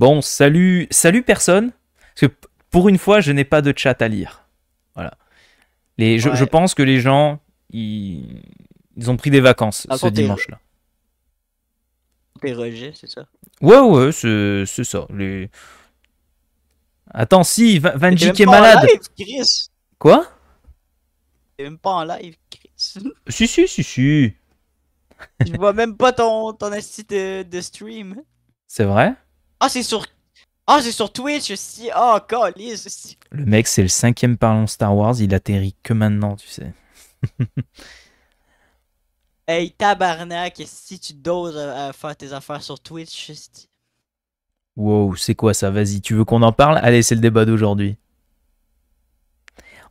Bon, salut, salut personne, parce que pour une fois, je n'ai pas de chat à lire. Voilà. Les, je, pense que les gens, ils, ils ont pris des vacances ce dimanche-là. Tes rejets, c'est ça Ouais, ouais, c'est ça. Les... Attends, si, Vanji qui est malade. Quoi T'es même pas en live, Chris. Si, si, si, si. Je vois même pas ton, ton de stream. C'est vrai ah, ah, c'est sur. Twitch aussi. Oh, Le mec, c'est le cinquième parlant Star Wars. Il atterrit que maintenant, tu sais. hey, tabarnak. Si tu doses euh, à faire tes affaires sur Twitch. Wow, c'est quoi ça Vas-y, tu veux qu'on en parle Allez, c'est le débat d'aujourd'hui.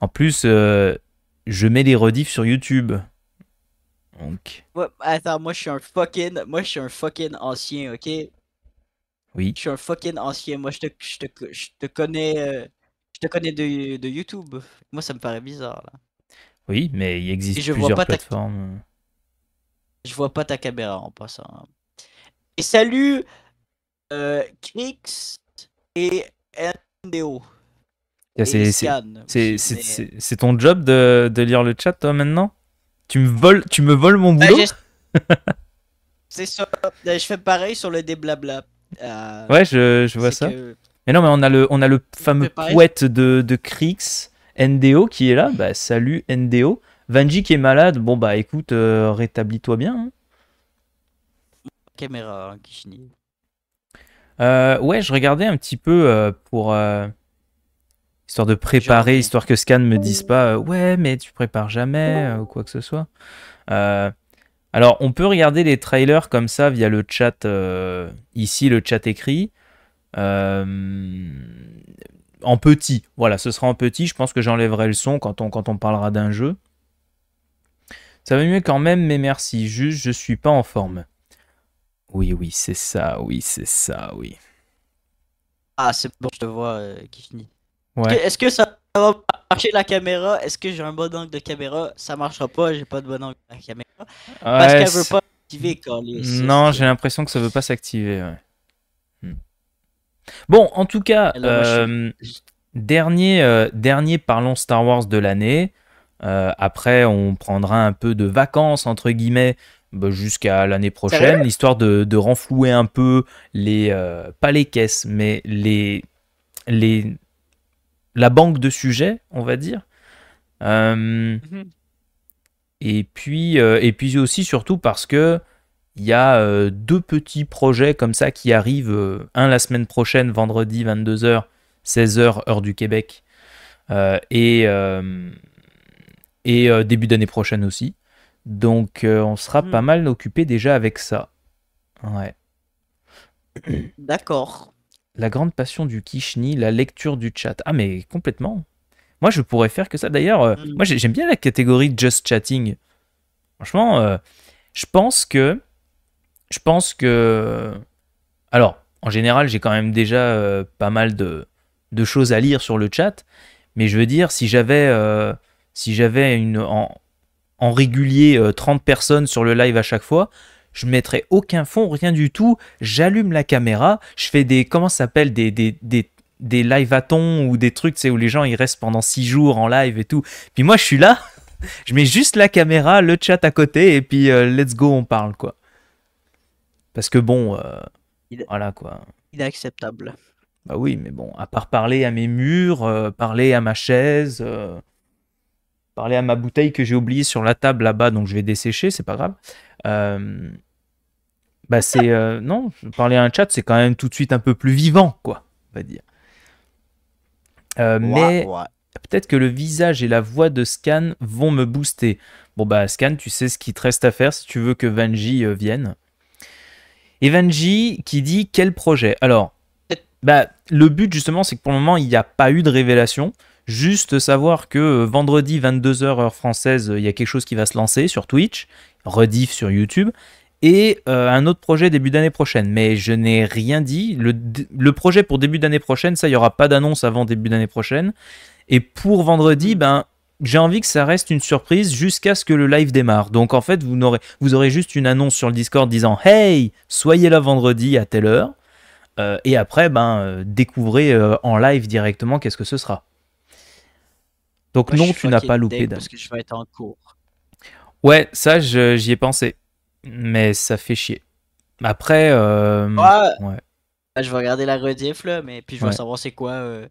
En plus, euh, je mets les redifs sur YouTube. Donc. attends, moi je suis un moi je suis un fucking ancien, ok. Oui. Je suis un fucking ancien. Moi, je te, je te, connais. Euh, je te connais de, de YouTube. Moi, ça me paraît bizarre, là. Oui, mais il existe plusieurs plateformes. Je vois pas ta caméra en passant. Et salut, euh, Krix et Ndeo. C'est- c'est- ton job de, de lire le chat, toi, maintenant tu me, voles, tu me voles mon bah, boulot C'est ça. Bah, je fais pareil sur le déblabla. Euh, ouais, je, vois ça. Mais non, mais on a le, fameux poète de, Krix, NDO, qui est là. Bah, salut NDO. Vanji qui est malade, bon bah écoute, euh, rétablis-toi bien. Hein. Caméra, Kishini. Hein, euh, ouais, je regardais un petit peu pour histoire de préparer, histoire que Scan me dise pas ouais mais tu prépares jamais ou quoi que ce soit. Euh, alors, on peut regarder les trailers comme ça via le chat, euh, ici le chat écrit. Euh, en petit, voilà, ce sera en petit. Je pense que j'enlèverai le son quand on, quand on parlera d'un jeu. Ça va mieux quand même, mais merci. Juste, je suis pas en forme. Oui, oui, c'est ça, oui, c'est ça, oui. Ah, c'est bon, je te vois euh, qui finit. Est-ce que ça ça va marcher la caméra. Est-ce que j'ai un bon angle de caméra Ça marchera pas, j'ai pas de bon angle de caméra. Parce qu'elle veut pas s'activer, Non, j'ai l'impression que ça veut pas s'activer, hmm. Bon, en tout cas, eh ben, euh, dernier, euh, dernier parlons Star Wars de l'année. Euh, après, on prendra un peu de vacances, entre guillemets, bah, jusqu'à l'année prochaine, histoire de, renflouer un peu les, pas les caisses, mais les, les, la banque de sujets, on va dire. Euh, mhm. et, puis, euh, et puis aussi, surtout parce que il y a euh, deux petits projets comme ça qui arrivent, un la semaine prochaine, vendredi 22h, 16h, heure du Québec, et, début d'année prochaine aussi. Donc on sera mhm. pas mal occupé déjà avec ça. Ouais. D'accord la grande passion du Kishni, la lecture du chat. Ah, mais complètement. Moi, je pourrais faire que ça. D'ailleurs, euh, mm. moi, j'aime bien la catégorie just chatting. Franchement, euh, je pense que. Je pense que. Alors, en général, j'ai quand même déjà euh, pas mal de, choses à lire sur le chat. Mais je veux dire, si j'avais. si j'avais une. En, en régulier 30 personnes sur le live à chaque fois, je mettrai aucun fond, rien du tout. J'allume la caméra, je fais des comment s'appelle des des, des des live à ou des trucs, tu sais, où les gens ils restent pendant six jours en live et tout. Puis moi, je suis là, je mets juste la caméra, le chat à côté et puis euh, let's go, on parle quoi. Parce que bon, euh, il... voilà quoi. Il est acceptable. Bah oui, mais bon, à part parler à mes murs, euh, parler à ma chaise, parler à ma bouteille que j'ai oubliée sur la table là-bas, donc je vais dessécher, c'est pas grave. Euh, bah c'est euh, non, parler à un chat, c'est quand même tout de suite un peu plus vivant, quoi, on va dire. Euh, mais peut-être que le visage et la voix de Scan vont me booster. Bon bah Scan, tu sais ce qu'il te reste à faire si tu veux que Vanji vienne. Et Vanji qui dit quel projet Alors, bah le but justement, c'est que pour le moment, il n'y a pas eu de révélation. Juste savoir que vendredi 22h heure française, il y a quelque chose qui va se lancer sur Twitch rediff sur YouTube, et euh, un autre projet début d'année prochaine. Mais je n'ai rien dit. Le, projet pour début d'année prochaine, ça, il n'y aura pas d'annonce avant début d'année prochaine. Et pour vendredi, ben, j'ai envie que ça reste une surprise jusqu'à ce que le live démarre. Donc en fait, vous aurez, vous aurez juste une annonce sur le Discord disant Hey, soyez là vendredi à telle heure. Euh, et après, ben, euh, découvrez en live directement qu'est-ce que ce sera. Donc bah, non, tu n'as pas loupé d'annonce. Parce que je vais être en cours. Ouais, ça, j'y ai pensé. Mais ça fait chier. Après, euh, ah, Je vais regarder la rediff, mais puis je vais savoir c'est quoi euh,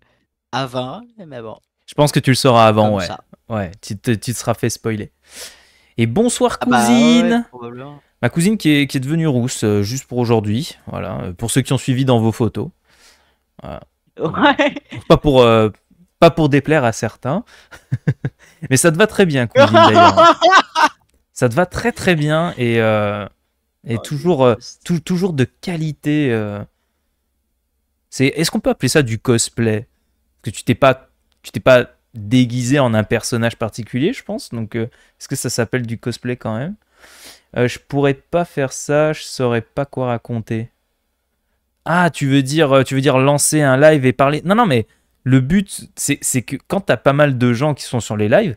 avant, mais bon. Je pense que tu le sauras avant, ouais. Ouais, tu te, seras fait spoiler. Et bonsoir, ah bah cousine Ma cousine qui est, devenue rousse, euh, juste pour aujourd'hui, voilà, pour ceux qui ont suivi dans vos photos. Ouais. Pas pour, pas pour déplaire à certains, mais ça te va très bien, cousine, d'ailleurs. ça te va très très bien et, euh, ah, toujours, euh, toujours de qualité. Euh. est-ce qu'on peut appeler ça du cosplay Parce que tu t'es pas, t'es pas déguisé en un personnage particulier, je pense. Donc, est-ce que ça s'appelle du cosplay quand même Je pourrais pas faire ça. Je saurais pas quoi raconter. Ah, tu veux dire, tu veux dire lancer un live et parler Non, non, mais le but, c'est, c'est que quand t'as pas mal de gens qui sont sur les lives,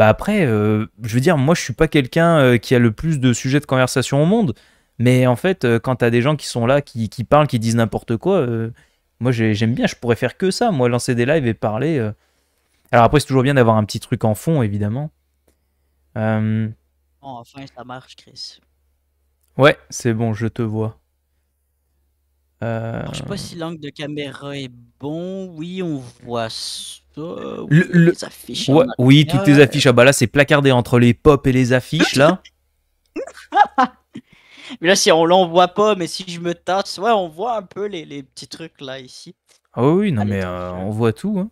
bah après, euh, je veux dire, moi je suis pas quelqu'un euh, qui a le plus de sujets de conversation au monde, mais en fait, euh, quand quand as des gens qui sont là, qui, parlent, qui disent n'importe quoi, moi j'aime bien, je pourrais faire que ça, moi lancer des lives et parler. Alors après, c'est toujours bien d'avoir un petit truc en fond, évidemment. Oh, enfin, ça marche, Chris. Ouais, c'est bon, je te vois. je sais pas si l'angle de caméra est bon. Oui, on voit Hein. oui, toutes les affiches. Ah bah là, c'est placardé entre les pop et les affiches, là. mais là, si on l'envoie pas, mais si je me tasse, ouais, on voit un peu les, petits trucs là, ici. Ah oui, non, mais euh, on voit tout. Hein.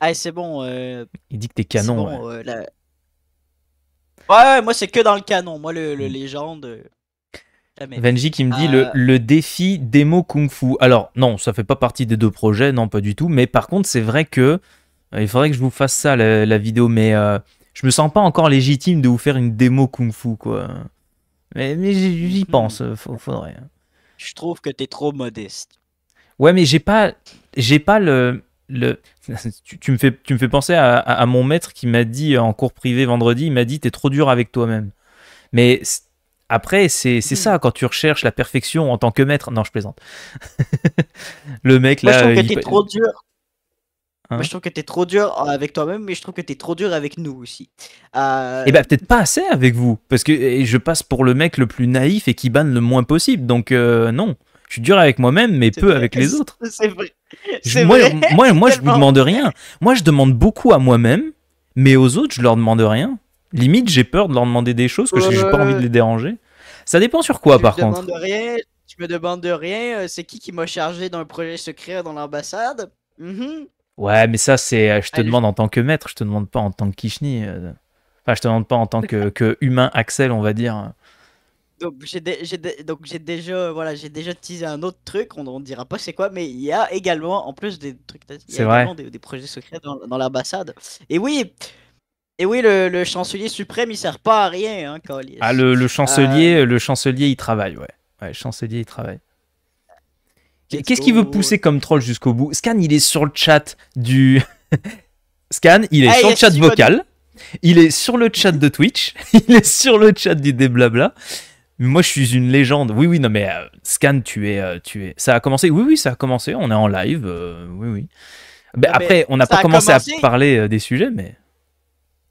Ah, c'est bon. Euh, Il dit que t'es canon. Euh, ouais. moi, c'est que dans le canon. Moi, le mm. légende. Benji Venji qui me dit le, euh. le, défi démo Kung Fu. Alors, non, ça fait pas partie des deux projets, non, pas du tout. Mais par contre, c'est vrai que euh, il faudrait que je vous fasse ça, la, vidéo. Mais euh, je me sens pas encore légitime de vous faire une démo Kung Fu, quoi. Mais, j'y hmm. pense, faudrait. Je trouve que t'es trop modeste. Ouais, mais j'ai pas, j'ai pas le. Le... Tu, me fais, tu me fais penser à, à mon maître qui m'a dit en cours privé vendredi, il m'a dit t'es trop dur avec toi-même. Mais après, c'est hmm. ça, quand tu recherches la perfection en tant que maître. Non, je plaisante. le mec là. je trouve que trop dur. Hein je trouve que t'es trop dur avec toi-même, mais je trouve que t'es trop dur avec nous aussi. Euh... Et eh ben, peut-être pas assez avec vous, parce que eh, je passe pour le mec le plus naïf et qui banne le moins possible, donc euh, non. Je suis dur avec moi-même, mais peu avec les autres. C'est vrai. moi, moi, moi, je vous demande rien. Moi, je demande beaucoup à moi-même, mais aux autres, je leur demande rien. Limite, j'ai peur de leur demander des choses que j'ai pas envie de les déranger. Ça dépend sur quoi, par contre. Rien, tu me demandes de rien. Euh, c'est qui qui m'a chargé d'un projet secret dans l'ambassade mm-hmm. Ouais, mais ça, c'est. Euh, je te demande en tant que maître, je te demande pas en tant que Kishni. Euh. Enfin, je te demande pas en tant que, que humain Axel, on va dire. Donc j'ai déjà voilà j'ai déjà teasé un autre truc on, ne dira pas c'est quoi mais il y a également en plus des trucs il y des, projets secrets dans, dans l'ambassade et oui et oui, le, chancelier suprême, il sert pas à rien, hein, Ah, le, chancelier, euh, le chancelier, il travaille, ouais. Ouais, le chancelier, il travaille. Qu'est-ce qu'il veut pousser comme troll jusqu'au bout Scan, il est sur le chat du. Scan, il est sur le chat vocal. Il est sur le chat de Twitch. il est sur le chat du déblabla. Moi, je suis une légende. Oui, oui, non, mais euh, Scan, tu es, euh, tu es. Ça a commencé. Oui, oui, ça a commencé. On est en live. oui, oui. Ben, après, on n'a pas commencé à parler des sujets, mais.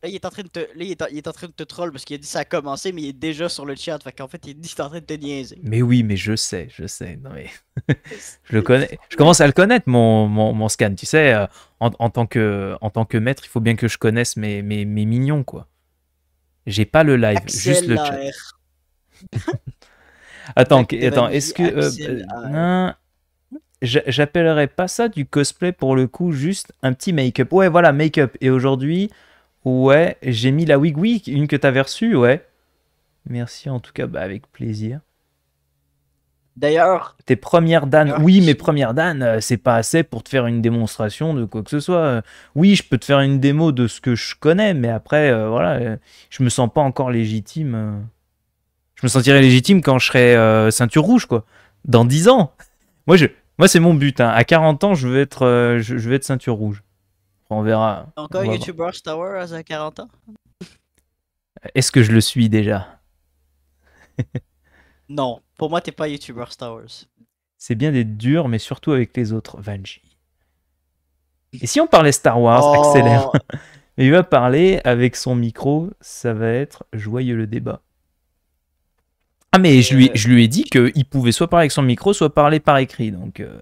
Là, il est en train de te, il est, il est en train de te troll parce qu'il a dit ça a commencé, mais il est déjà sur le chat. En fait, il dit est en train de te niaiser. Mais oui, mais je sais, je sais. Non, mais... je connais. Je commence à le connaître, mon, mon, mon scan. Tu sais, euh, en, en, tant que, en tant que maître, il faut bien que je connaisse mes, mes, mes mignons, quoi. J'ai pas le live, juste le chat. attends, attends est-ce que. Euh, euh J'appellerais pas ça du cosplay pour le coup, juste un petit make-up. Ouais, voilà, make-up. Et aujourd'hui, Ouais, j'ai mis la wig, une que t'avais reçue, ouais. Merci en tout cas, bah, avec plaisir. D'ailleurs. Tes premières danes, Oui, mes premières danes, euh, c'est pas assez pour te faire une démonstration de quoi que ce soit. Oui, je peux te faire une démo de ce que je connais, mais après, euh, voilà, euh, je me sens pas encore légitime. Je me sentirais légitime quand je serai ceinture rouge, quoi. Dans 10 ans. Moi, je... Moi c'est mon but. Hein. À 40 ans, je veux être, je veux être ceinture rouge on verra. Encore YouTuber Star à 40 ans euh, Est-ce que je le suis déjà Non, pour moi, t'es pas YouTuber Star Wars. C'est bien d'être dur, mais surtout avec les autres, Vanji. Et si on parlait Star Wars, oh. accélère. mais il va parler avec son micro, ça va être joyeux le débat. Ah mais je lui, euh, je lui ai dit qu'il pouvait soit parler avec son micro, soit parler par écrit, donc... Euh,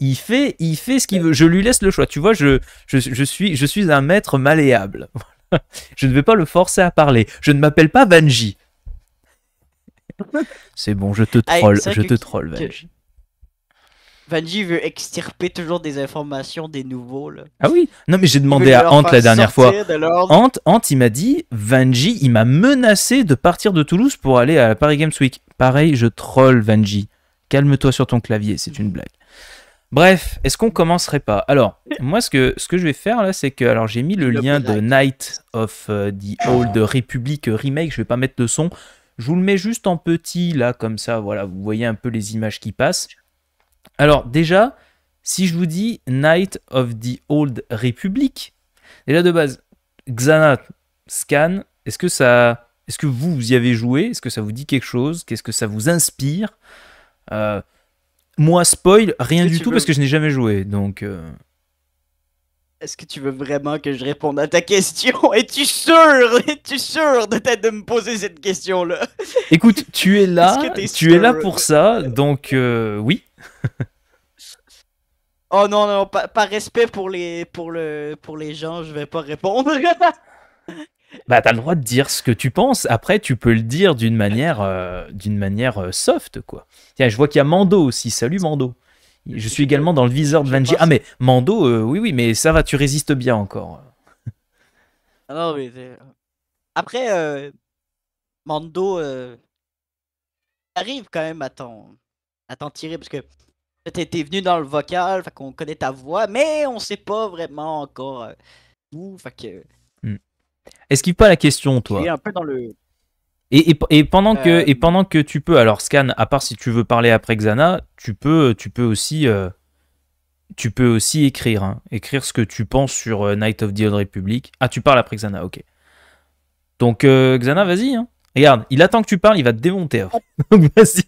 il fait, il fait ce qu'il veut. Je lui laisse le choix. Tu vois, je, je, suis, je suis un maître malléable. je ne vais pas le forcer à parler. Je ne m'appelle pas Vanji. C'est bon, je te troll, je te troll, Vanji. Vanji veut extirper toujours des informations des nouveaux. Ah oui Non, mais j'ai demandé à Ant la dernière fois. De Ant, il m'a dit Vanji, il m'a menacé de partir de Toulouse pour aller à la Paris Games Week. Pareil, je troll Vanji. Calme-toi sur ton clavier, c'est une blague. Bref, est-ce qu'on commencerait pas Alors, moi, ce que, ce que je vais faire là, c'est que. Alors, j'ai mis le lien de Night of euh, the Old Republic Remake. Je vais pas mettre de son. Je vous le mets juste en petit, là, comme ça. Voilà, vous voyez un peu les images qui passent. Alors, déjà, si je vous dis Night of the Old Republic, là, de base, Xana, Scan, est-ce que ça. Est-ce que vous, vous y avez joué Est-ce que ça vous dit quelque chose Qu'est-ce que ça vous inspire euh, moi, spoil, rien du tout parce que je n'ai jamais joué. Donc. Euh. Est-ce que tu veux vraiment que je réponde à ta question Es-tu sûr Es-tu sûr de, de me poser cette question-là Écoute, tu es là, tu es là pour ça, donc euh, oui. oh non, non, par, respect pour les, pour, le, pour les gens, je vais pas répondre. Bah, t'as le droit de dire ce que tu penses. Après, tu peux le dire d'une manière, euh, d'une manière euh, soft, quoi. Tiens, je vois qu'il y a Mando aussi. Salut Mando. Je suis également dans le viseur de Vanji. Ah, mais Mando, euh, oui, oui, mais ça va, tu résistes bien encore. Ah non, mais après, Mando arrive quand même à t'en, à t'en tirer parce que t'es venu dans le vocal, qu'on connaît ta voix, mais on sait pas vraiment encore où. Fait que Esquive pas la question, toi. est un peu dans le. Et, et, et, pendant que, euh, et pendant que tu peux, alors Scan, à part si tu veux parler après Xana, tu peux, tu peux aussi, euh, tu peux aussi écrire, hein. écrire ce que tu penses sur euh, Night of the Old Republic. Ah, tu parles après Xana, ok. Donc Xana, vas-y. Hein. Regarde, il attend que tu parles, il va te démonter. Hein. Donc vas-y.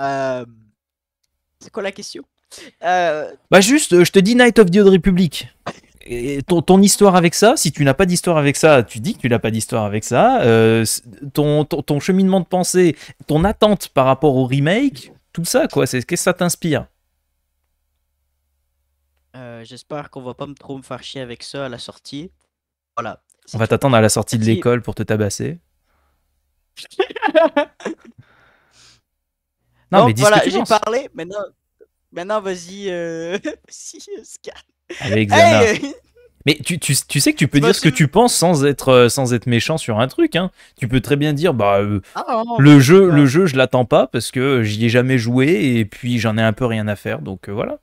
C'est quoi la question Bah juste, je te dis Night of the Old Republic. ton, histoire avec ça, si tu n'as pas d'histoire avec ça, tu dis que tu n'as pas d'histoire avec ça. Euh, ton, ton, cheminement de pensée, ton attente par rapport au remake, tout ça, quoi. Qu'est-ce que ça t'inspire euh, J'espère qu'on va pas me trop me faire chier avec ça à la sortie. Voilà. On va t'attendre à la sortie de l'école pour te tabasser. non, mais dis voilà, j'ai parlé. Maintenant, maintenant vas-y, euh... mais tu, tu, tu, sais que tu peux dire ce que tu penses sans être, euh, sans être méchant sur un truc. Hein. Tu peux très bien dire bah, euh, ah le, jeu, le jeu, je l'attends pas parce que j'y ai jamais joué et puis j'en ai un peu rien à faire. Donc euh, voilà.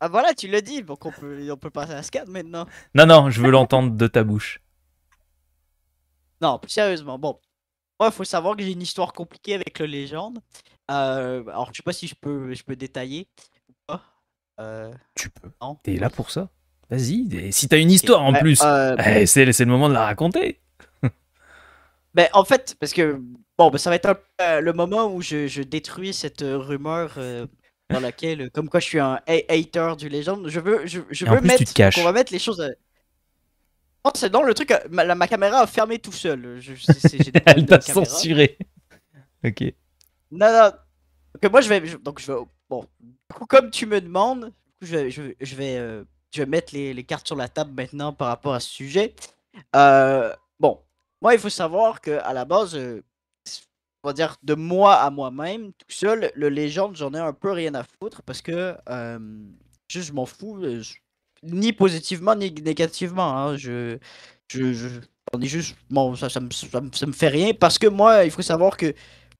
Ah voilà, tu l'as dit. Donc on peut, on peut passer à Scad maintenant. Non, non, je veux l'entendre de ta bouche. Non, sérieusement. Bon, moi, il faut savoir que j'ai une histoire compliquée avec le légende. alors, je sais pas si je peux, je peux détailler, euh, tu peux. T'es là pour ça. Vas-y. Si t'as une histoire en plus, euh, eh, c'est, le moment de la raconter. Mais ben, en fait, parce que bon, ben, ça va être euh, le moment où je, détruis cette rumeur dans laquelle, comme quoi je suis un hater du légende. Je veux, je, je veux mettre. les choses. c'est dans le truc. Ma, caméra a fermé tout seul. Elle t'a censuré. ok. Non, non. Que moi, je vais, donc je vais Bon, comme tu me demandes, euh, je, vais, mettre les, cartes sur la table maintenant par rapport à ce sujet. Euh, bon, moi, il faut savoir qu'à la base, euh, on va dire de moi à moi-même, tout seul, le légende, j'en ai un peu rien à foutre parce que je m'en fous, ni positivement ni négativement. Hein. je, je, on est juste, bon, ça, ça, me, fait rien parce que moi, il faut savoir que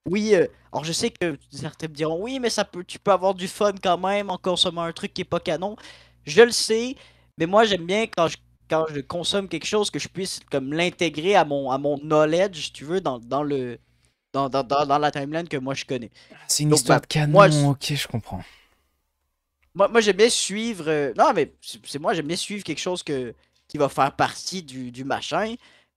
oui, euh, alors je sais que certains me diront oui, mais ça peut, tu peux avoir du fun quand même en consommant un truc qui est pas canon. Je le sais, mais moi j'aime bien quand je, quand je consomme quelque chose que je puisse comme l'intégrer à mon, à mon knowledge, si tu veux, dans, le dans, la timeline que moi je connais. C'est une histoire bah, de canon, ok, je comprends. Moi, moi j'aime bien suivre. Euh, non, mais c'est moi, j'aime bien suivre quelque chose que, qui va faire partie du, machin.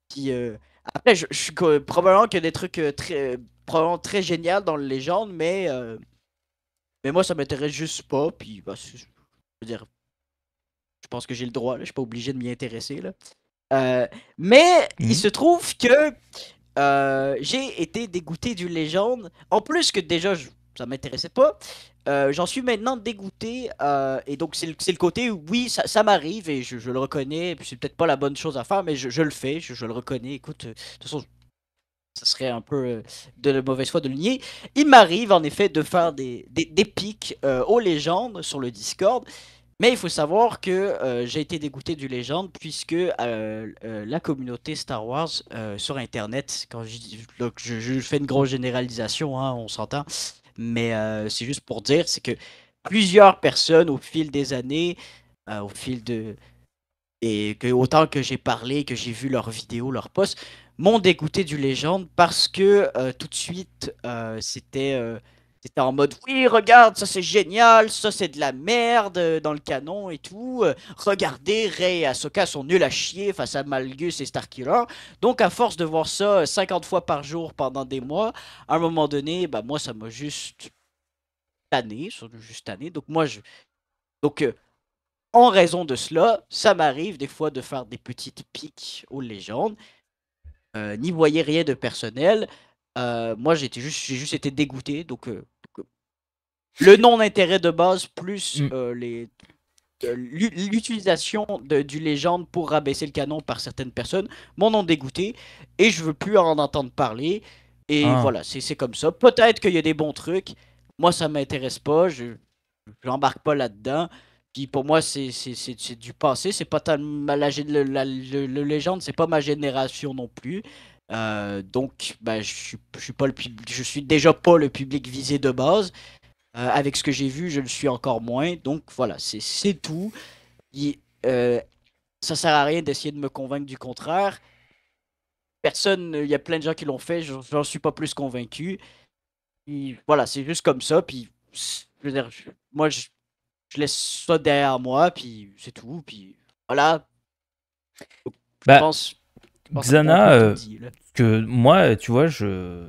Puis euh, après, je, probablement que des trucs très, probablement très génial dans les légendes, mais, euh, mais moi, ça m'intéresse juste pas. Puis, bah, je dire, je pense que j'ai le droit, je suis pas obligé de m'y intéresser. Là. Euh, mais il mhm. se trouve que euh, j'ai été dégoûté du légende. En plus que déjà, je, ça m'intéressait pas. J'en suis maintenant dégoûté. et donc, c'est le, côté, oui, ça, m'arrive et je, le reconnais. C'est peut-être pas la bonne chose à faire, mais je, je le fais, je, le reconnais. Écoute, de toute façon, ce serait un peu euh, de la mauvaise foi de le nier. Il m'arrive en effet de faire des, des, des pics euh, aux légendes sur le Discord. Mais il faut savoir que euh, j'ai été dégoûté du légende puisque la communauté Star Wars sur Internet, quand je, je, fais une grosse généralisation, hein, on s'entend, mais c'est juste pour dire, c'est que plusieurs personnes au fil des années, au fil de... Et que, autant que j'ai parlé, que j'ai vu leurs vidéos, leurs posts, m'ont dégoûté du légende parce que euh, tout de suite, euh, euh, c'était en mode oui, regarde, ça c'est génial, ça c'est de la merde dans le canon et tout. regardez, Rey et Ahsoka sont nuls à chier face à Malgus et Starkiller. Donc, à force de voir ça 50 fois par jour pendant des mois, à un moment donné, bah, moi ça m'a juste tanné, juste tanné. Donc, moi je. Donc, en raison de cela, ça m'arrive des fois de faire des petites piques aux légendes ni euh, n'y voyait rien de personnel. Euh, moi, j'étais juste, j'ai juste été dégoûté. Donc, euh, le non-intérêt de base plus mmh. l'utilisation du légende pour rabaisser le canon par certaines personnes m'ont dégoûté et je veux plus en entendre parler et ah. voilà c'est comme ça peut-être qu'il y a des bons trucs moi ça m'intéresse pas je j'embarque pas là-dedans pour moi, c'est du passé. C'est pas tant la, la, la, légende, c'est pas ma génération non plus. Euh, donc, ben, je suis, je suis pas le public je suis déjà pas le public visé de base. Euh, avec ce que j'ai vu, je le suis encore moins. Donc voilà, c'est tout. Et, euh, ça sert à rien d'essayer de me convaincre du contraire. Personne, il y a plein de gens qui l'ont fait. J'en suis pas plus convaincu. voilà, c'est juste comme ça. Puis je veux dire, moi, je, je laisse ça derrière moi, puis c'est tout, puis voilà. je bah, pense. Euh, que moi, tu vois, je.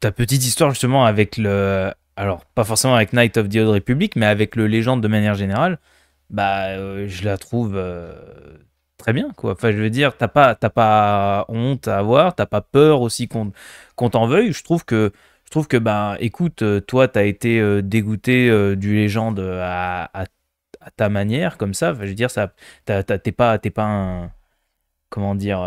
Ta petite histoire justement avec le. Alors, pas forcément avec Night of the Republic, mais avec le Légende de manière générale, bah, euh, je la trouve euh, très bien, quoi. Enfin, je veux dire, t'as pas, t'as pas honte à avoir, t'as pas peur aussi qu'on t'en veuille. Je trouve que trouve que, ben, écoute, euh, toi, tu as été euh, dégoûté euh, du légende à, ta manière, comme ça. je veux dire, ça, t'es pas, t'es pas un. Comment dire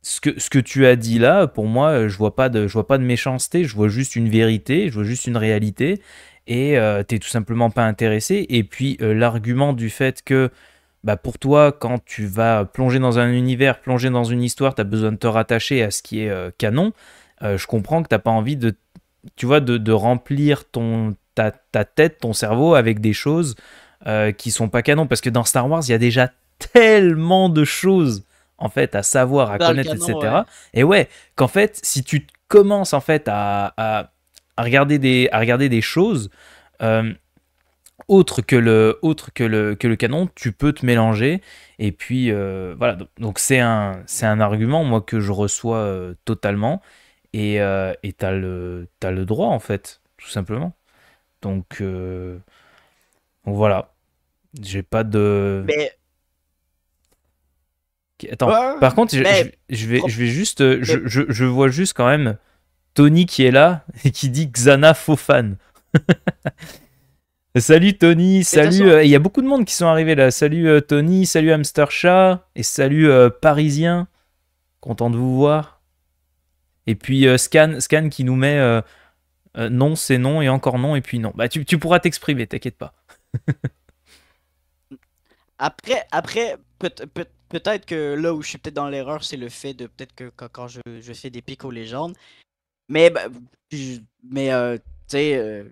ce que, ce que tu as dit là, pour moi, je vois pas de, je vois pas de méchanceté, je vois juste une vérité, je vois juste une réalité, et t'es tout simplement pas intéressé. Et puis l'argument du fait que bah, pour toi, quand tu vas plonger dans un univers, plonger dans une histoire, tu as besoin de te rattacher à ce qui est canon. Euh, je comprends que tu n'as pas envie de, tu vois, de, remplir ton, ta, ta, tête, ton cerveau avec des choses euh, qui sont pas canon. Parce que dans Star Wars, il y a déjà tellement de choses, en fait, à savoir, à connaître, etc. Et ouais, qu'en fait, si tu commences, en fait, à, à, regarder, des, à regarder des choses... Euh, autres que le autre que le que le canon, tu peux te mélanger et puis euh, voilà. Donc c'est un c'est un argument moi que je reçois totalement euh, et t'as le, as le droit, en fait, tout simplement. Donc, euh, voilà. J'ai pas de. Mais. Attends, par contre, je, vais, je vais juste. Euh, je, vois juste quand même Tony qui est là et qui dit Xana faux fan. salut Tony, salut. Il y a beaucoup de monde qui sont arrivés là. Salut Tony, salut Hamster et salut Parisien. Content de vous voir. Et puis euh, scan, scan qui nous met euh, euh, non, c'est non, et encore non, et puis non. Bah, tu, tu pourras t'exprimer, t'inquiète pas. après, après peut-être que là où je suis peut-être dans l'erreur, c'est le fait de peut-être que quand, je, je, fais des pics aux légendes. Mais, bah, je, mais tu sais,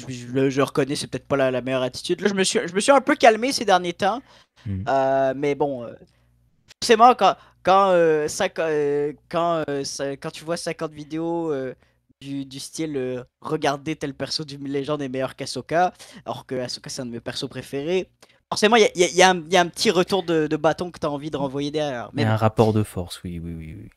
je, je, reconnais, c'est peut-être pas la, meilleure attitude. Là, je me, suis, je me suis un peu calmé ces derniers temps. Mmh. mais bon, Forcément, quand, quand, euh, euh, euh, ça, quand, quand tu vois 50 vidéos du, du, style regarder tel perso du légende est meilleur qu'Asoka, alors que c'est un de mes persos préférés. Forcément, il y, y, a un petit retour de, bâton que tu as envie de renvoyer derrière. Mais y a un rapport de force, oui, oui, oui. oui.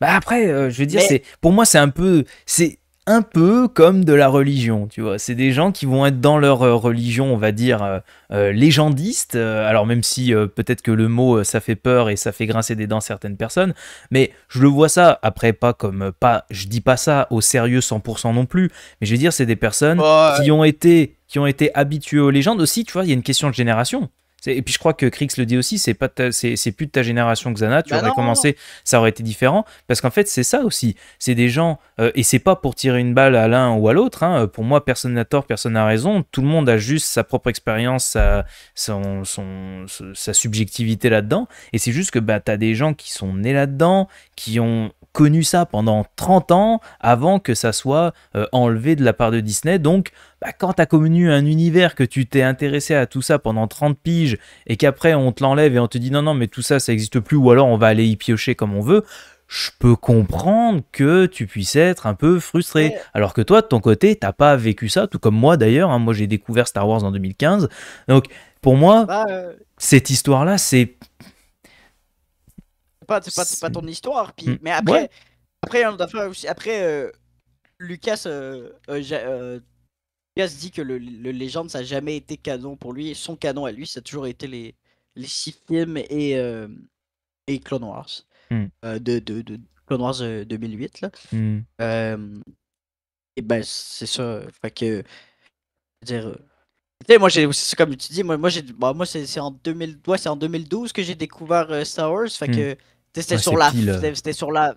Bah après, je veux dire, c'est pour moi, c'est un peu, c'est un peu comme de la religion, tu vois. C'est des gens qui vont être dans leur euh, religion, on va dire, euh, euh, légendiste. Alors même si peut-être que le mot, ça fait peur et ça fait grincer des dents certaines personnes, mais je le vois ça, après pas comme, pas, je dis pas ça au sérieux 100% non plus, mais je veux dire, c'est des personnes qui ont été qui ont été habituées aux légendes aussi, tu vois, il y a une question de génération. Et puis je crois que Krix le dit aussi, c'est pas c'est plus de ta génération Xana, tu bah aurais commencé, ça aurait été différent, parce qu'en fait c'est ça aussi, c'est des gens euh, et c'est pas pour tirer une balle à l'un ou à l'autre. Hein. Pour moi, personne n'a tort, personne n'a raison. Tout le monde a juste sa propre expérience, sa, son, sa subjectivité là-dedans, et c'est juste que bah, tu as des gens qui sont nés là-dedans, qui ont connu ça pendant 30 ans avant que ça soit euh, enlevé de la part de Disney. Donc, bah, quand tu as connu un univers, que tu t'es intéressé à tout ça pendant 30 piges et qu'après on te l'enlève et on te dit non, non, mais tout ça, ça existe plus ou alors on va aller y piocher comme on veut, je peux comprendre que tu puisses être un peu frustré. Alors que toi, de ton côté, t'as pas vécu ça, tout comme moi d'ailleurs. Hein. moi, j'ai découvert Star Wars en 2015. Donc, pour moi, bah, euh, cette histoire-là, c'est pas, c'est pas, pas ton histoire. Puis, hmm. Mais après, après, hein, après euh, Lucas, euh, euh, Lucas dit que le, le, légende, ça n'a jamais été canon pour lui. son canon à lui, ça a toujours été les, les six films et, et Clone Wars. Hmm. de, de, de Clone Wars 2008. Là. Hmm. et ben, c'est ça. Fait que. dire. moi, j'ai comme tu dis, moi, moi, j'ai, bah, moi c'est, en c'est en 2012 que j'ai découvert Star Wars. Fait que c'était sur, la... Bah c'était sur la.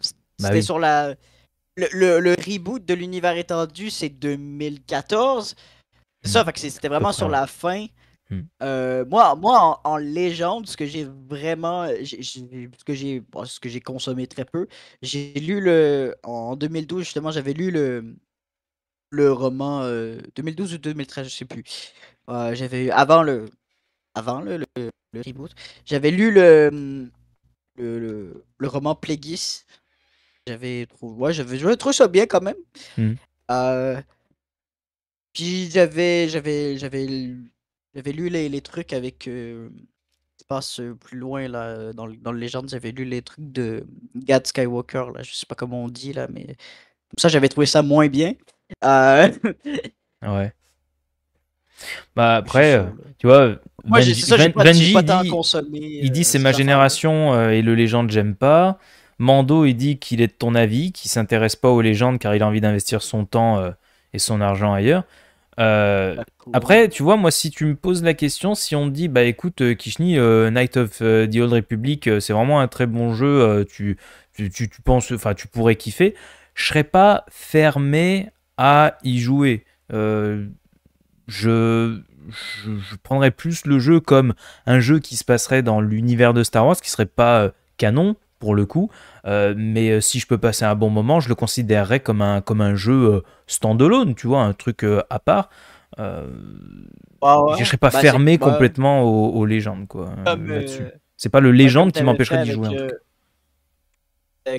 sur la. Le, reboot de l'univers étendu, c'est 2014. Ça, hmm. que c'était vraiment sur la fin. Hmm. Euh, moi, moi en, légende, ce que j'ai vraiment, ce que j'ai, ce que j'ai consommé très peu, j'ai lu le, en 2012 justement, j'avais lu le, le roman 2012 euh, ou 2013, je sais plus. Euh, j'avais avant le, avant le, le reboot, j'avais lu le, hmm, le, le, roman Plégis. J'avais trouvé, ouais, j'avais, ça bien quand même. Hmm. Euh, puis j'avais, j'avais, j'avais, j'avais lu les, les trucs avec. Euh, passe euh, plus loin là, dans, dans le légende, j'avais lu les trucs de Gad Skywalker, là, je sais pas comment on dit là, mais comme ça j'avais trouvé ça moins bien. ouais. Bah après, euh, tu vois, Benji, il dit euh, c'est ma génération euh, et le légende j'aime pas. Mando il dit qu'il est de ton avis, qu'il s'intéresse pas aux légendes car il a envie d'investir son temps et son argent ailleurs. après, tu vois, moi, si tu me poses la question, si on me dit, bah écoute, Kishni, Night of the Old Republic, c'est vraiment un très bon jeu, tu, tu, tu, penses, enfin, tu pourrais kiffer, je serais pas fermé à y jouer. Euh, je, prendrais plus le jeu comme un jeu qui se passerait dans l'univers de Star Wars, qui serait pas euh, canon pour le coup, euh, mais euh, si je peux passer un bon moment, je le considérerais comme un, comme un jeu standalone, tu vois, un truc à part. Euh, ah Je serais pas bah, fermé complètement aux, légendes, quoi. Ah, c'est pas le bah, légende qui m'empêcherait d'y jouer.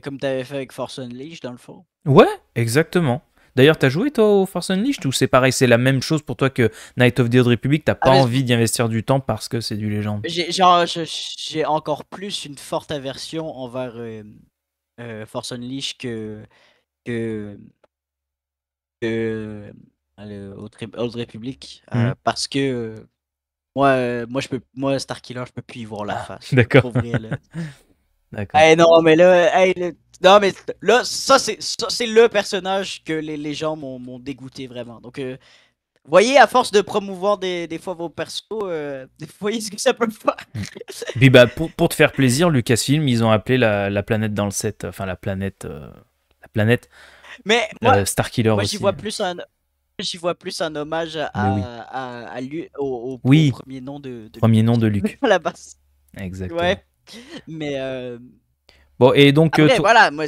Comme tu avais fait avec Force Unleashed, dans le fond. Ouais, exactement. D'ailleurs, t'as joué toi au Force Unleashed ou c'est pareil, c'est la même chose pour toi que Night of the Old Republic T'as pas ah, envie d'y investir du temps parce que c'est du légende J'ai encore plus une forte aversion envers euh, euh, Force Unleashed que. que. que. Euh, Old Republic mmh. parce que. Moi, moi, je peux, moi, Killer, je peux plus y voir la ah, face. D'accord. D'accord. Eh non, mais là, le, non, mais là, ça, c'est, ça, c'est le personnage que les, les gens m'ont, dégoûté vraiment. Donc, euh, voyez, à force de promouvoir des, des fois vos persos, euh, vous voyez ce que ça peut faire. Bah, pour, pour, te faire plaisir, Lucasfilm, ils ont appelé la, la planète dans le set. Enfin, la planète. Euh, la planète. Mais moi, euh, aussi. moi, j'y vois hein. plus un. J'y vois plus un hommage à, à, au, premier nom de, de premier nom de Luc. la base. Exactement. Ouais. Mais, et donc. Euh, voilà, moi,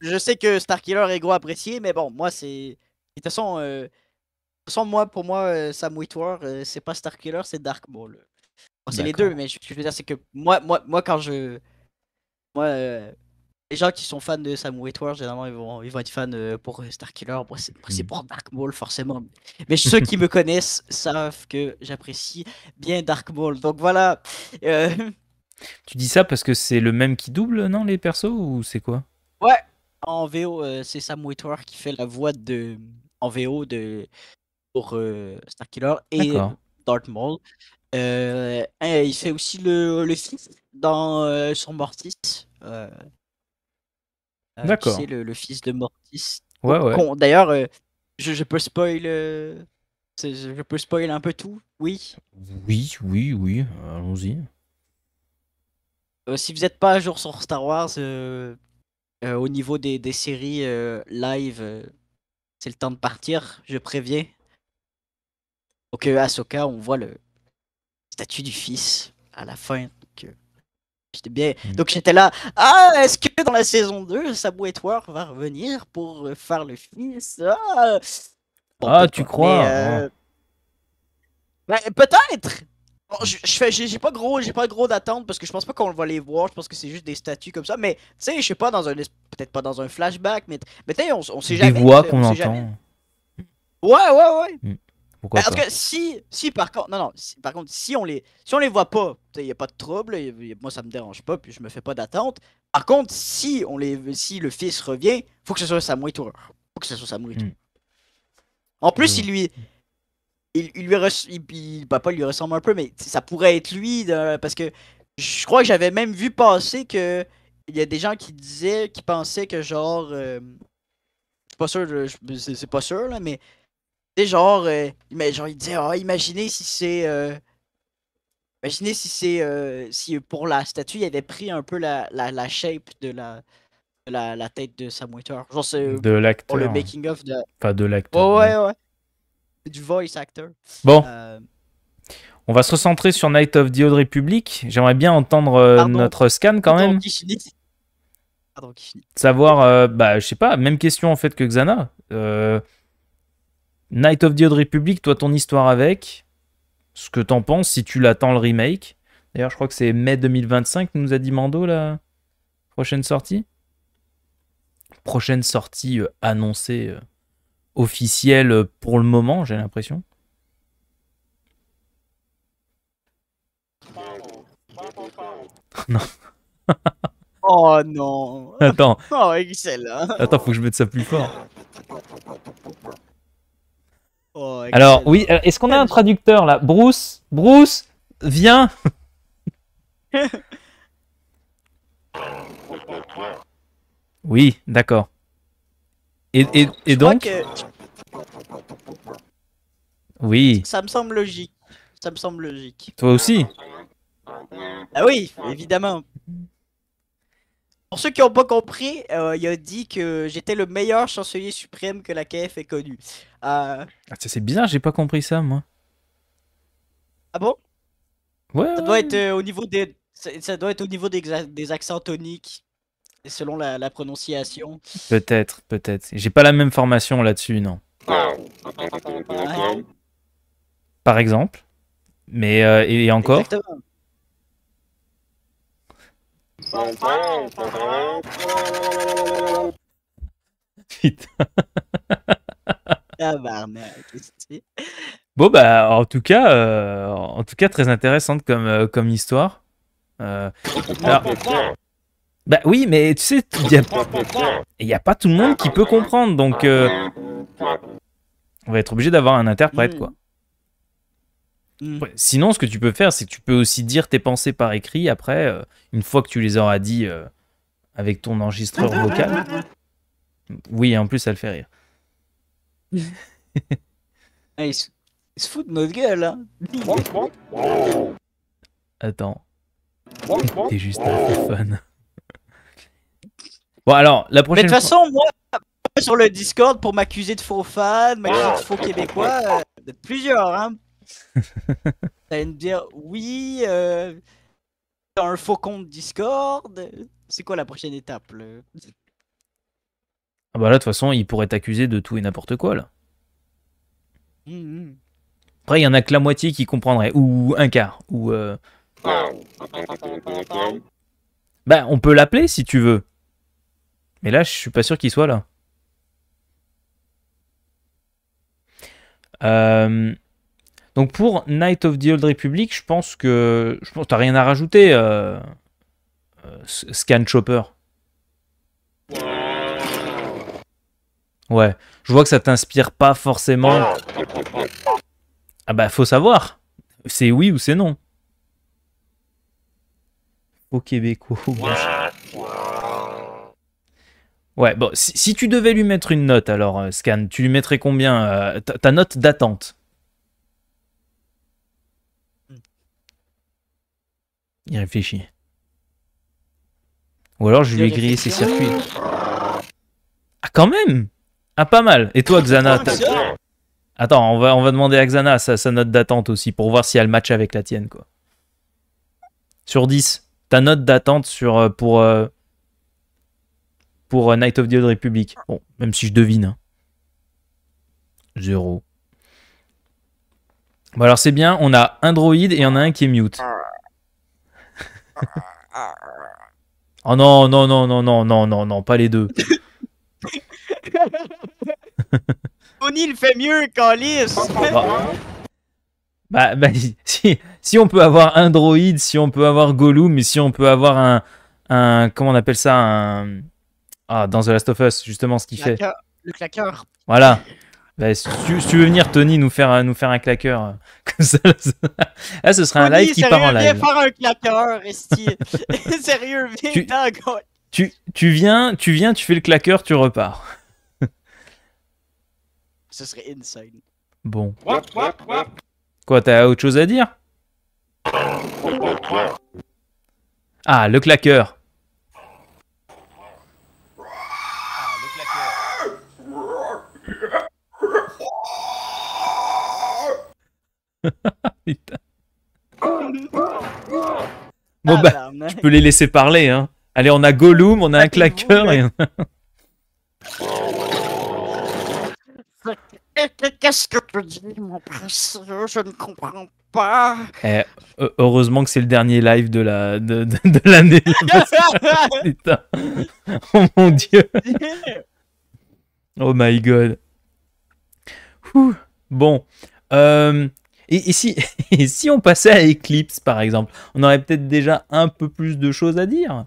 je sais que Starkiller est gros apprécié, mais bon, moi, c'est. De toute façon, euh... moi, pour moi, euh, Sam Witwer, euh, c'est pas Starkiller, c'est Dark Ball. c'est les deux, mais je, je veux dire, c'est que moi, moi, moi, quand je. Moi, les gens qui sont fans de Sam Witwer, généralement, ils vont, ils vont être fans pour Starkiller. Moi, c'est mm. pour Dark Ball, forcément. Mais ceux qui me connaissent savent que j'apprécie bien Dark Ball. Donc voilà. Tu dis ça parce que c'est le même qui double, non, les persos, ou c'est quoi Ouais, en VO, euh, c'est Sam Witwer qui fait la voix de en VO de pour euh, Starkiller et Darth Maul. Euh, il fait aussi le, fils dans son Mortis. D'accord. C'est le, fils de Mortis. Ouais, ouais. D'ailleurs, je, peux spoiler je peux spoiler un peu tout, oui. Oui, oui, oui. Allons-y. Euh, si vous n'êtes pas à jour sur Star Wars, euh, euh, au niveau des, des séries live, c'est le temps de partir, je préviens. Donc, Ahsoka, on voit le statut du fils à la fin. Donc, J'étais bien. Mm. Donc j'étais là. Ah, est-ce que dans la saison 2, Sabu Thor va revenir pour faire le fils Ah, ah tu crois hein. Peut-être je, fais, j'ai pas gros, j'ai pas gros d'attente parce que je pense pas qu'on va les voir. Je pense que c'est juste des statues comme ça. Mais tu sais, je sais pas dans un, peut-être pas dans un flashback, mais mais on, on sait jamais. Des voix qu'on entend. Ouais, ouais, ouais. Hmm. Pourquoi ben, en tout cas, si, si par contre, non, non, par contre, si on les, si on les voit pas, il y a pas de trouble. moi, ça me dérange pas, puis je me fais pas d'attente. Par contre, si on les, si le fils revient, faut que ce soit sa Il Faut que ce soit sa hmm. En plus, il hmm. lui, il, lui il, pas lui ressemble un peu, mais ça pourrait être lui, parce que je crois que j'avais même vu passer que il y a des gens qui disaient, qui pensaient que genre, euh, pas sûr, c'est pas sûr là, mais c'est genre, euh, mais genre ils disaient oh, ah, imaginez si c'est, euh, imaginez si c'est, si pour la statue il avait pris un peu la, la, shape de la, la, tête de Sam de l'acteur. Pour le making of de. Pas de l'acteur. ouais, ouais du voice actor. Bon. Euh, On va se recentrer sur Night of the Old Republic. J'aimerais bien entendre euh, notre scan quand Pardon, même. Pardon, Savoir, euh, bah, je sais pas, même question en fait que Xana. Night of the Old Republic, toi ton histoire avec, ce que t'en penses, si tu l'attends le remake. D'ailleurs, je crois que c'est mai 2025, nous a dit Mando la prochaine sortie. Prochaine sortie annoncée Officiel pour le moment, j'ai l'impression. non. oh non. Attends. Oh, hein. Attends, faut que je mette ça plus fort. Oh, Alors, oui, euh, est-ce qu'on a un traducteur là Bruce Bruce Viens Oui, d'accord. Et, et, et donc Oui. Ça me semble logique. Ça me semble logique. Toi aussi Ah oui, évidemment. Pour ceux qui n'ont pas compris, euh, il a dit que j'étais le meilleur chancelier suprême que la KF ait connu. Euh, ah, c'est bizarre, j'ai pas compris ça, moi. Ah bon Ouais. Ça doit être euh, au niveau des doit être au niveau des accents toniques selon la, prononciation. Peut-être, peut-être. J'ai pas la même formation là-dessus, non. Par exemple. Mais il euh, et, encore. Putain. bon bah en tout cas, euh, en tout cas très intéressante comme euh, comme histoire. Bah oui, mais tu sais, il n'y a... pas tout le monde qui peut comprendre, donc euh, on va être obligé d'avoir un interprète, mm. quoi. Mm. sinon, ce que tu peux faire, c'est que tu peux aussi dire tes pensées par écrit après, euh, une fois que tu les auras dit euh, avec ton enregistreur vocal. Oui, et en plus, ça le fait rire. Eh, ils, se... foutent de notre gueule, hein. Attends. T'es juste un fun. Bon, alors, la prochaine. Mais de toute façon, moi, sur le Discord, pour m'accuser de faux fans, de faux québécois, euh, plusieurs, hein. T'allais me dire, oui, un euh, faux compte Discord. C'est quoi la prochaine étape, Ah bah là, de toute façon, il pourrait t'accuser de tout et n'importe quoi, là. Hum, hum. Après, il y en a que la moitié qui comprendrait, ou un quart, ou... Euh... Bah, on peut l'appeler si tu veux. Mais là, je suis pas sûr qu'il soit là. Euh, donc pour Night of the Old Republic, je pense que je pense rien à rajouter, euh, euh, Scan Chopper. Ouais, je vois que ça t'inspire pas forcément. Ah bah faut savoir, c'est oui ou c'est non. Au Québécois. Ouais, bon, si, tu devais lui mettre une note, alors, euh, Scan, tu lui mettrais combien euh, ta, note d'attente Il réfléchit. Ou alors je lui ai grillé ses circuits. Ah, quand même Ah, pas mal. Et toi, Xana ah, Attends, on va, on va demander à Xana sa, note d'attente aussi pour voir si elle match avec la tienne, quoi. Sur 10, ta note d'attente sur, euh, pour pour euh, Night of the Old Republic. Bon, même si je devine. Hein. Zéro. Bon, alors c'est bien, on a un droïde et on a un qui est mute. oh non, non, non, non, non, non, non, non, pas les deux. Tony le fait mieux, qu'Alice. Bah, bah, bah si, si, on peut avoir un droïde, si on peut avoir Gollum, mais si on peut avoir un, un comment on appelle ça, un, ah, dans The Last of Us, justement, ce qu'il fait. Le claqueur. Voilà. Bah, si, tu, veux venir, Tony, nous faire, nous faire un claqueur, euh, comme ça, ce serait un live qui part en live. Viens faire un claqueur, Sérieux, viens, tu, tu, tu, viens, tu viens, tu fais le claqueur, tu repars. ce serait insane. Bon. Quoi, t'as autre chose à dire Ah, le claqueur. bon ah, bah, je peux les laisser parler. Hein. Allez, on a Gollum, on a un claqueur et... Qu'est-ce que tu dis, mon prince Je ne comprends pas. Eh, heureusement que c'est le dernier live de la de, de, l'année. Putain. Oh mon dieu. Oh my god. Bon. Euh, Et, si, on passait à Eclipse, par exemple, on aurait peut-être déjà un peu plus de choses à dire.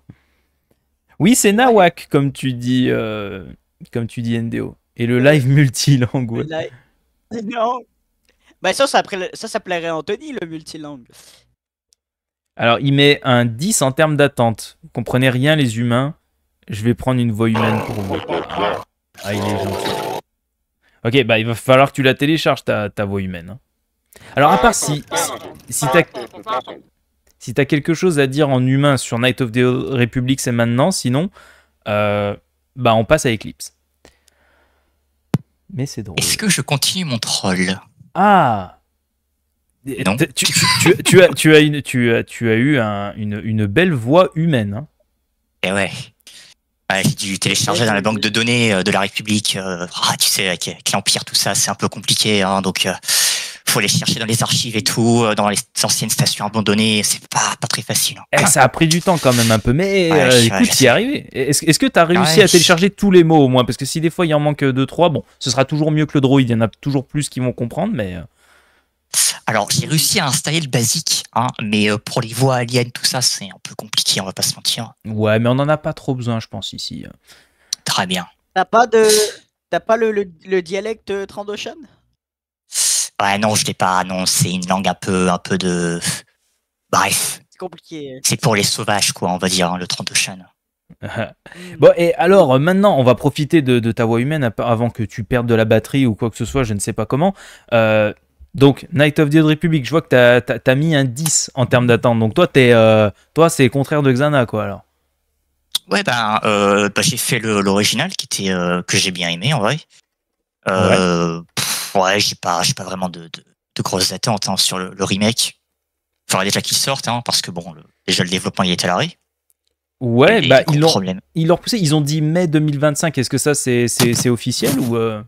Oui, c'est Nawak, comme tu dis, euh, comme tu dis NDO. Et le live multilangue. Ouais. Non. Ben, ça, ça, plairait à Anthony, le multilangue. Alors, il met un 10 en termes d'attente. Vous comprenez rien, les humains. Je vais prendre une voix humaine pour vous. Ah, il est gentil. Ok, bah il va falloir que tu la télécharges, ta, voix humaine. Hein. Alors à part ah, si, si, t'as si quelque chose à dire en humain sur Night of the Republic, c'est maintenant. Sinon, euh, bah on passe à Eclipse. Mais c'est drôle. Est-ce que je continue mon troll Ah non. Tu, tu, as, tu, as tu, as, tu as eu une, belle voix humaine. Hein. Eh Et ouais. Ah, j'ai dû télécharger dans la banque de données euh, de la République. Euh, ah, tu sais, avec, l'Empire, tout ça, c'est un peu compliqué. Hein, donc, faut les chercher dans les archives et tout, euh, dans les anciennes stations abandonnées. C'est pas, pas très facile. Hein. Eh, ça a pris du temps quand même un peu, mais euh, écoute, t'y es arrivé. Est-ce que tu as réussi à télécharger tous les mots au moins Parce que si des fois il en manque 2-3, bon, ce sera toujours mieux que le droïde, Il y en a toujours plus qui vont comprendre, mais. Euh. Alors, j'ai réussi à installer le basique, hein, mais pour les voix aliens, tout ça, c'est un peu compliqué, on va pas se mentir. Ouais, mais on en a pas trop besoin, je pense, ici. Très bien. T'as pas de. T'as pas le, le, le dialecte Trandoshan Ouais, non, je l'ai pas. annoncé, c'est une langue un peu, un peu de. Bref. C'est pour les sauvages, quoi, on va dire, hein, le 32 chan bon, et alors euh, maintenant, on va profiter de, ta voix humaine avant que tu perdes de la batterie ou quoi que ce soit, je ne sais pas comment. Euh, donc, Night of the Republic, je vois que tu as, mis un 10 en termes d'attente. Donc, toi, es, euh, toi c'est contraire de Xana, quoi, alors. Ouais, ben, bah, j'ai fait l'original qui que j'ai bien aimé en vrai. Ouais. Ouais, j'ai pas, pas vraiment de, de, grosses attentes hein, sur le, remake. Il faudrait déjà qu'il sorte, hein, parce que bon, le, déjà le développement il est à l'arrêt. Ouais, bah, ils l'ont, ils repoussé. Ils ont dit mai 2025. Est-ce que ça c'est, c'est, officiel ou euh,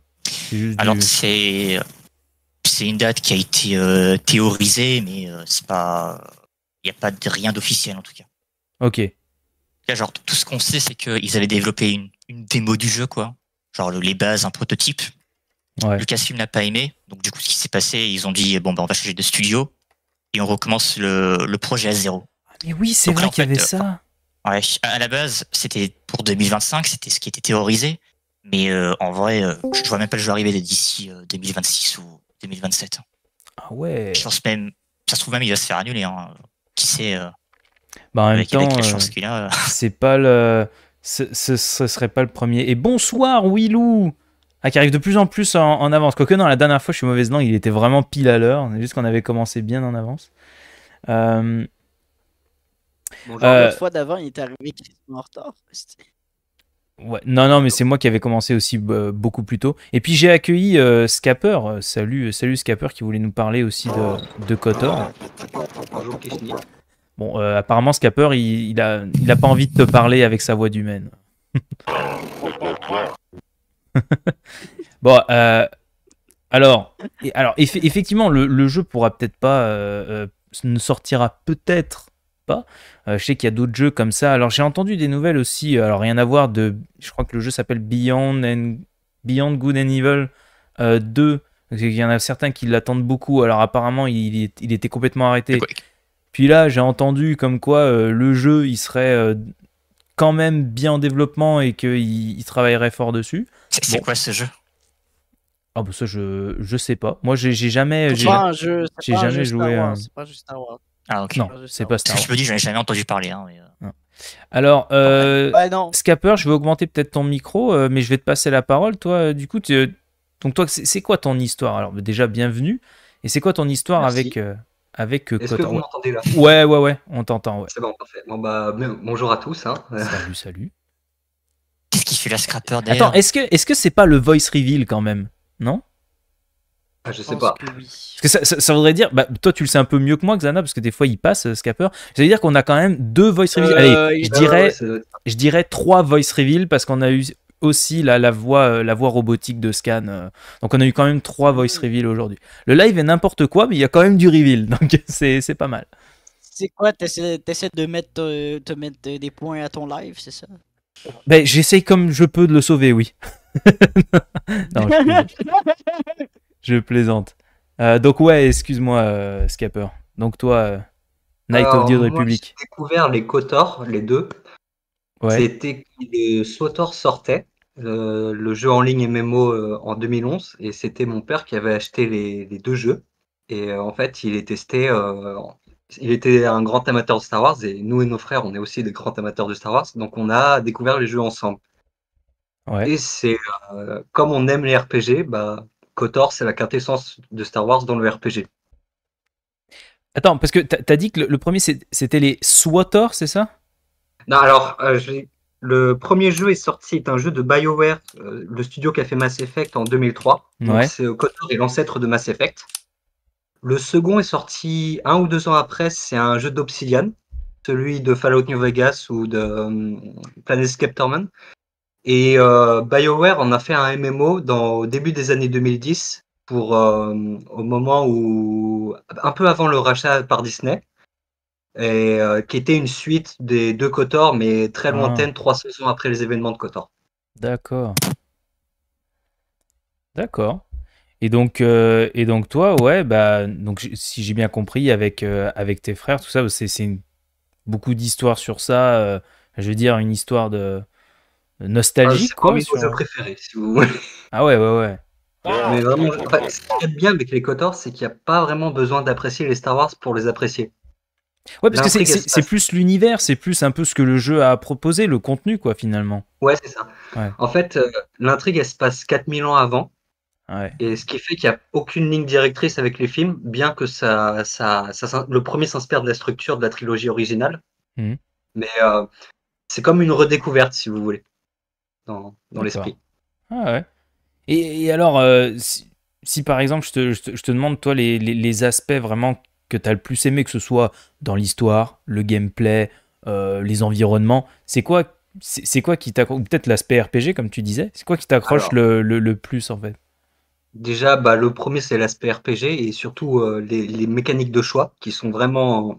Alors c'est c'est une date qui a été euh, théorisée, mais euh, c'est pas, il n'y a pas de, rien d'officiel en tout cas. Ok. genre tout ce qu'on sait, c'est qu'ils avaient développé une, une démo du jeu, quoi. Genre les bases, un prototype. Ouais. Lucasfilm n'a pas aimé. Donc, du coup, ce qui s'est passé, ils ont dit bon, ben, on va changer de studio et on recommence le, projet à zéro. Ah, mais oui, c'est vrai qu'il y avait ça. Euh, ouais, à la base, c'était pour 2025, c'était ce qui était théorisé. Mais euh, en vrai, euh, je vois même pas le jeu arriver d'ici 2026 ou 2027. Ah ouais. Je pense même, ça se trouve même, il va se faire annuler. Hein. Qui sait bah, en même c'est pas le, ce, ce, serait pas le premier. Et bonsoir, Willou. Ah, qui arrive de plus en plus en, avance. Quoique, non, la dernière fois, je suis mauvaise langue, il était vraiment pile à l'heure. Juste qu'on avait commencé bien en avance. Euh... euh fois d'avant, il est arrivé qu'il était en retard. Ouais. Non, non, mais c'est moi qui avais commencé aussi beaucoup plus tôt. Et puis j'ai accueilli euh, Scaper. Euh, salut, salut Scapper qui voulait nous parler aussi de, Kotor. bon, apparemment Scapper, il, il, a, il a pas envie de te parler avec sa voix d'humaine. bon, euh, alors, alors effectivement, le, jeu pourra peut-être pas, euh, euh, ne sortira peut-être pas. je sais qu'il y a d'autres jeux comme ça. Alors j'ai entendu des nouvelles aussi. Alors rien à voir de, je crois que le jeu s'appelle Beyond and Beyond Good and Evil 2. Il y en a certains qui l'attendent beaucoup. Alors apparemment, il, était complètement arrêté. Puis là, j'ai entendu comme quoi le jeu, il serait quand même bien en développement et qu'il travaillerait fort dessus. C'est quoi ce jeu ah bah ça je je sais pas. Moi j'ai jamais j'ai jamais joué. Un... Euh. C'est pas juste un Wars. Ah ok. Non, c'est pas Star Wars. Je me dis j'en ai jamais entendu parler. Hein, euh. Alors, euh, bah, Scapper, je vais augmenter peut-être ton micro, euh, mais je vais te passer la parole. Toi, du coup, donc toi, c'est quoi ton histoire Alors déjà bienvenue. Et c'est quoi ton histoire avec avec euh, est Que vous là Ouais, ouais, ouais, on t'entend. Ouais. C'est bon, parfait. Bon, bah, bonjour à tous. Hein. Salut, salut. Qu'est-ce qui fait la scrapper derrière Attends, est-ce que est-ce que c'est pas le voice reveal quand même Non ah, je, sais pas. Parce que ça, voudrait dire, bah, toi tu le sais un peu mieux que moi, Xana, parce que des fois il passe Scrapper. Euh, Scapper. Ça veut dire qu'on a quand même deux voice reveals. Euh, Allez, je dirais, je dirais trois voice reveals, parce qu'on a eu aussi la, la, voix, euh, la voix robotique de Scan. Euh. Donc on a eu quand même trois ah voice reveals aujourd'hui. Le live est n'importe quoi, mais il y a quand même du reveal, donc c'est pas mal. C'est quoi T'essaies de mettre, euh, te mettre des points à ton live, c'est ça ben, J'essaye comme je peux de le sauver, oui. non, je plaisante. donc ouais, excuse-moi, Scapper. Donc toi, Night of the Republic. J'ai découvert les Kotor, les deux. C'était que Swotor sortait, euh, le jeu en ligne MMO euh, en 2011, et c'était mon père qui avait acheté les, deux jeux. Et euh, en fait, il est testé. il était un grand amateur de Star Wars, et nous et nos frères, on est aussi des grands amateurs de Star Wars, donc on a découvert les jeux ensemble. Et c'est comme on aime les RPG, bah, Kotor, c'est la quintessence de Star Wars dans le RPG. Attends, parce que tu as dit que le, premier c'était les SWATOR, c'est ça alors, euh, le premier jeu est sorti, c'est un jeu de BioWare, euh, le studio qui a fait Mass Effect en 2003. C'est l'ancêtre de Mass Effect. Le second est sorti un ou deux ans après, c'est un jeu d'Obsidian, celui de Fallout New Vegas ou de euh, Planet Planetscape Torment. Et BioWare en a fait un MMO dans, au début des années 2010, pour, au moment où, un peu avant le rachat par Disney et, euh, qui était une suite des deux Cotor, mais très ah. lointaine, trois saisons après les événements de cotor D'accord. D'accord. Et donc, euh, et donc toi, ouais, bah, donc si j'ai bien compris, avec, euh, avec tes frères, tout ça, bah, c'est beaucoup d'histoires sur ça. je veux dire, une histoire de, nostalgie. Ah, quoi, sur... si vous voulez. Ah ouais, ouais, ouais. mais vraiment, ce qui est bien avec les cotors c'est qu'il n'y a pas vraiment besoin d'apprécier les Star Wars pour les apprécier. Ouais, parce que c'est plus l'univers, c'est plus un peu ce que le jeu a proposé, le contenu, quoi, finalement. Ouais, c'est ça. En fait, euh, l'intrigue, elle se passe 4000 ans avant. Et ce qui fait qu'il n'y a aucune ligne directrice avec les films, bien que ça, ça, ça le premier s'inspire de la structure de la trilogie originale. Mmh. Mais euh, c'est comme une redécouverte, si vous voulez, dans, dans l'esprit. Ah ouais. Et, alors, euh, si, par exemple, je te, je te, demande, toi, les, les, les aspects vraiment que tu as le plus aimé, que ce soit dans l'histoire, le gameplay, euh, les environnements C'est quoi, c'est quoi qui t'accroche peut-être l'aspect RPG, comme tu disais C'est quoi qui t'accroche le, le, plus, en fait Déjà, bah, le premier, c'est l'aspect RPG et surtout euh, les, mécaniques de choix qui sont vraiment.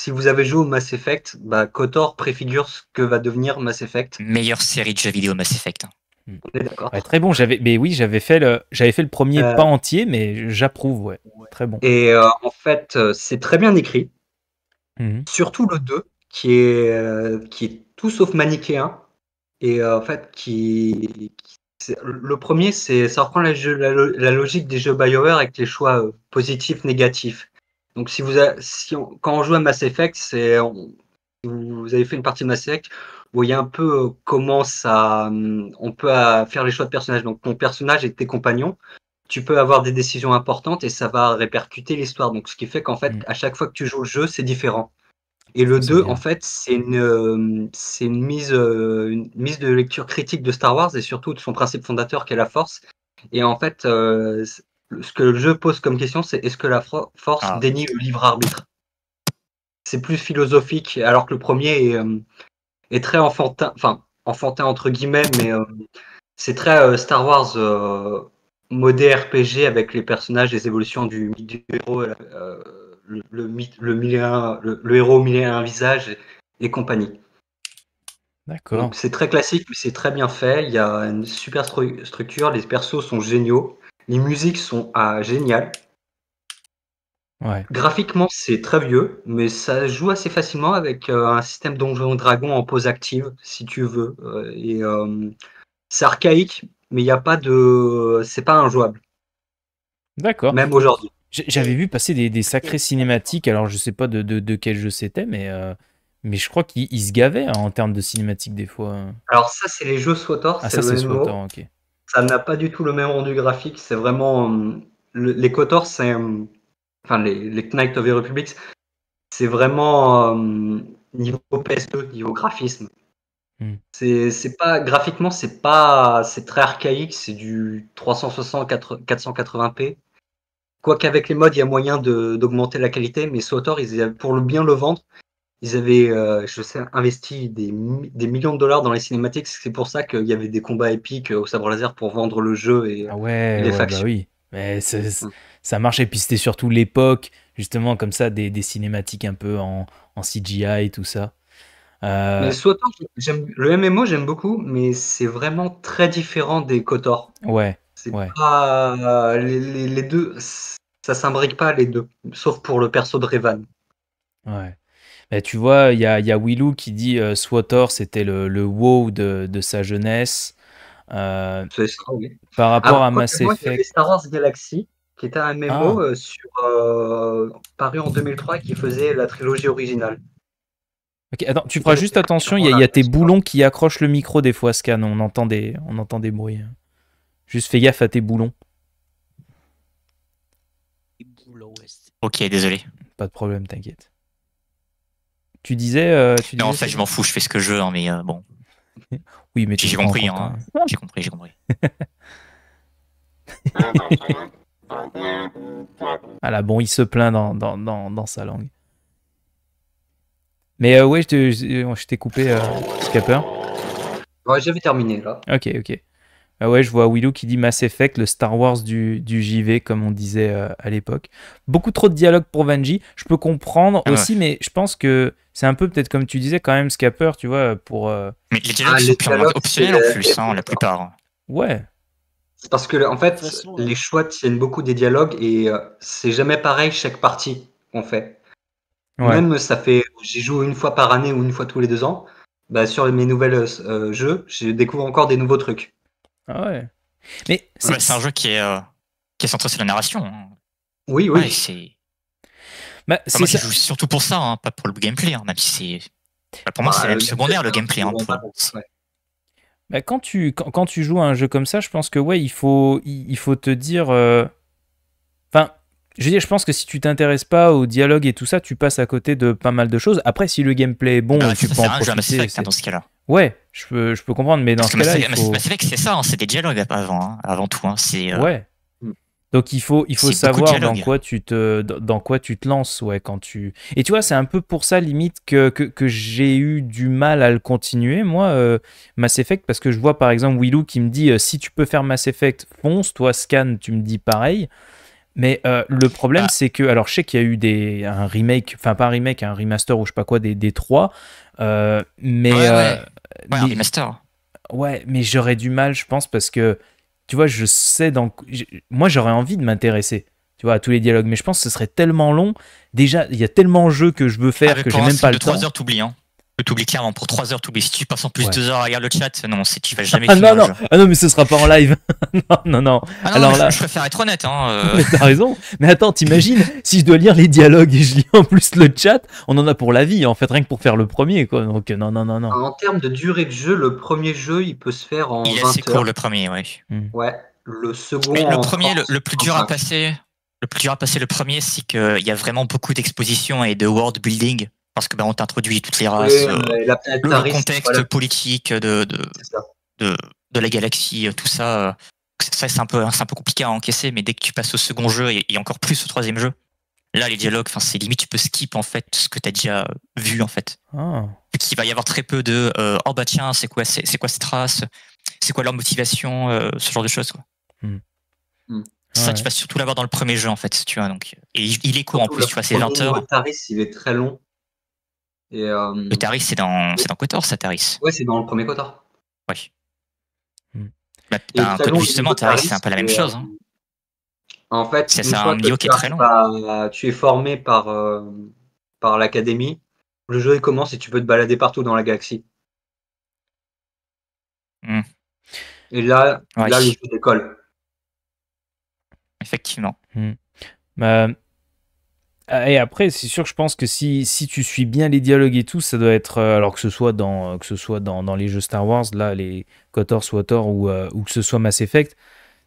Si vous avez joué au Mass Effect, bah, Kotor préfigure ce que va devenir Mass Effect. Meilleure série de jeux vidéo Mass Effect. Hein. Hmm. On est d'accord. très bon. J'avais, mais oui, j'avais fait le, j'avais fait le premier euh. pas entier, mais j'approuve. Très bon. Et euh, en fait, euh, c'est très bien écrit. Mmh. Surtout le 2, qui est, qui est tout sauf manichéen. Et en fait, qui, le premier, c'est ça reprend la, logique des jeux BioWare avec les choix positifs, négatifs. Donc, si vous, a, si quand on joue à Mass Effect, c'est vous avez fait une partie de ma Effect, vous voyez un peu euh, comment ça, hum, on peut euh, faire les choix de personnages. Donc ton personnage et tes compagnons, tu peux avoir des décisions importantes et ça va répercuter l'histoire. Donc ce qui fait qu'en fait, mm. à chaque fois que tu joues le jeu, c'est différent. Et le 2, en fait, c'est une, hum, c'est une, mise, euh, une mise de lecture critique de Star Wars et surtout de son principe fondateur qui est la force. Et en fait, ce que le jeu pose comme question, c'est est-ce que la force ah. dénie le livre arbitre c'est plus philosophique, alors que le premier est, euh, très enfantin, enfin enfantin entre guillemets, mais euh, c'est très euh, Star Wars modé RPG avec les personnages, les évolutions du héros, le, le, héros mille un visage et, compagnie. D'accord. C'est très classique, mais c'est très bien fait. Il y a une super structure, les persos sont géniaux, les musiques sont ah, géniales. Graphiquement, c'est très vieux, mais ça joue assez facilement avec euh, un système donjon dragon en pose active, si tu veux. Euh, et euh, c'est archaïque, mais il n'y a pas de, c'est pas injouable. D'accord. Même aujourd'hui. J'avais vu passer des, sacrés cinématiques. Alors je sais pas de, de, quel jeu c'était, mais mais je crois qu'ils se gavaient hein, en termes de cinématiques des fois. Alors ça, c'est les jeux Swator. Ah, ça, c'est Ça n'a pas du tout le même rendu graphique. C'est vraiment les c'est enfin les, Knights of the Republic, c'est vraiment euh, niveau PS2, niveau graphisme. Hmm. C'est pas graphiquement, c'est pas c'est très archaïque, c'est du 360 480p. Quoique avec les modes, il y a moyen d'augmenter la qualité, mais Sautor, ils, pour bien le vendre, ils avaient, euh, je sais, investi des, millions de dollars dans les cinématiques. C'est pour ça qu'il y avait des combats épiques au sabre laser pour vendre le jeu et, ah ouais, les bah factions. oui, mais c'est. Hmm ça marchait. Puis c'était surtout l'époque, justement, comme ça, des, cinématiques un peu en, CGI et tout ça. Euh... le MMO, j'aime beaucoup, mais c'est vraiment très différent des Kotor. Ouais. C'est pas. Les, deux, ça s'imbrique pas les deux, sauf pour le perso de Revan. Ouais. Bah, tu vois, il y a, Willou qui dit euh, Swator, c'était le, wow de, sa jeunesse. Euh, ça, Par rapport ah, à Mass Effect. Star Wars Galaxy, qui était un mémo ah. euh, sur, euh, paru en 2003 qui faisait la trilogie originale. Ok, tu feras juste attention, il y, a tes boulons qui accrochent le micro des fois, Scan, on entend des, on entend des bruits. Juste fais gaffe à tes boulons. Ok, désolé. Pas de problème, t'inquiète. Tu disais. Euh, tu non, en fait, je m'en fous, je fais ce que je veux, hein, mais bon. oui, mais hein. j'ai compris, j'ai compris, j'ai compris. Ah, voilà, bon, il se plaint dans, dans, dans, dans sa langue. Mais euh, ouais, euh, je t'ai coupé, euh, Scapper. Ouais, j'avais terminé là. Ok, ok. Ah ouais, je vois Willow qui dit Mass Effect, le Star Wars du, du JV, comme on disait euh, à l'époque. Beaucoup trop de dialogue pour Vanji. Je peux comprendre ah aussi, mais je pense que c'est un peu peut-être comme tu disais quand même, Scapper, tu vois, pour... Mais les dialogues ah, sont optionnels en plus, hein, la plupart. Ouais, parce que, en fait, les choix tiennent beaucoup des dialogues et euh, c'est jamais pareil chaque partie qu'on fait. Même, ça fait. J'y joue une fois par année ou une fois tous les deux ans. Bah, sur mes nouvelles euh, jeux, je découvre encore des nouveaux trucs. Ah ouais. Mais c'est un jeu qui est, euh, qui est centré sur la narration. Hein. Oui, oui. c'est. Bah, surtout pour ça, hein, pas pour le gameplay, hein, c'est. pour moi, bah, c'est secondaire le gameplay. Bah, quand, tu, quand, tu joues à un jeu comme ça, je pense que ouais, il faut, il, faut te dire. Euh, enfin, je veux dire, je pense que si tu t'intéresses pas au dialogue et tout ça, tu passes à côté de pas mal de choses. Après, si le gameplay est bon, tu peux en profiter. Hein, dans ce cas-là. Ouais, je peux, je peux comprendre, mais dans ce cas-là. c'est ça, hein, c'est des dialogues avant, hein, avant tout. c'est, euh, Ouais. Donc il faut, il faut savoir dans quoi, tu te, dans quoi tu te lances ouais, quand tu... Et tu vois, c'est un peu pour ça limite que, que, j'ai eu du mal à le continuer, moi, euh, Mass Effect, parce que je vois par exemple Willou qui me dit, euh, si tu peux faire Mass Effect, fonce, toi Scan, tu me dis pareil. Mais euh, le problème, ah. c'est que, alors je sais qu'il y a eu des, un remake, enfin pas un remake, un remaster ou je sais pas quoi, des, des trois, mais... Ouais, un remaster. Ouais, mais j'aurais du mal, je pense, parce que tu vois, je sais dans. Moi, j'aurais envie de m'intéresser, tu vois, à tous les dialogues, mais je pense que ce serait tellement long. Déjà, il y a tellement de jeux que je veux faire ah, que j'ai même pas le temps. 3 heures, t'oublies clairement pour 3 heures, Si tu passes en plus 2 heures à regarder le chat, non, c'est tu vas jamais. Ah, ah non, non, ah non, mais ce ne sera pas en live. non, non, non. Alors là, je, préfère être honnête. Hein, euh. Mais t'as raison. Mais attends, t'imagines si je dois lire les dialogues et je lis en plus le chat, on en a pour la vie en fait, rien que pour faire le premier quoi. Donc euh, non, non, non, non. En termes de durée de jeu, le premier jeu, il peut se faire en. Il est assez court le premier, ouais. Hmm. Le second. le premier, le, plus dur à passer. Le plus dur à passer le premier, c'est qu'il y a vraiment beaucoup d'exposition et de world building parce que ben, on t'introduit toutes les races, euh, le, contexte politique de de, de, la galaxie, euh, tout ça. Euh, ça c'est un peu c'est un peu compliqué à encaisser, mais dès que tu passes au second jeu et, encore plus au troisième jeu, là les dialogues, enfin c'est limite tu peux skip en fait ce que tu as déjà vu en fait. Ah. va y avoir très peu de oh bah tiens c'est quoi c'est, quoi cette race, c'est quoi leur motivation, ce genre de choses hmm. Hmm. Ça, tu vas surtout l'avoir dans le premier jeu, en fait, tu vois. Donc, et il est court en plus, tu vois, c'est 20 heures. il est très long. Et, euh, Le Taris, c'est dans, c'est dans Kotor, ça, Taris Oui, c'est dans le premier Kotor. Oui. Hmm. Bah, justement, Taris, c'est un peu la même chose. Euh, hein. En fait, c'est un niveau qui est très long. tu es formé par, euh, par l'académie. Le jeu commence et tu peux te balader partout dans la galaxie. Hmm. Et là, là, le jeu décolle. Effectivement. Hmm. Bah, ah, et après, c'est sûr, je pense que si, si tu suis bien les dialogues et tout, ça doit être. Euh, alors que ce soit dans, euh, que ce soit dans, dans, les jeux Star Wars, là, les KOTOR, SWATOR ou, euh, ou que ce soit Mass Effect,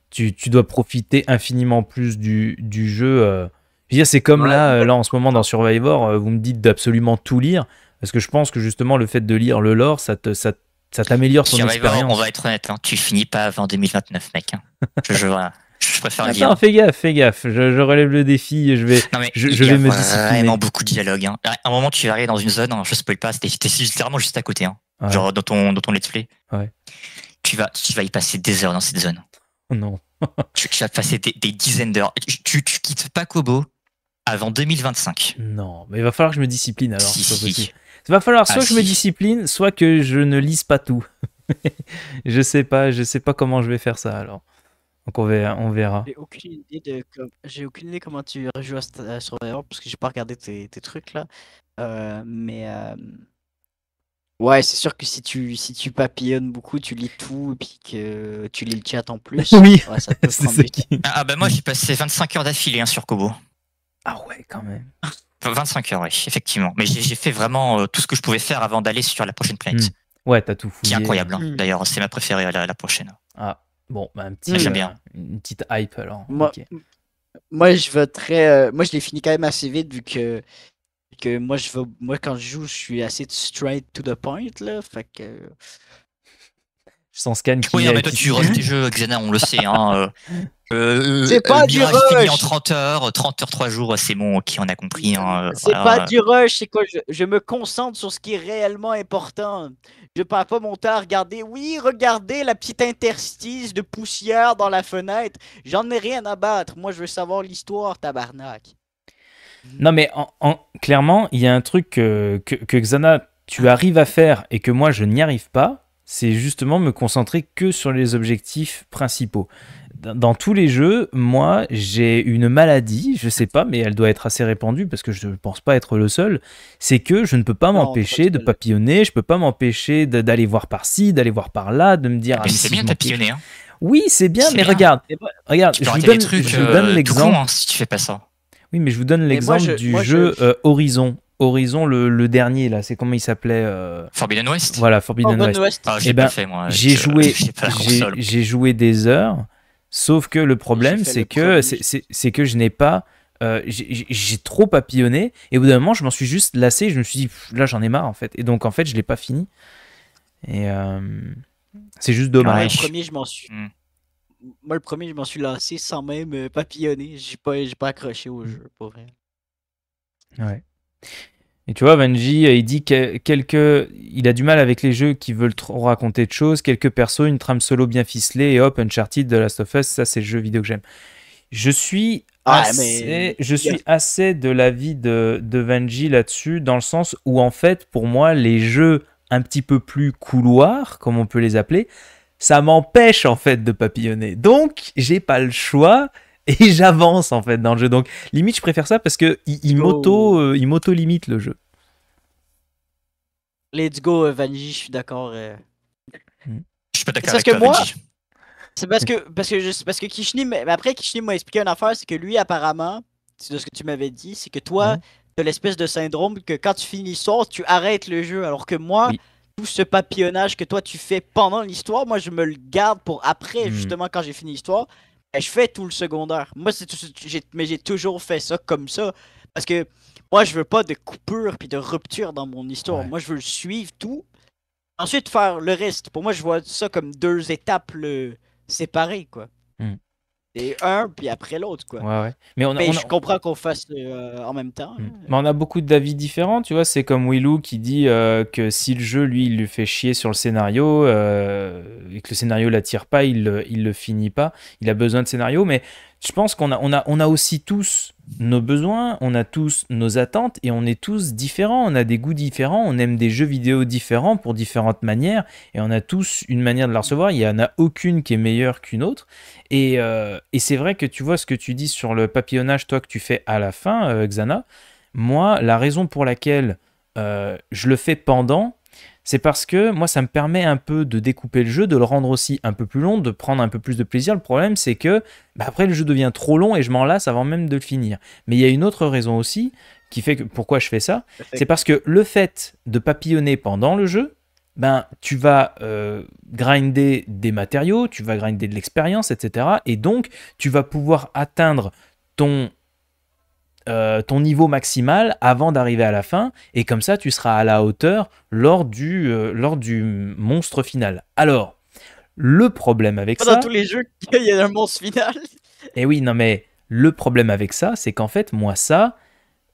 tu, tu dois profiter infiniment plus du, du jeu. Je veux dire, c'est comme là, là, en ce moment, dans Survivor, vous me dites d'absolument tout lire, parce que je pense que justement, le fait de lire le lore, ça te. Ça, ça t'améliore ton Survivor, expérience. On va être honnête, hein, tu finis pas avant 2029, mec. Hein. je, je, vois. Je préfère Fais gaffe, fais gaffe. Je, relève le défi. Et je vais, non mais je, vais me vraiment beaucoup de dialogue. Hein. À un moment, tu vas arriver dans une zone. Hein, je spoil pas. t'es littéralement juste à côté. Hein. Genre dans ton, dans ton let's play. Ouais. Tu vas, tu vas y passer des heures dans cette zone. Non. tu, vas passer des, dizaines d'heures. Tu, tu, quittes pas Kobo avant 2025. Non, mais il va falloir que je me discipline alors. Si, si. Il va falloir soit ah, que je me discipline, soit que je ne lise pas tout. je sais pas, je sais pas comment je vais faire ça alors. Donc on verra. On verra. J'ai aucune, idée comment tu rejoues à parce que j'ai pas regardé tes, trucs là. Euh, mais euh, ouais, c'est sûr que si tu si tu papillonnes beaucoup, tu lis tout et puis que tu lis le chat en plus. oui. Ah bah moi j'ai passé 25 heures d'affilée hein, sur Kobo. Ah ouais quand même. 25 heures, oui, effectivement. Mais j'ai fait vraiment euh, tout ce que je pouvais faire avant d'aller sur la prochaine planète. Hmm. Ouais, t'as tout fouillé. Qui incroyable. Hein. Hmm. D'ailleurs, c'est ma préférée, la, la prochaine. Ah, Bon, bah, un petit, ah, j'aime euh, bien. une petite hype alors. Moi, moi je euh, moi, je l'ai fini quand même assez vite vu que, que moi, je veux, moi, quand je joue, je suis assez straight to the point. Là, fait que. Je sens scan qui. Oui, euh, mais toi, tu rushes tes jeux, Xena, on le sait. Hein, c'est pas du rush. en 30 heures, 30 heures, 3 jours, c'est bon, qui en a compris. Hein, c'est pas du rush, c'est quoi je, je, me concentre sur ce qui est réellement important. Je parle pas mon temps à regarder. Oui, regardez la petite interstice de poussière dans la fenêtre. J'en ai rien à battre. Moi, je veux savoir l'histoire, tabarnak. Non, mais en, clairement, il y a un truc que Xana, tu ah. arrives à faire et que moi, je n'y arrive pas c'est justement me concentrer que sur les objectifs principaux. Dans tous les jeux, moi, j'ai une maladie, je ne sais pas, mais elle doit être assez répandue parce que je ne pense pas être le seul. C'est que je ne peux pas m'empêcher de papillonner, je peux pas m'empêcher d'aller voir par-ci, d'aller voir par-là, de me dire. Ah, c'est bien papillonner. Hein. Oui, c'est bien, mais regarde, regarde, je vous, donne, trucs, je euh, donne, hein, l'exemple. si tu fais pas ça. Oui, mais je vous donne l'exemple du jeu euh, Horizon. Horizon, le, dernier, là, c'est comment il s'appelait euh, Forbidden West Voilà, Forbidden, West. j'ai joué, j'ai joué des heures, sauf que le problème, c'est que, que je n'ai pas. Euh, j'ai trop papillonné et au bout d'un moment, je m'en suis juste lassé. Je me suis dit, là, j'en ai marre en fait. Et donc, en fait, je l'ai pas fini. Et euh, c'est juste dommage. je m'en suis. Hmm. Moi, le premier, je m'en suis lassé sans même papillonner. J'ai pas, pas accroché au hmm. jeu, pour rien. Ouais. Et tu vois, Benji, euh, il dit que quelques... il a du mal avec les jeux qui veulent raconter de choses, quelques persos, une trame solo bien ficelée, et hop, Uncharted, The Last of Us, ça c'est le jeu vidéo que j'aime. Je suis ah, assez, je suis assez de l'avis de, de Vanji là-dessus, dans le sens où en fait, pour moi, les jeux un petit peu plus couloirs, comme on peut les appeler, ça m'empêche en fait de papillonner. Donc, j'ai pas le choix et j'avance en fait dans le jeu. Donc limite, je préfère ça parce que il, m'auto, euh, il limite le jeu. Let's go euh, Vanji, je suis d'accord. Euh. Hmm. Je suis d'accord avec que moi- C'est parce que parce que parce que Kishni Mais après Kishni m'a expliqué une affaire, c'est que lui apparemment, c'est de ce que tu m'avais dit, c'est que toi tu hmm. t'as l'espèce de syndrome que quand tu finis l'histoire, tu arrêtes le jeu, alors que moi tout ce papillonnage que toi tu fais pendant l'histoire, moi je me le garde pour après hmm. justement quand j'ai fini l'histoire. Ben, je fais tout le secondaire. Moi, c'est mais j'ai toujours fait ça comme ça. Parce que moi, je veux pas de coupure puis de rupture dans mon histoire. Moi, je veux suivre tout. Ensuite, faire le reste. Pour moi, je vois ça comme deux étapes séparées, quoi. Hmm. C'est un, puis après l'autre, quoi. Mais, je comprends qu'on fasse euh, en même temps. Mm. Euh. Mais on a beaucoup d'avis différents, tu vois. C'est comme Willou qui dit euh, que si le jeu, lui, il lui fait chier sur le scénario, et que le scénario l'attire pas, il, il le finit pas. Il a besoin de scénario, mais je pense qu'on a, on a, on a aussi tous nos besoins, on a tous nos attentes et on est tous différents. On a des goûts différents, on aime des jeux vidéo différents pour différentes manières et on a tous une manière de la recevoir. Il n'y en a aucune qui est meilleure qu'une autre. Euh, et, c'est vrai que tu vois ce que tu dis sur le papillonnage, toi, que tu fais à la fin, euh, Xana. Moi, la raison pour laquelle euh, je le fais pendant, c'est parce que moi, ça me permet un peu de découper le jeu, de le rendre aussi un peu plus long, de prendre un peu plus de plaisir. Le problème, c'est que bah, après, le jeu devient trop long et je m'en lasse avant même de le finir. Mais il y a une autre raison aussi qui fait que pourquoi je fais ça, c'est parce que le fait de papillonner pendant le jeu, ben, tu vas euh, grinder des matériaux, tu vas grinder de l'expérience, etc. Et donc, tu vas pouvoir atteindre ton euh, ton niveau maximal avant d'arriver à la fin, et comme ça tu seras à la hauteur lors du, euh, lors du monstre final. Alors, le problème avec ça... Dans tous les jeux, il y a un monstre final. Et eh oui, non mais le problème avec ça, c'est qu'en fait, moi ça,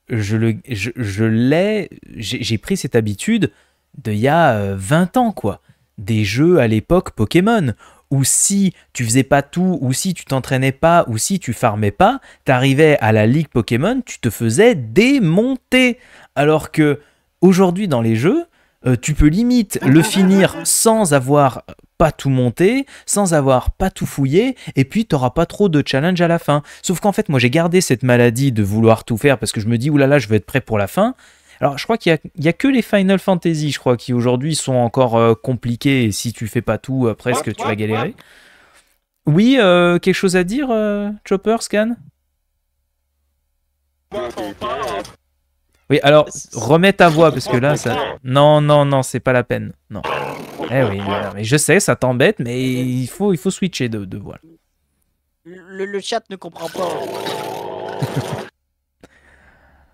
je l'ai... Je, je j'ai pris cette habitude d'il y a 20 euh, ans, quoi. Des jeux à l'époque Pokémon, ou si tu faisais pas tout, ou si tu t'entraînais pas, ou si tu farmais pas, t'arrivais à la ligue Pokémon, tu te faisais démonter. Alors que aujourd'hui dans les jeux, euh, tu peux limite le finir sans avoir pas tout monté, sans avoir pas tout fouillé, et puis t'auras pas trop de challenge à la fin. Sauf qu'en fait, moi j'ai gardé cette maladie de vouloir tout faire parce que je me dis, oulala, je vais être prêt pour la fin. Alors, je crois qu'il n'y a, a, que les Final Fantasy, je crois, qui aujourd'hui sont encore euh, compliqués. Et si tu fais pas tout, est presque, que tu vas galérer. Oui, euh, quelque chose à dire, euh, Chopper, Scan Oui, alors, remets ta voix, parce que là, ça. Non, non, non, c'est pas la peine. Non. Eh oui, mais je sais, ça t'embête, mais il faut, il faut switcher de, voix. Le, le chat ne comprend pas.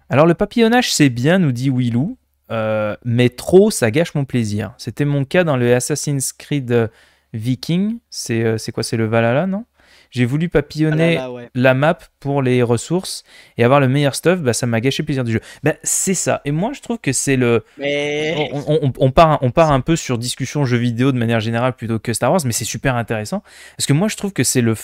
Alors le papillonnage c'est bien, nous dit Willou, euh, mais trop ça gâche mon plaisir. C'était mon cas dans le Assassin's Creed euh, Viking, euh, c'est quoi, c'est le Valhalla, non j'ai voulu papillonner la map pour les ressources et avoir le meilleur stuff, bah, ça m'a gâché plaisir du jeu. Bah, c'est ça. Et moi, je trouve que c'est le. On, part, on part un peu sur discussion jeux vidéo de manière générale plutôt que Star Wars, mais c'est super intéressant. Parce que moi, je trouve que c'est le,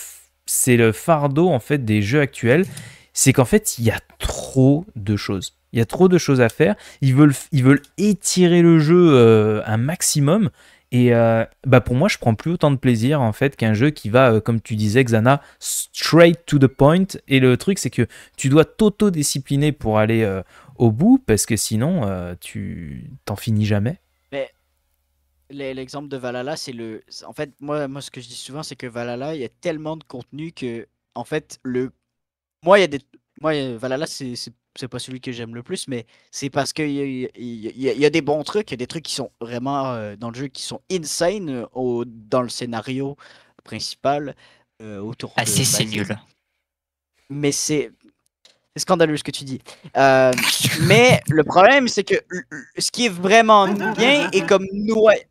c'est le fardeau en fait des jeux actuels c'est qu'en fait, il y a trop de choses. Il y a trop de choses à faire. Ils veulent, ils veulent étirer le jeu euh, un maximum. Et euh, bah pour moi, je prends plus autant de plaisir en fait qu'un jeu qui va, euh, comme tu disais, Xana, straight to the point. Et le truc, c'est que tu dois t'auto-discipliner pour aller au bout, parce que sinon, tu t'en finis jamais. Mais l'exemple de Valhalla, c'est le. En fait, moi, moi, ce que je dis souvent, c'est que Valhalla, il y a tellement de contenu que, en fait, le moi, il y a des. Moi, Valhalla, c'est pas celui que j'aime le plus, mais c'est parce qu'il y, y, a des bons trucs, il y a des trucs qui sont vraiment euh, dans le jeu qui sont insane euh, au, dans le scénario principal. Euh, autour Assez, ah, c'est bah, Mais c'est. scandaleux ce que tu dis. mais le problème, c'est que ce qui est vraiment bien est comme, noyé,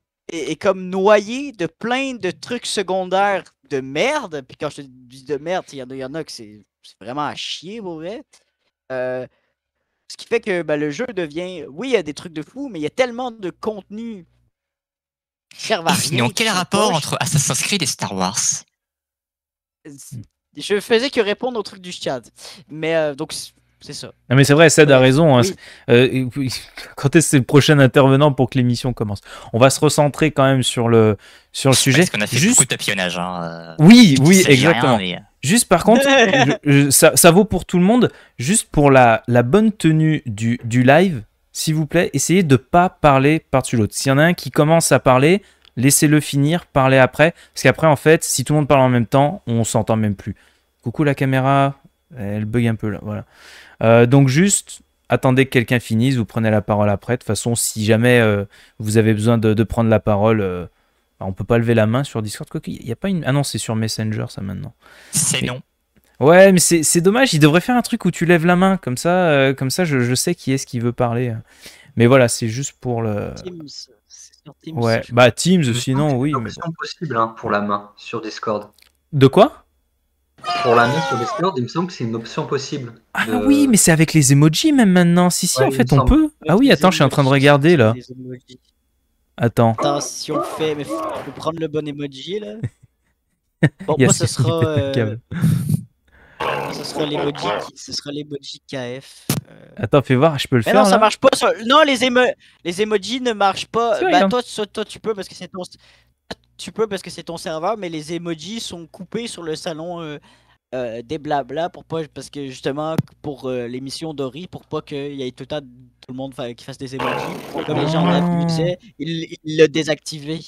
comme noyé de plein de trucs secondaires de merde. Puis quand je dis de merde, il y, en a, y en a que c'est c'est vraiment à chier, pour vrai. Euh, ce qui fait que ben, le jeu devient. Oui, il y a des trucs de fou, mais il y a tellement de contenu qui Sinon, quel rapport entre Assassin's Creed et Star Wars Je faisais que répondre au truc du chat. Mais euh, donc, c'est ça. Non, mais c'est vrai, Ced a raison. Hein. Euh, quand est-ce c'est le prochain intervenant pour que l'émission commence On va se recentrer quand même sur le, sur le sujet. Parce qu'on a fait Juste... beaucoup de tapionnage. Hein, euh, oui, oui, exactement. Euh. Juste par contre, ça, ça, vaut pour tout le monde. Juste pour la, la bonne tenue du, du live, s'il vous plaît, essayez de ne pas parler par-dessus l'autre. S'il y en a un qui commence à parler, laissez-le finir, parlez après. Parce qu'après, en fait, si tout le monde parle en même temps, on s'entend même plus. Coucou la caméra, elle bug un peu là, voilà. Euh, donc juste, attendez que quelqu'un finisse, vous prenez la parole après. De toute façon, si jamais euh, vous avez besoin de, prendre la parole, euh, bah, on peut pas lever la main sur Discord. y a pas une... Ah non, c'est sur Messenger ça maintenant. C'est non. Ouais, mais c'est dommage. Il devrait faire un truc où tu lèves la main comme ça. comme ça, je, sais qui est-ce qui veut parler. Mais voilà, c'est juste pour le. Teams. ouais, bah Teams, sinon oui. C'est mais... Hein, pour la main sur Discord. De quoi pour la mise sur Discord, il me semble que c'est une option possible. Ah oui, mais c'est avec les emojis même maintenant. Si, si, en fait, on peut. Ah oui, attends, je suis en train de regarder là. Attends. Attends, si on fait, mais faut, prendre le bon emoji là. Bon, moi, ce sera. Euh, ce sera l'emoji, KF. Euh. Attends, fais voir, je peux le faire. Non, ça marche pas. Non, les, émo... les emojis ne marchent pas. Bah, hein. toi, toi, tu peux parce que c'est ton, tu peux parce que c'est ton serveur, mais les emojis sont coupés sur le salon euh, euh, des blabla pour pas, parce que justement pour euh, l'émission d'Ori, pour pas qu'il y ait tout le tout le monde qui fasse des emojis. Comme les gens sais, ah. il l'a désactivé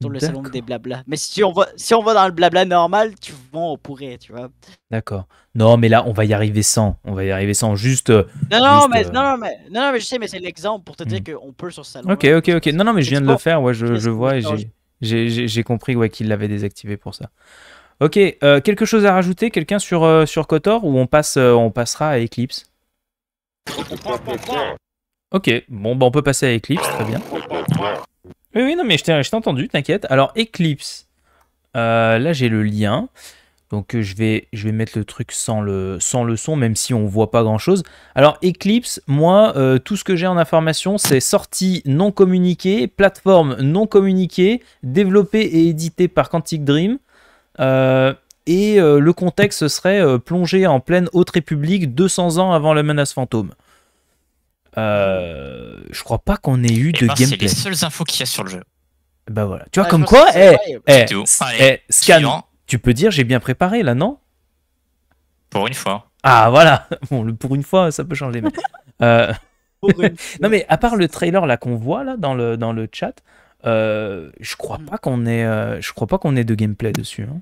sur le salon des blabla. Mais si on va, si on va dans le blabla normal, tu vois, on pourrait, tu vois. D'accord. Non, mais là, on va y arriver sans. On va y arriver sans juste. Non, non, mais, non, mais, non, mais je sais, mais c'est l'exemple pour te dire hmm. qu'on peut sur ce salon. Ok, hein. ok, ok. Non, non, mais je viens de le faire. Ouais, je, je vois et j'ai. J'ai compris ouais, qu'il l'avait désactivé pour ça. Ok, euh, quelque chose à rajouter Quelqu'un sur, euh, sur Kotor ou on, passe, euh, on passera à Eclipse Ok, bon, bah on peut passer à Eclipse, très bien. Oui, oui, non, mais je t'ai entendu, t'inquiète. Alors, Eclipse, là j'ai le lien. Donc euh, je vais, je vais mettre le truc sans le, sans son, même si on voit pas grand-chose. Alors Eclipse, moi, euh, tout ce que j'ai en information, c'est sortie non communiquée, plateforme non communiquée, développée et éditée par Quantic Dream. Euh, et le contexte serait plongé en pleine Haute République 200 ans avant la menace fantôme. je crois pas qu'on ait eu eh de gameplay. Ben, c'est les seules infos qu'il y a sur le jeu. Bah voilà. Tu vois, ah, comme quoi, eh, tu peux dire j'ai bien préparé là, non Pour une fois. Ah voilà, bon, le pour une fois, ça peut changer. Mais... Euh, non mais à part le trailer là qu'on voit là dans le dans le chat, euh, je crois mm. pas qu'on ait euh, je crois pas qu'on ait de gameplay dessus. Hein.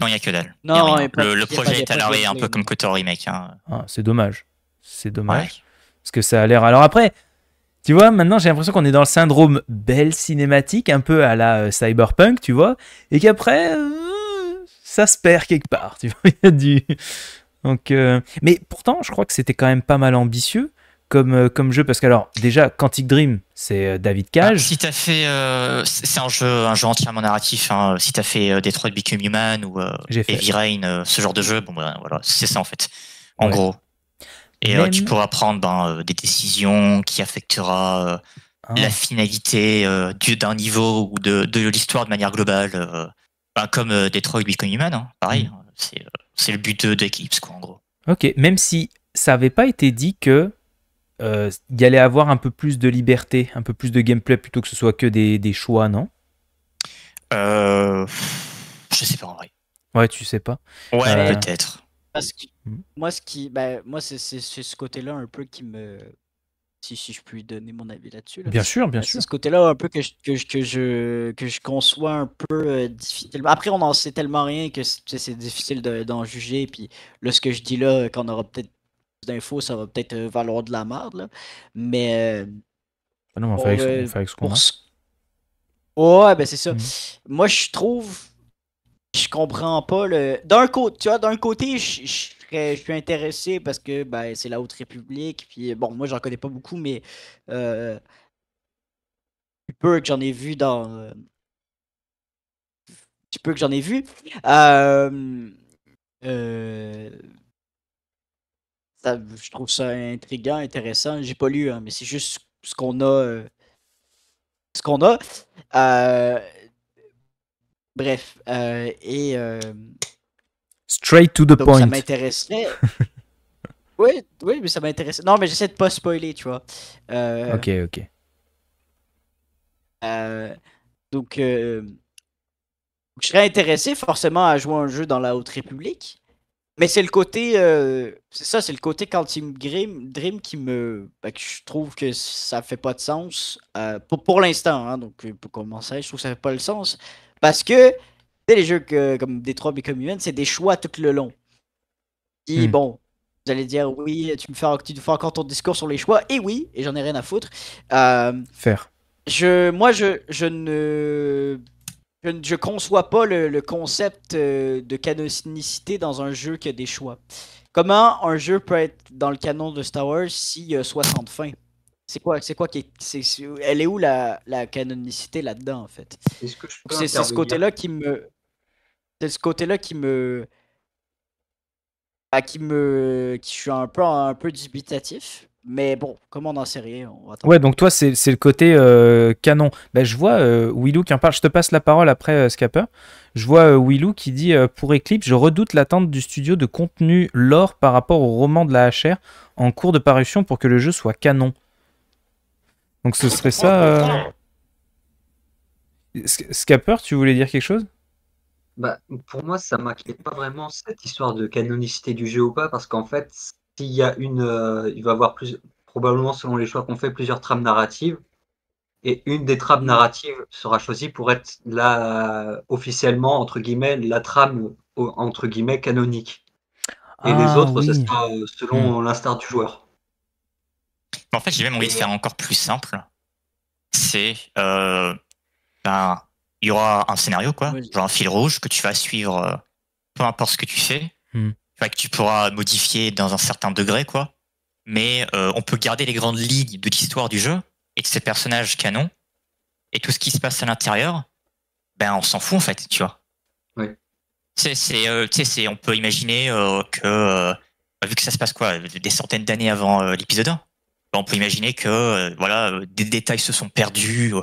Non, il n'y a que dalle. Non, le, le, projet est un peu comme Kotor Remake. Hein. Ah, c'est dommage. C'est dommage. Parce que ça a l'air. Alors après, tu vois, maintenant j'ai l'impression qu'on est dans le syndrome belle cinématique, un peu à la cyberpunk, tu vois, et qu'après, ça se perd quelque part. Tu vois, du. Donc, euh, Mais pourtant, je crois que c'était quand même pas mal ambitieux comme, euh, comme jeu. Parce que, déjà, Quantic Dream, c'est euh, David ah, Cage. si t'as fait. c'est un jeu, un jeu entièrement narratif. Hein. Si t'as fait Detroit Become Human ou Heavy Rain, ce genre de jeu, bon, ben, voilà, c'est ça en fait. En gros. Et tu pourras prendre ben, des décisions qui affectera. Ah. la finalité d'un niveau ou de, de l'histoire de manière globale. Bah, comme euh, Detroit Become Human, hein, pareil. Mm. Hein, euh, c'est, le but d'Eclipse, quoi, en gros. Ok, même si ça n'avait pas été dit que euh, il y allait avoir un peu plus de liberté, un peu plus de gameplay plutôt que ce soit que des, choix, non euh, Je sais pas en vrai. Ouais, tu sais pas. Ouais, peut-être. Mm. moi, ce qui, bah, moi, c'est ce côté-là un peu qui me, si, si je puis donner mon avis là-dessus. Bien sûr, bien euh, sûr. C'est ce côté-là un peu que je, que, je, conçois un peu euh, difficilement. Après, on n'en sait tellement rien que c'est difficile d'en juger. Puis là, ce que je dis là, euh, quand on aura peut-être plus d'infos, ça va peut-être valoir de la merde. Là. Mais. non, on, fait avec, ce qu'on Ouais, ben c'est ça. Mmh. Moi, je trouve. Je comprends pas le. D'un côté, tu vois, d'un côté, je je suis intéressé parce que ben, c'est la Haute République. Puis euh, bon, moi, j'en connais pas beaucoup, mais euh, Tu peux que j'en ai vu dans. Euh, tu peux que j'en ai vu. ça, je trouve ça intriguant, intéressant. J'ai pas lu, hein, mais c'est juste ce qu'on a. ce qu'on a. bref. et Straight to the point. Ça m'intéresserait. oui, oui, mais ça m'intéresse. Non, mais j'essaie de pas spoiler, tu vois. Euh, ok, ok. Euh, donc, euh, je serais intéressé forcément à jouer un jeu dans la Haute République. Mais c'est le côté. C'est ça, c'est le côté Quantum Dream, qui me. Ben, je trouve que ça fait pas de sens. pour, pour l'instant, hein, donc pour commencer, je trouve que ça fait pas le sens. Parce que les jeux que, comme Detroit Become Human, c'est des choix tout le long. et hmm. bon, vous allez dire oui, tu me fais, tu fais encore ton discours sur les choix, et oui, et j'en ai rien à foutre. Euh, Faire. Je, moi, je, je ne. Je ne conçois pas le, concept euh, de canonicité dans un jeu qui a des choix. Comment un jeu peut être dans le canon de Star Wars s'il y a 60 fins c'est quoi, c'est quoi qui est, c'est, elle est où la, la canonicité là-dedans en fait C'est ce côté-là qui me, c'est ce côté-là qui me. Ah, qui me. qui je suis un peu, un peu dubitatif. Mais bon, comment en série Ouais, donc toi, c'est le côté euh, canon. Bah, je vois euh, Willou qui en parle. Je te passe la parole après, euh, Je vois euh, Willou qui dit Pour Eclipse, je redoute l'attente du studio de contenu lore par rapport au roman de la HR en cours de parution pour que le jeu soit canon. Donc ce serait ça. Scapper, tu voulais dire quelque chose bah, pour moi, ça m'inquiète pas vraiment cette histoire de canonicité du jeu ou pas, parce qu'en fait, s'il y a une, euh, il va y avoir probablement selon les choix qu'on fait, plusieurs trames narratives, et une des trames mmh. narratives sera choisie pour être là officiellement entre guillemets la trame entre guillemets canonique. Et les ah autres, ce sera euh, selon mmh. l'instar du joueur. En fait, j'ai même envie de faire encore plus simple. C'est euh, ben, il y aura un scénario, quoi, genre un fil rouge que tu vas suivre, euh, peu importe ce que tu fais, hmm. que tu pourras modifier dans un certain degré, quoi. Mais euh, on peut garder les grandes lignes de l'histoire du jeu et de ses personnages canons et tout ce qui se passe à l'intérieur. Ben, on s'en fout en fait, tu vois. C'est, euh, c'est, on peut imaginer que vu que ça se passe quoi, des centaines d'années avant l'épisode 1, ben, on peut imaginer que voilà, des détails se sont perdus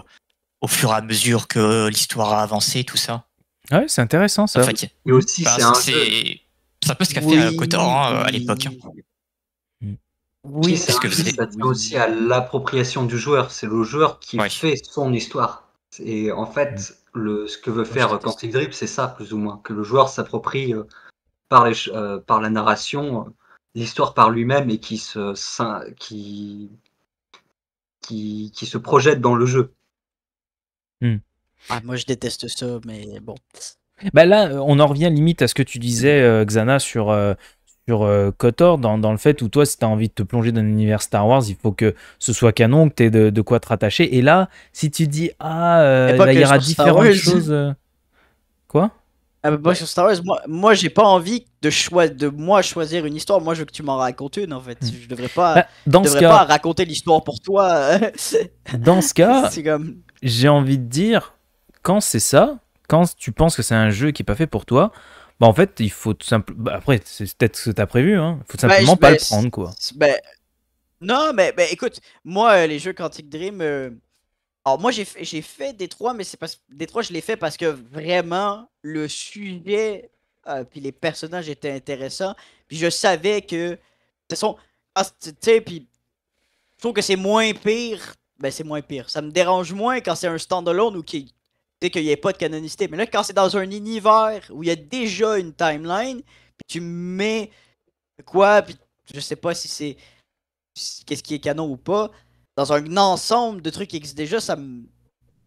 au fur et à mesure que l'histoire a avancé, tout ça. Ouais, c'est intéressant ça. aussi, c'est un, peu ce qu'a fait Cotor à l'époque. Hein. Oui, c'est aussi à l'appropriation du joueur. C'est le joueur qui fait son histoire. Et en fait, mm. le, ce que veut faire ouais, Quantic Drip, c'est ça, plus ou moins. Que le joueur s'approprie euh, par, les, euh, par la narration, euh, l'histoire par lui-même et qui se, qui, qui, qui se projette dans le jeu. Hmm. Ah, moi, je déteste ça, mais bon. Ben là, euh, on en revient limite à ce que tu disais, euh, Xana, sur, euh, sur Cotor Kotor, dans, dans, le fait où toi, si tu as envie de te plonger dans l'univers Star Wars, il faut que ce soit canon, que tu aies de, quoi te rattacher. Et là, si tu dis, ah, eh, il y aura différentes choses. Quoi ah moi, bah, sur Star Wars, moi, j'ai pas envie de, de moi choisir une histoire. Moi, je veux que tu m'en racontes une, en fait. Hmm. Je devrais pas, bah, dans devrais ce cas... pas raconter l'histoire pour toi. dans ce cas. C'est comme j'ai envie de dire, quand c'est ça, quand tu penses que c'est un jeu qui n'est pas fait pour toi, bah en fait, il faut tout simplement. Bah, après, c'est peut-être ce que tu as prévu, hein. faut tout bah, simplement pas bah, le prendre, quoi. non, mais écoute, moi, euh, les jeux Quantic Dream. Euh, alors, moi, j'ai fait trois mais c'est parce trois je l'ai fait parce que vraiment, le sujet. Euh, puis les personnages étaient intéressants. Puis je savais que. De toute façon, ah, tu sais, puis je trouve que c'est moins pire ben c'est moins pire. Ça me dérange moins quand c'est un standalone ou qui qu'il n'y a pas de canonicité. Mais là, quand c'est dans un univers où il y a déjà une timeline, tu mets quoi, puis je sais pas si c'est qu'est-ce qui est canon ou pas, dans un ensemble de trucs qui existent déjà, ça me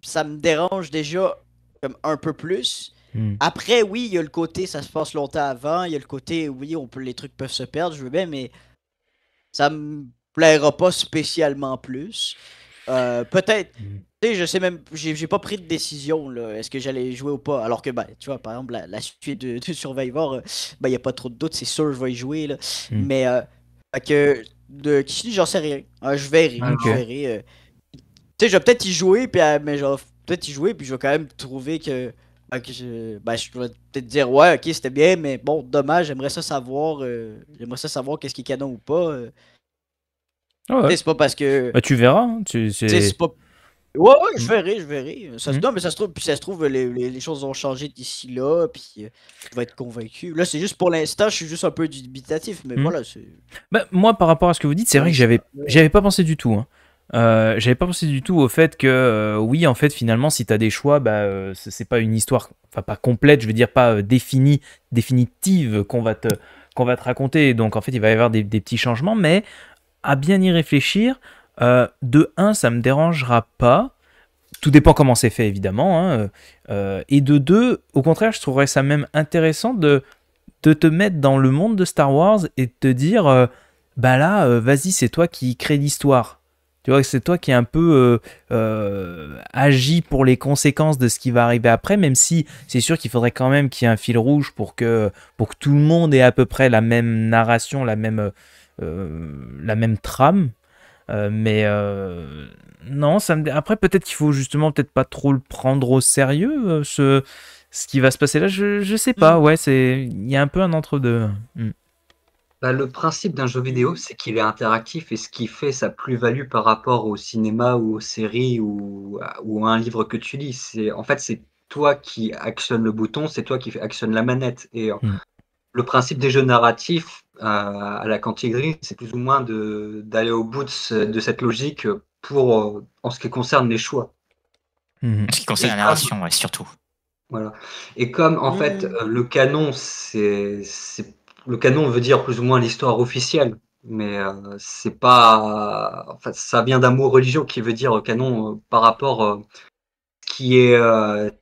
ça me dérange déjà comme un peu plus. Hmm. Après, oui, il y a le côté ça se passe longtemps avant, il y a le côté oui, les trucs peuvent se perdre, je veux bien, mais ça me plaira pas spécialement plus. Euh, peut-être. Mm. Tu sais, je sais même, j'ai pas pris de décision, là, est-ce que j'allais jouer ou pas. Alors que, ben, tu vois, par exemple, la, suite de, Survivor, il euh, n'y ben, a pas trop de doute, c'est sûr, je vais y jouer. Là. Mm. Mais, euh, que, de qui j'en sais rien. Ah, je verrai. Ah, euh. Tu sais, je vais peut-être y jouer, puis, mais vais peut-être y jouer, puis je vais quand même trouver ben, que. je, ben, je vais peut-être dire, ouais, ok, c'était bien, mais bon, dommage, j'aimerais ça savoir. j'aimerais ça savoir qu'est-ce qui est canon ou pas. Ah c'est pas parce que. Bah, tu verras. Hein, tu, c'est pas. Ouais, ouais, je mm. verrai, je verrai. Ça, se... Mm. Non, mais ça se trouve, ça se trouve, les, les, choses ont changé d'ici là, puis euh, tu vas être convaincu. Là, c'est juste pour l'instant, je suis juste un peu dubitatif, mais mm. voilà. Bah, moi, par rapport à ce que vous dites, c'est vrai que j'avais, j'avais pas pensé du tout. Hein. Euh, j'avais pas pensé du tout au fait que, euh, oui, en fait, finalement, si t'as des choix, bah, c'est pas une histoire, enfin, pas complète, je veux dire, pas définie, définitive qu'on va te qu'on va te raconter. Donc en fait, il va y avoir des, des petits changements, mais à bien y réfléchir, euh, de 1, ça me dérangera pas. Tout dépend comment c'est fait, évidemment. Hein, euh, et de 2, au contraire, je trouverais ça même intéressant de, te mettre dans le monde de Star Wars et de te dire, euh, bah là, vas-y, c'est toi qui crée l'histoire. Tu vois, c'est toi qui est un peu agi pour les conséquences de ce qui va arriver après, même si c'est sûr qu'il faudrait quand même qu'il y ait un fil rouge pour que, pour que tout le monde ait à peu près la même narration, la même euh, la même trame. Euh, mais euh, non, ça après peut-être qu'il faut justement peut-être pas trop le prendre au sérieux ce ce qui va se passer là, je, je sais pas. Mm. Ouais, c'est il y a un peu un entre deux. Mm. Bah, le principe d'un jeu vidéo, c'est qu'il est interactif et ce qui fait sa plus-value par rapport au cinéma ou aux séries ou, ou à un livre que tu lis, c'est en fait c'est toi qui actionne le bouton, c'est toi qui actionne la manette. Et mm. le principe des jeux narratifs, à, la cantigrie, c'est plus ou moins d'aller au bout de, cette logique pour, euh, en ce qui concerne les choix. Mhm. En ce qui concerne la narration, surtout. Voilà. Et comme en fait euh, le canon, c'est le canon veut dire plus ou moins l'histoire officielle, mais euh, c'est pas. ça vient d'un mot religieux qui veut dire canon par rapport qui est,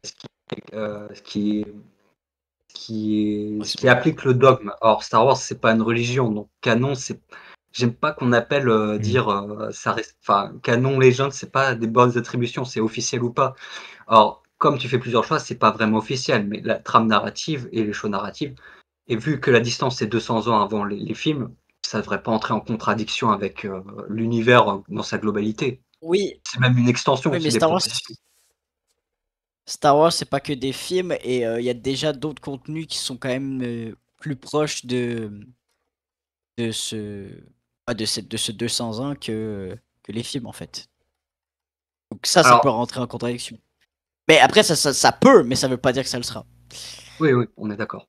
qui ce qui est qui, applique le dogme. Or, Star Wars, c'est pas une religion, donc canon, c'est. J'aime pas qu'on appelle euh, mm. dire euh, ça enfin canon légende, c'est pas des bonnes attributions, c'est officiel ou pas. Or, comme tu fais plusieurs choix, c'est pas vraiment officiel, mais la trame narrative et les choix narratifs. Et vu que la distance est 200 ans avant les, films, ça devrait pas entrer en contradiction avec euh, l'univers dans sa globalité. Oui. C'est même une extension. Oui, mais Star Wars, Star Wars, c'est pas que des films et euh, il y a déjà d'autres contenus qui sont quand même euh, plus proches de, de ce de, de ce 201 que, que les films en fait. Donc ça, ça peut rentrer en contradiction. Mais après, ça, ça, peut, mais ça veut pas dire que ça le sera. Oui, oui, on est d'accord.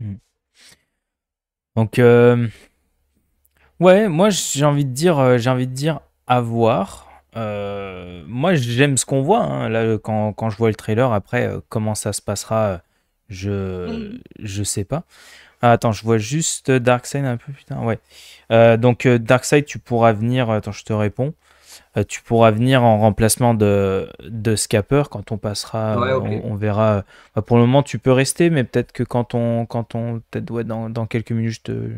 Hmm. Donc, euh, ouais, moi j'ai envie de dire, j'ai envie de dire à euh, moi j'aime ce qu'on voit. Hein. Là, quand, je vois le trailer, après, euh, comment ça se passera, euh, je, je sais pas. Ah, attends, je vois juste Darkseid un peu, putain, ouais. donc Darkseid, tu pourras venir, attends, je te réponds. tu pourras venir en remplacement de, de Scapper quand on passera, on, verra. Bah, pour le moment, tu peux rester, mais peut-être que quand on, quand on peut dans, dans quelques minutes, je te,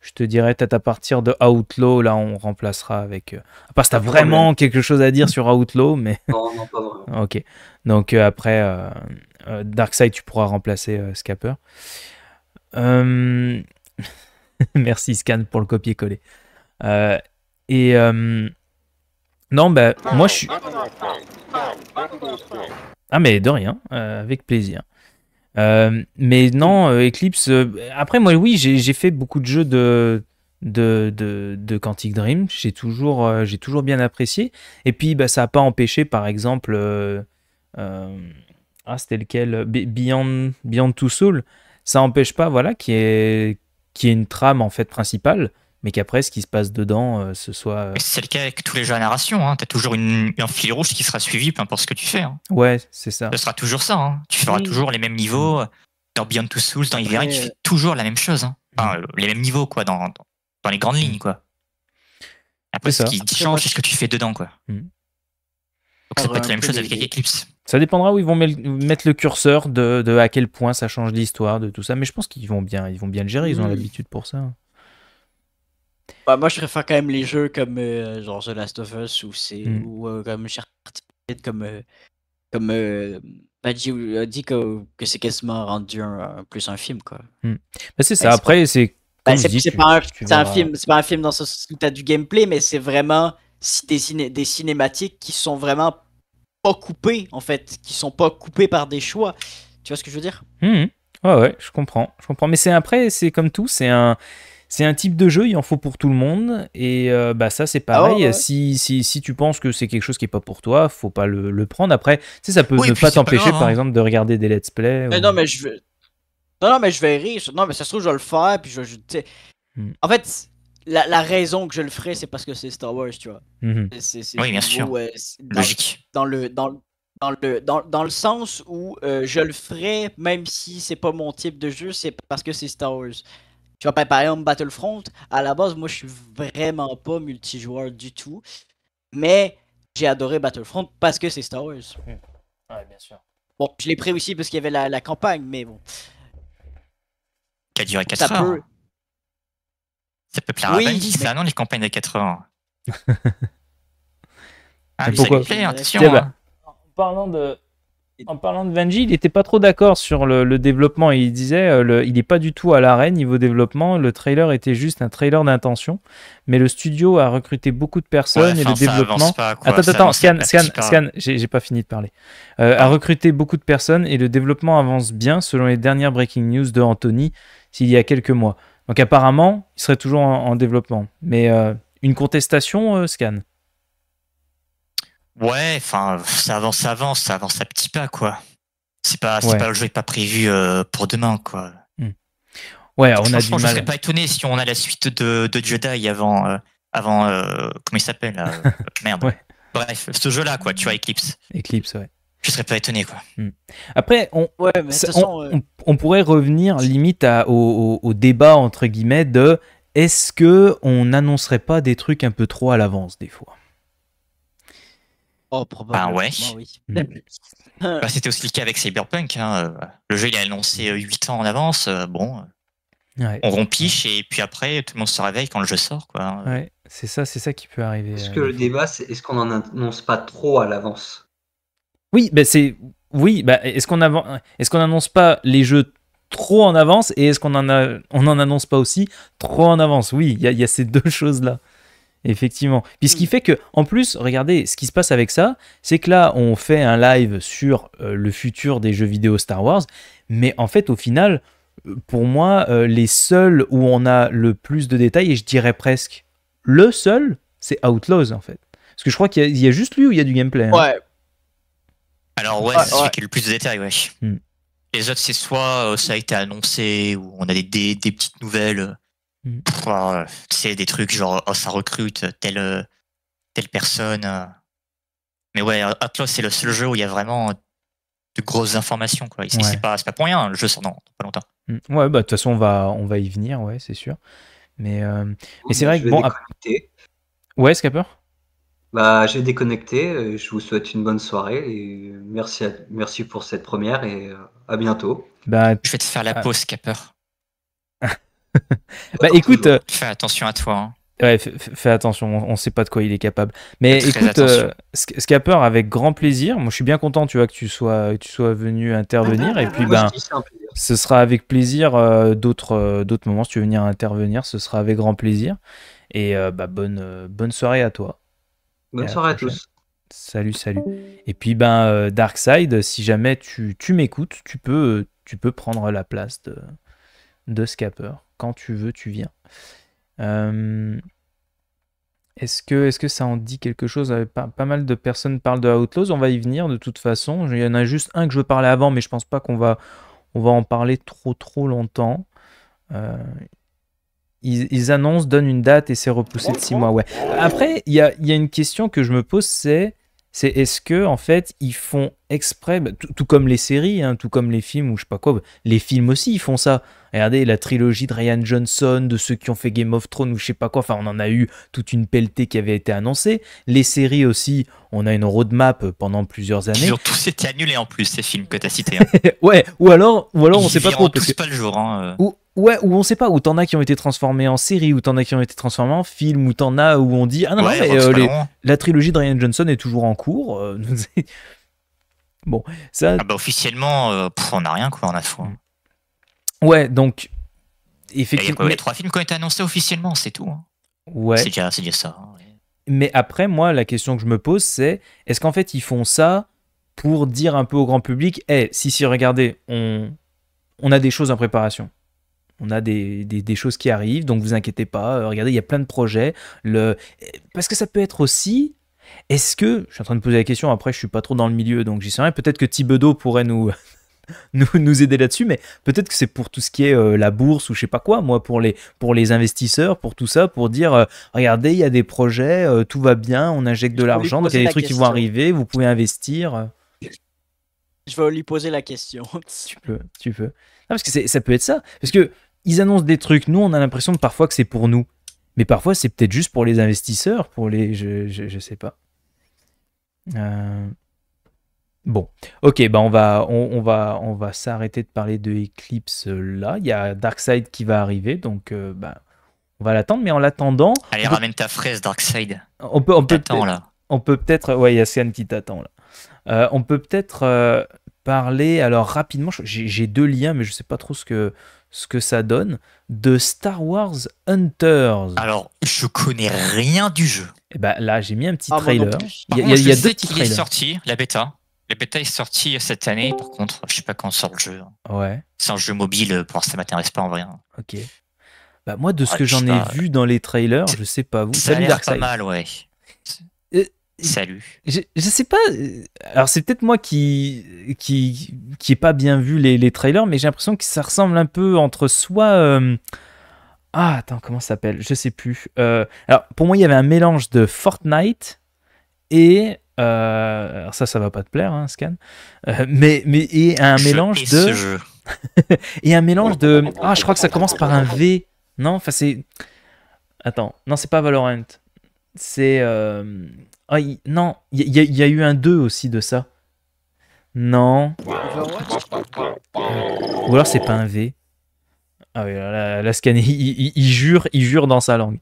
je te dirais peut-être à partir de Outlaw, là on remplacera avec. parce euh, part t'as vraiment quelque chose à dire sur Outlaw, mais. Non, non, pas vraiment. ok. Donc euh, après, euh, Darkside tu pourras remplacer Scapper. Merci Scan pour le copier-coller. et. Non, bah, moi je suis. Ah, mais de rien, avec plaisir. Euh, mais non, euh, Eclipse. Euh, après, moi, oui, j'ai fait beaucoup de jeux de, de, de, Quantic Dream. J'ai toujours, j'ai toujours bien apprécié. Et puis, bah, ça n'a pas empêché, par exemple. Ah, c'était lequel Beyond, Beyond Two Souls. Ça n'empêche pas, voilà, qui est qui est une trame en fait principale mais qu'après ce qui se passe dedans euh, ce soit. Euh, c'est le cas avec tous les générations. Hein. Tu as toujours un fil rouge qui sera suivi, peu importe ce que tu fais. Hein. Ouais, c'est ça. Ce sera toujours ça. Hein. Tu feras toujours les mêmes niveaux. Mm. Dans Beyond Two Souls, dans Ivery, tu fais toujours la même chose. Hein. Mm. Enfin, les mêmes niveaux, quoi, dans, dans les grandes mm. lignes, quoi. Après, ce qui change, c'est ce que tu fais dedans, quoi. Donc, ça peut être la même chose avec Eclipse. Ça dépendra où ils vont mettre le curseur, de, à quel point ça change l'histoire, de tout ça. Mais je pense qu'ils vont bien, ils vont bien le gérer. Ils ont l'habitude pour ça moi, je préfère quand même les jeux comme euh, genre The Last of Us ou, c'est mm. ou euh, comme comme, euh, comme euh, a bah, dit que, que c'est quasiment rendu plus un film. quoi. Mm. Bah, c'est ça. Après, c'est. Bah, c'est pas, pas, un film dans ce où tu as du gameplay, mais c'est vraiment des, des cinématiques qui sont vraiment pas coupées, en fait, qui sont pas coupées par des choix. Tu vois ce que je veux dire mm. Ouais, ouais, je comprends. Je comprends. Mais c'est après, c'est comme tout, c'est un c'est un type de jeu, il en faut pour tout le monde. Et euh, bah ça, c'est ah pareil. Si, si, si, tu penses que c'est quelque chose qui n'est pas pour toi, faut pas le, prendre. Après, tu sais, ça peut ne pas t'empêcher, par hein. exemple, de regarder des let's play. Mais Non, mais je vais... Non, non, mais je vais rire. Non, mais ça se trouve, je vais le faire. Puis je, hmm. En fait, la, la, raison que je le ferai, c'est parce que c'est Star Wars, tu vois. Mmh oui, bien sûr. Logique. Dans le, dans, le, dans le, dans, dans, le sens où euh, je le ferai, même si c'est pas mon type de jeu, c'est parce que c'est Star Wars. Tu vois, par exemple, Battlefront, à la base, moi, je suis vraiment pas multijoueur du tout. Mais j'ai adoré Battlefront parce que c'est Star Wars. Hmm. Ouais, bien sûr. Bon, je l'ai pris aussi parce qu'il y avait la, campagne, mais bon. Qui a duré 4 ça heures. Ça peut plaire oui, à Bandit, mais... ça, hein, non, les campagnes de 4 heures. ah, mais pourquoi ça attention. Eh hein. ben, en parlant de, en parlant de Vanji, il n'était pas trop d'accord sur le, développement. Il disait euh, il n'est pas du tout à l'arrêt niveau développement. Le trailer était juste un trailer d'intention. Mais le studio a recruté beaucoup de personnes et le développement. attends, scan, scan, scan, J'ai pas fini de parler. Euh, a recruté beaucoup de personnes et le développement avance bien selon les dernières breaking news de Anthony s'il y a quelques mois. Donc apparemment, il serait toujours en, développement. Mais euh, une contestation, Scan Ouais, enfin, ça avance, ça avance, ça avance à petits pas, quoi. C'est pas, c'est pas le jeu est pas prévu euh, pour demain, quoi. Hmm. Ouais, on a du Je serais pas étonné si on a la suite de, Jedi avant, euh, avant, euh, comment il s'appelle Merde. Bref, ce jeu-là, quoi. Tu vois, Eclipse. Eclipse, ouais. Je serais pas étonné, quoi. Après, on, pourrait revenir limite au, au, débat entre guillemets de est-ce que on n'annoncerait pas des trucs un peu trop à l'avance des fois Oh, bah, probablement. ouais. Oui. Mm. Bah, c'était aussi le cas avec Cyberpunk. Hein. Le jeu, il est annoncé 8 euh, ans en avance. Euh, bon, euh, on rompiche et puis après, tout le monde se réveille quand le jeu sort. Quoi. Hein. Ouais, c'est ça, c'est ça qui peut arriver. Est-ce que le débat, c'est est-ce qu'on en annonce pas trop à l'avance Oui, ben c'est. Oui, bah est-ce qu'on n'annonce est annonce pas les jeux trop en avance et est-ce qu'on en, a... on en annonce pas aussi trop en avance Oui, il y, y a ces deux choses-là. Effectivement. Puis ce qui mm. fait que, en plus, regardez, ce qui se passe avec ça, c'est que là, on fait un live sur euh, le futur des jeux vidéo Star Wars, mais en fait, au final, euh, pour moi, euh, les seuls où on a le plus de détails, et je dirais presque le seul, c'est Outlaws, en fait. Parce que je crois qu'il y, a juste lui où il y a du gameplay. Hein. Ouais. Alors ouais, c'est celui qui a le plus de détails, ouais. Mm. Les autres, c'est soit ça a été annoncé, ou on a des, des petites nouvelles c'est mm. euh, des trucs genre, oh, ça recrute telle, euh, telle personne. Euh. Mais ouais, Atlas, c'est le seul jeu où il y a vraiment de grosses informations. Quoi. C'est, pas, pour rien, hein, le jeu sort dans, pas longtemps. Mm. Ouais, bah de toute façon, on va, on va y venir, ouais, c'est sûr. Mais, c'est vrai que bon. Déconnecter. Ouais, Scapper bah, je vais déconnecter. Je vous souhaite une bonne soirée et merci, merci pour cette première et à bientôt. Bah, je vais te faire la ah. pause, Scapper bah écoute. Euh, fais attention à toi. Hein. Ouais, fais attention, on ne sait pas de quoi il est capable. Mais écoute, euh, a Scapper, avec grand plaisir. Moi, je suis bien content, tu vois, que tu sois, tu sois venu intervenir. et puis, ben, ce sera avec plaisir euh, d'autres, d'autres moments. Si tu veux venir intervenir, ce sera avec grand plaisir. Et bah, bonne, bonne soirée à toi. Bonne soirée à tous. Salut, salut. Et puis, ben, Darkside, si jamais tu, tu m'écoutes, tu peux, tu peux prendre la place de, de scapper. Quand tu veux, tu viens. Euh, est-ce que, est ce que ça en dit quelque chose euh, pas, mal de personnes parlent de Outlaws, on va y venir de toute façon. Il y en a juste un que je veux parler avant, mais je pense pas qu'on va, on va en parler trop trop longtemps. Euh, ils, annoncent, donnent une date et c'est repoussé de 6 mois. Ouais. Après, il y a, y a, une question que je me pose, c'est c'est est-ce que en fait ils font exprès, bah, tout comme les séries, hein, tout comme les films ou je sais pas quoi, les films aussi ils font ça. Regardez la trilogie de Ryan Johnson, de ceux qui ont fait Game of Thrones ou je sais pas quoi, enfin on en a eu toute une pelletée qui avait été annoncée. Les séries aussi, on a une roadmap pendant plusieurs années. Ils ont tous été annulés en plus ces films que tu as cités. Hein. ouais, ou alors, ou alors on sait pas trop. Tous que... pas le jour. Hein, euh. Ouais, ou on sait pas, où t'en as qui ont été transformés en série, ou t'en as qui ont été transformés en film, ou t'en as où on dit Ah non, mais, euh, la trilogie de Ryan Johnson est toujours en cours. Euh, bon, ça. Ah bah officiellement, euh, on n'a rien quoi, on a fou. Hein. Mm. Ouais, donc. Effectivement. Les trois films qui ont été annoncés officiellement, c'est tout. Hein. Ouais. C'est déjà, ça. Hein. Mais après, moi, la question que je me pose, c'est est-ce qu'en fait, ils font ça pour dire un peu au grand public Eh, si, si, regardez, on, on a des choses en préparation on a des, choses qui arrivent, donc vous inquiétez pas. Euh, regardez, il y a plein de projets. Le... Parce que ça peut être aussi. Est-ce que. Je suis en train de poser la question, après, je suis pas trop dans le milieu, donc j'y sais rien. Peut-être que Thibodeau pourrait nous, nous, aider là-dessus, mais peut-être que c'est pour tout ce qui est euh, la bourse ou je sais pas quoi, moi, pour les, pour les investisseurs, pour tout ça, pour dire euh, regardez, il y a des projets, tout va bien, on injecte de l'argent, donc il y a des trucs qui vont arriver, vous pouvez investir. Je vais lui poser la question. tu peux, tu peux. parce que ça peut être ça. Parce que ils annoncent des trucs. Nous, on a l'impression que parfois que c'est pour nous. Mais parfois, c'est peut-être juste pour les investisseurs, pour les. Je, je, sais pas. Euh, bon, ok, bah on va, on, va, on va s'arrêter de parler de Eclipse euh, là. Il y a Darkseid qui va arriver, donc ben on va l'attendre. Mais en l'attendant, allez ramène ta fraise, Darkseid. On peut, on peut, là. On peut peut-être, ouais, il y a qui t'attend là. on peut peut-être parler alors rapidement. J'ai deux liens, mais je sais pas trop ce que ce que ça donne de Star Wars Hunters. Alors, je connais rien du jeu. Et eh bah ben, là, j'ai mis un petit ah, trailer. il y a, y deux petits est sorti, la bêta. La bêta est sortie cette année, par contre, je sais pas quand sort le jeu. Ouais. C'est un jeu mobile, euh, pour ça m'intéresse pas en vrai. Hein. Ok. Bah moi, de ce ah, que j'en ai vu dans les trailers, je sais pas vous. Ça a l'air pas mal, ouais. Euh, Salut. Je, je sais pas. Euh, alors, c'est peut-être moi qui, qui qui ai pas bien vu les, les trailers, mais j'ai l'impression que ça ressemble un peu entre soit. Euh, ah, attends, comment ça s'appelle Je sais plus. Euh, alors, pour moi, il y avait un mélange de Fortnite et. alors, ça, ça va pas te plaire, hein, Scan. mais, mais et un mélange de. Jeu. et un mélange de. Ah, je crois que ça commence par un V. Non, enfin, c'est. Attends, non, c'est pas Valorant. C'est. Ah, non, il y, a eu un 2 aussi de ça. Non. Ou alors c'est pas un V. Ah oui, la scanner, il, jure, il jure dans sa langue.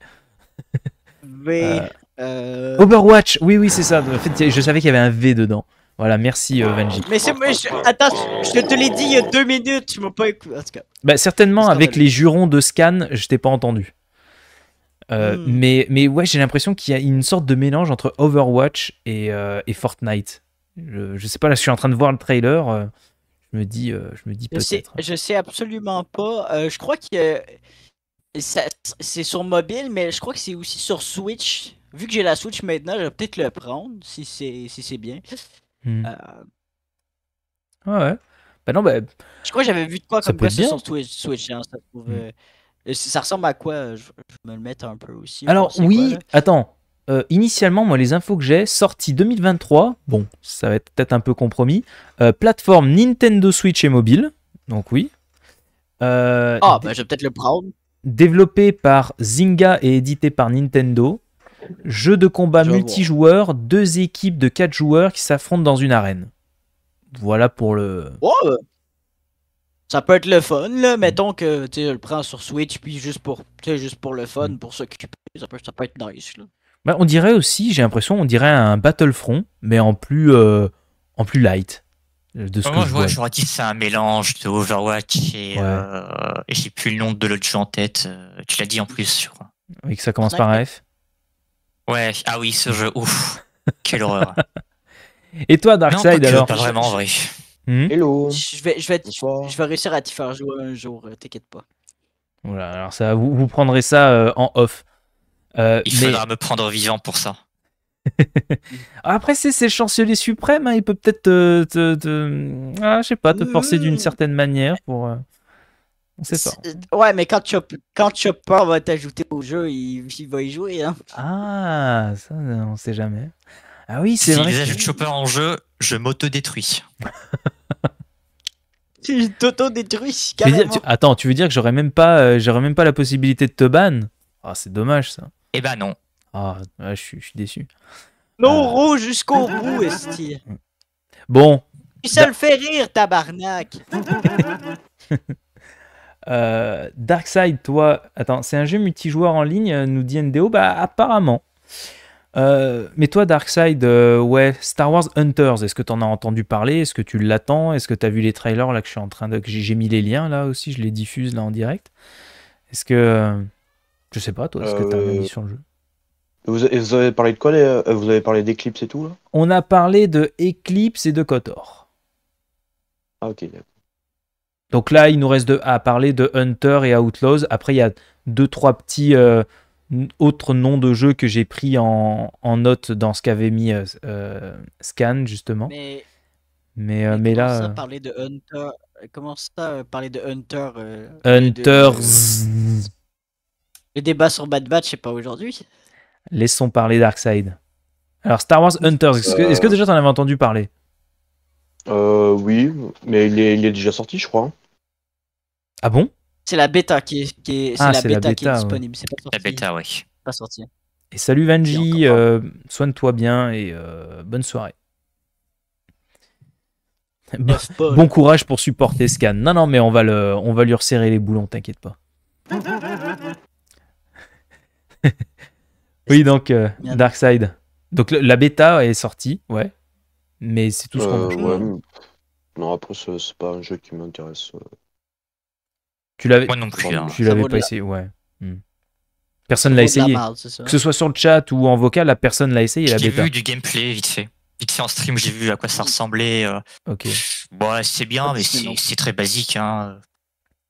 Euh. Euh, Overwatch, oui, oui, c'est ça. En fait, je savais qu'il y avait un V dedans. Voilà, merci euh, Vanji. Mais, attends, je, te l'ai dit il y a deux minutes, tu m'as pas écouté. Bah, certainement, avec les jurons de scan, je t'ai pas entendu. Euh, hmm. mais, mais ouais, j'ai l'impression qu'il y a une sorte de mélange entre Overwatch et, euh, et Fortnite. Je, sais pas, là, je suis en train de voir le trailer. Euh, je me dis, je me dis peut-être. Je sais absolument pas. je crois que c'est sur mobile, mais je crois que c'est aussi sur Switch. Vu que j'ai la Switch maintenant, je vais peut-être le prendre si c'est si bien. Hmm. Ah ouais. Ben non, ben. Je crois que j'avais vu de quoi comme ça, sur Switch. hein, ça hmm. Ça ressemble à quoi euh, je, me le mettre un peu aussi. Hein, Alors oui, attends. Euh, initialement, moi, les infos que j'ai, sorti 2023, bon, ça va être peut-être un peu compromis. Euh, plateforme Nintendo Switch et mobile, donc oui. Euh, ah, bah, je vais peut-être le prendre. Développé par Zynga et édité par Nintendo. Jeu de combat multijoueur, deux équipes de quatre joueurs qui s'affrontent dans une arène. Voilà pour le. Oh, ça peut être le fun, là. Mm. Mettons que tu le prends sur Switch, puis juste pour, juste pour le fun, mm. pour s'occuper. Ça peut, ça peut être nice, là. Ben, on dirait aussi, j'ai l'impression, on dirait un Battlefront, mais en plus, euh, en plus light. Euh, de ce que je vois, j'aurais dit c'est un mélange de Overwatch et, je euh, j'ai plus le nom de l'autre jeu en tête. Tu l'as dit en plus, crois. Oui, que ça commence par un F. Ouais, ah oui, ce jeu, ouf, quelle horreur. Et toi, Darkseid, alors Pas vraiment, vrai. Mmh. Hello. Je vais, je, vais, je, vais réussir à t'y faire jouer un jour, euh, t'inquiète pas. Voilà, alors ça, vous, vous prendrez ça euh, en off. Euh, il faudra me prendre vivant pour ça. Après, c'est le chancelier suprême, hein, il peut peut-être te, ah, je sais pas, te forcer d'une certaine manière pour. On sait pas. Ouais, mais quand Chopper, quand va t'ajouter au jeu, il, va y jouer. Hein. Ah, ça, on sait jamais. Ah oui, c'est si vrai. Si ils Chopper en jeu, je m'autodétruis. t'auto-détruit, Attends, tu veux dire que j'aurais même, pas, euh, même pas la possibilité de te ban ah, c'est dommage, ça. Eh ben non. Ah, je, suis, déçu. Non, euh... jusqu'au bout, Esti. Bon. Ça le fait rire, tabarnak. euh, Darkside, toi, attends, c'est un jeu multijoueur en ligne, nous dit NDO Bah, apparemment. Euh, mais toi, Darkseid, euh, ouais, Star Wars Hunters, est-ce que tu en as entendu parler Est-ce que tu l'attends Est-ce que tu as vu les trailers là que je suis en train de. J'ai mis les liens là aussi, je les diffuse là en direct. Est-ce que. Euh, je sais pas, toi, est-ce que tu as avis sur le jeu vous, avez parlé de quoi Vous avez parlé d'Eclipse et tout là On a parlé de Eclipse et de Kotor. Ah, ok, Donc là, il nous reste à parler de Hunter et Outlaws. Après, il y a deux, trois petits autre nom de jeu que j'ai pris en, note dans ce qu'avait mis euh, euh, Scan, justement. Euh, mais, mais, comment là. Ça parler de Hunter... Comment ça parler de Hunter Hunters. De... Le débat sur Bad Batch, c'est pas aujourd'hui. Laissons parler Darkseid. Alors, Star Wars Hunters, est-ce que, déjà tu déjà t'en avais entendu parler euh, Oui, mais il est déjà sorti, je crois. Ah bon c'est la bêta qui est, disponible. C'est pas sorti. La bêta, Pas Et salut Vanji, euh, soigne-toi bien et euh, bonne soirée. Bon, courage pour supporter Scan. Non, non, mais on va, le, on va lui resserrer les boulons, t'inquiète pas. oui, donc Darkseid. Euh, Darkside. Donc la bêta est sortie, ouais. Mais c'est tout ce qu'on joue. Non, après, c'est pas un jeu qui m'intéresse. Tu l'avais non plus. Hein. Tu pas essayé, ouais. Hmm. Personne l'a essayé. que ce soit sur le chat ou en vocal, la personne l'a essayé. J'ai vu du gameplay vite fait. Vite fait en stream, j'ai vu à quoi ça hmm. ressemblait. Euh. Ok. Bon, c'est bien, mais c'est très basique. Hein.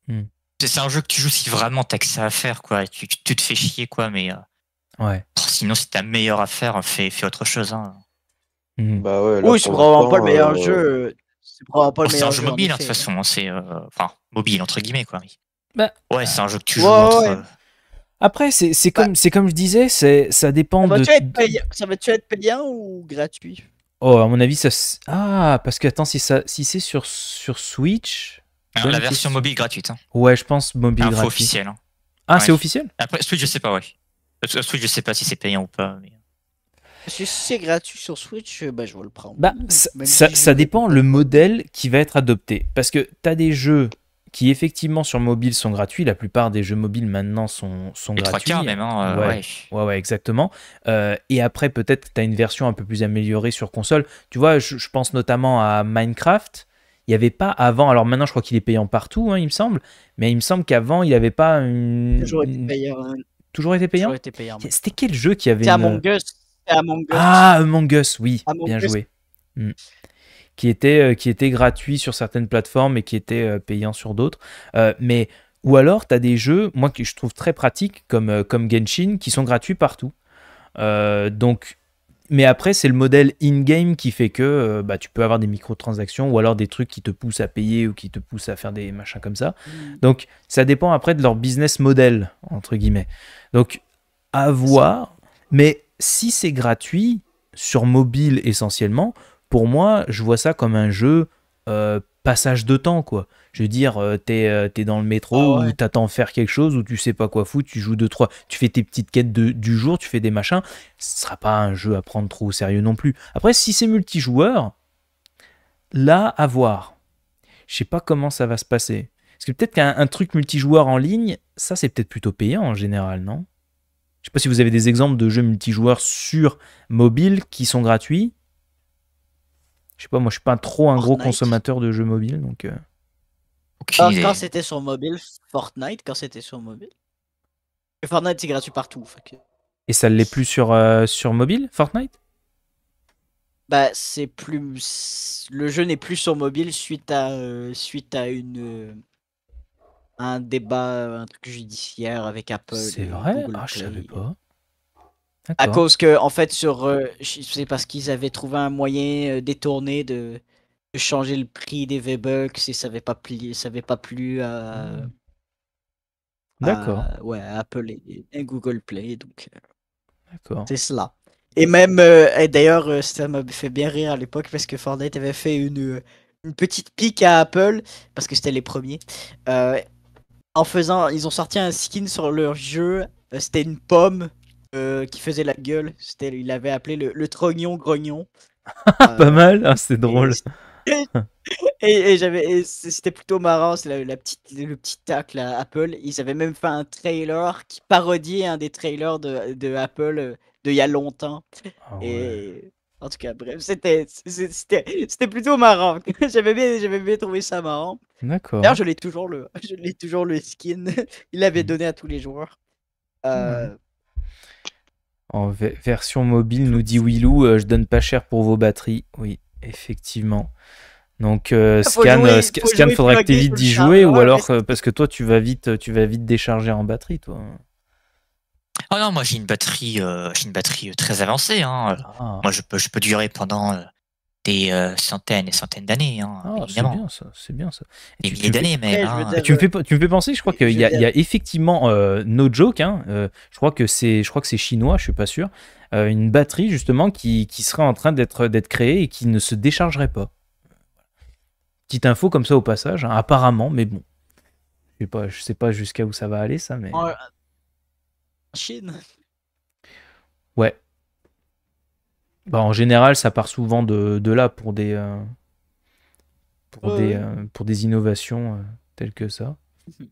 Hmm. C'est un jeu que tu joues si vraiment t'as que ça à faire, quoi. Tu, te fais chier, quoi, mais. Euh. Ouais. Oh, sinon, c'est ta meilleure affaire fais, autre chose. Hein. Bah ouais, oui, c'est vraiment pas le meilleur euh, jeu. Oh, c'est un jeu mobile, de hein, toute façon. Hein, c'est, euh, enfin, mobile, entre guillemets, quoi. Bah, ouais, c'est un jeu que tu joues euh, Après, c'est bah comme, comme je disais, ça dépend de... ça va-tu être payant ou gratuit Oh, à mon avis, ça... Ah, parce que attends, si, ça... si c'est sur, sur Switch... Ah, la version mobile gratuite. Hein. Ouais, je pense mobile Info gratuite. officiel. Ah, c'est officiel Après, Switch, je sais pas, ouais. Euh, Switch, je sais pas si c'est payant ou pas. Mais... Si c'est gratuit sur Switch, euh, ben, je vais le prendre. Bah, ça, dépend le modèle qui va être adopté. Parce que tu as des jeux qui effectivement sur mobile sont gratuits. La plupart des jeux mobiles maintenant sont, sont gratuits. quarts même, hein, euh, ouais, ouais. exactement. Euh, et après, peut-être tu as une version un peu plus améliorée sur console. Tu vois, je, pense notamment à Minecraft. Il n'y avait pas avant, alors maintenant je crois qu'il est payant partout, hein, il me semble, mais il me semble qu'avant il n'y avait pas une. Hein. Toujours été payant. Toujours été payant C'était quel jeu qui avait. C'était Among Us. Among Ah, Among oui, bien joué. Hmm. Qui, était, euh, qui était gratuit sur certaines plateformes et qui était euh, payant sur d'autres. Euh, mais ou alors, tu as des jeux, moi, qui je trouve très pratiques, comme, comme Genshin, qui sont gratuits partout. donc, mais après, c'est le modèle in-game qui fait que bah, tu peux avoir des micro-transactions ou alors des trucs qui te poussent à payer ou qui te poussent à faire des machins comme ça. Hmm. Donc, ça dépend après de leur business model, entre guillemets. Donc, à voir. Mais si c'est gratuit, sur mobile essentiellement, pour moi, je vois ça comme un jeu euh, passage de temps, quoi. Je veux dire, euh, tu euh, t'es dans le métro, ah ou t'attends faire quelque chose, ou tu sais pas quoi foutre, tu joues deux, trois, tu fais tes petites quêtes du jour, tu fais des machins. Ce sera pas un jeu à prendre trop au sérieux non plus. Après, si c'est multijoueur, là, à voir. Je sais pas comment ça va se passer. Parce que peut-être qu'un truc multijoueur en ligne, ça c'est peut-être plutôt payant en général, non je sais pas si vous avez des exemples de jeux multijoueurs sur mobile qui sont gratuits. Je sais pas, moi je suis pas trop un gros consommateur de jeux mobiles, donc. Euh. quand c'était sur mobile, Fortnite, quand c'était sur mobile. Fortnite c'est gratuit partout. Et ça ne l'est plus sur, euh, sur mobile, Fortnite Bah c'est plus. Le jeu n'est plus sur mobile suite à, euh, suite à une un débat, un truc judiciaire avec Apple. C'est vrai Google Ah, je savais pas. À cause que, en fait, sur, euh, c'est parce qu'ils avaient trouvé un moyen euh, détourné de, changer le prix des V-Bucks et ça n'avait pas plu, ça pas plu à, mmh. D'accord. ouais, Apple et, Google Play, donc. Euh, D'accord. C'est cela. Et même, et d'ailleurs, ça m'a fait bien rire à l'époque parce que Fortnite avait fait une, une petite pique à Apple parce que c'était les premiers. Euh, en faisant, ils ont sorti un skin sur leur jeu. Euh, c'était une pomme euh, qui faisait la gueule. C'était, il avait appelé le, trognon grognon. Pas euh, mal, hein, c'est drôle. Et, j'avais, c'était plutôt marrant, c'est la, petite, le petit tac à Apple. Ils avaient même fait un trailer qui parodiait un des trailers de, de Apple de il y a longtemps. Ah et en tout cas, bref, c'était plutôt marrant. j'avais bien, bien trouvé ça marrant. D'accord. D'ailleurs, je l'ai toujours, le, toujours le skin. Il l'avait mm. donné à tous les joueurs. Euh. En version mobile, nous dit Willou, euh, je donne pas cher pour vos batteries. Oui, effectivement. Donc euh, ah, scan, scan, faudrait que tu évites d'y jouer, ou ah, alors parce que toi tu vas vite, tu vas vite décharger en batterie, toi. Oh non, moi j'ai une batterie, euh, une batterie euh, très avancée. Hein. Ah. Moi je peux, je peux durer pendant euh, des centaines et centaines d'années. Hein, ah, c'est bien ça, Des milliers d'années mais hein. Tu me fais, tu me penser, je crois qu'il y, a effectivement euh, no joke. je crois que c'est, je crois que c'est chinois, je suis pas sûr. une batterie justement qui, qui serait en train d'être d'être créée et qui ne se déchargerait pas. Petite info comme ça au passage, apparemment, mais bon. Je pas, je sais pas jusqu'à où ça va aller ça, mais. Chine. Ouais. Bah, en général, ça part souvent de, là pour des, euh, pour, des euh, pour des innovations euh, telles que ça. Mhm.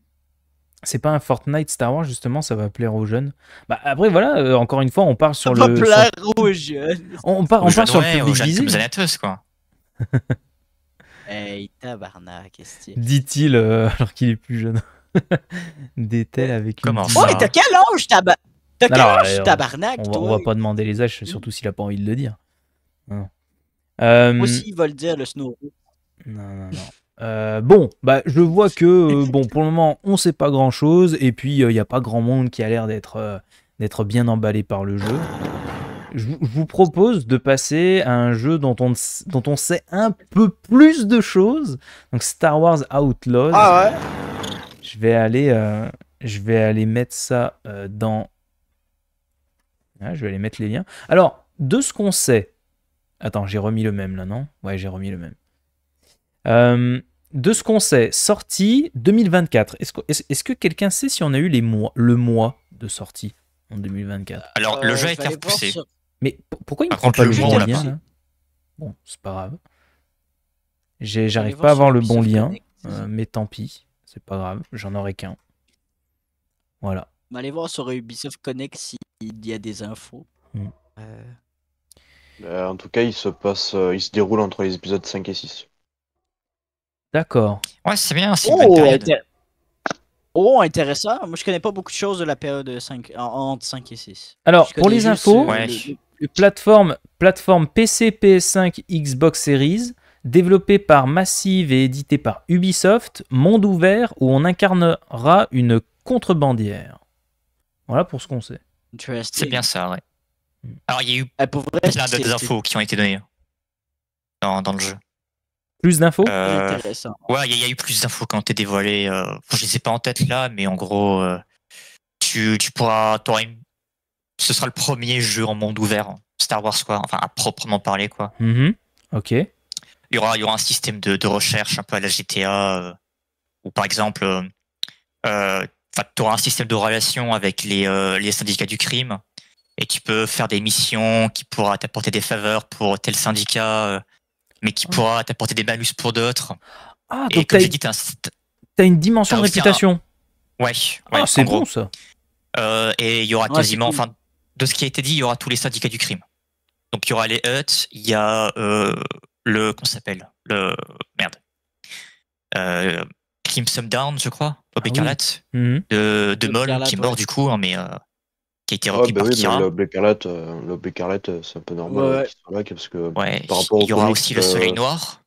C'est pas un Fortnite Star Wars, justement, ça va plaire aux jeunes. Bah, après, voilà, encore une fois, on parle sur le. Ça On, parle on sur le public visé. quoi. hey, eh, tabarnak, Dit-il alors qu'il est plus jeune des avec une. Oh, mais t'as quel âge, tabarnak? On, va, va pas demander les âges, surtout s'il a pas envie de le dire. Hein. Euh, aussi, il va le dire, le snow. Non, non, non. Euh, bon, bah, je vois que euh, bon, pour le moment, on sait pas grand chose, et puis il n'y a pas grand monde qui a l'air d'être d'être bien emballé par le jeu. Je, vous propose de passer à un jeu dont on, dont on sait un peu plus de choses. Donc Star Wars Outlaws. Ah ouais je vais aller, euh, je vais aller mettre ça euh, dans. Hein, je vais aller mettre les liens. Alors, de ce qu'on sait. Attends, j'ai remis le même là, non Ouais, j'ai remis le même. Euh, de ce qu'on sait, sortie 2024. Est-ce que, est que quelqu'un sait si on a eu les le mois de sortie en 2024 Alors, le jeu a été repoussé. Mais pourquoi il ne prend pas le, bon lien hein Bon, c'est pas grave. J'arrive pas à avoir le bon lien, mais tant pis pas grave, j'en aurai qu'un. Voilà. Bah, allez voir sur Ubisoft Connect s'il y a des infos. Mm. Euh, euh, en tout cas, il se passe, euh, il se déroule entre les épisodes 5 et 6. D'accord. Ouais, c'est bien. C'est oh, oh, intéressant. Moi, je connais pas beaucoup de choses de la période 5, entre 5 et 6. Alors, pour les infos, plateforme, plateforme PC, PS5, Xbox Series. Développé par Massive et édité par Ubisoft, monde ouvert où on incarnera une contrebandière. Voilà pour ce qu'on sait. C'est bien ça, ouais. Hmm. Alors il y a eu ah, plein infos qui ont été données hein, dans, le jeu. Plus d'infos euh, Ouais, il y, a eu plus d'infos quand ont été dévoilé Euh, je les ai pas en tête là, mais en gros, euh, tu, pourras. Ce sera le premier jeu en monde ouvert, hein, Star Wars, quoi. Enfin, à proprement parler, quoi. Mm-hmm. Ok il y aura, y aura un système de, recherche un peu à la GTA, euh, ou par exemple, euh, euh, tu auras un système de relation avec les, les syndicats du crime, et tu peux faire des missions, qui pourra t'apporter des faveurs pour tel syndicat, mais qui pourra t'apporter des malus pour d'autres. Ah, donc et comme j'ai dit, t'as une dimension de réputation. Ouais, ouais ah, c'est bon ça. et il y aura quasiment, enfin, de ce qui a été dit, il y aura tous les syndicats du crime. Donc il y aura les huts, il y a le qu'on s'appelle le merde euh, Crimson Down je crois ah Bob Écarlate mhm. de, de Moll qui est mort du coup hein, mais euh, qui a été ah, repris bah par Kira euh, euh, c'est un peu normal parce que il y aura aussi le Soleil Noir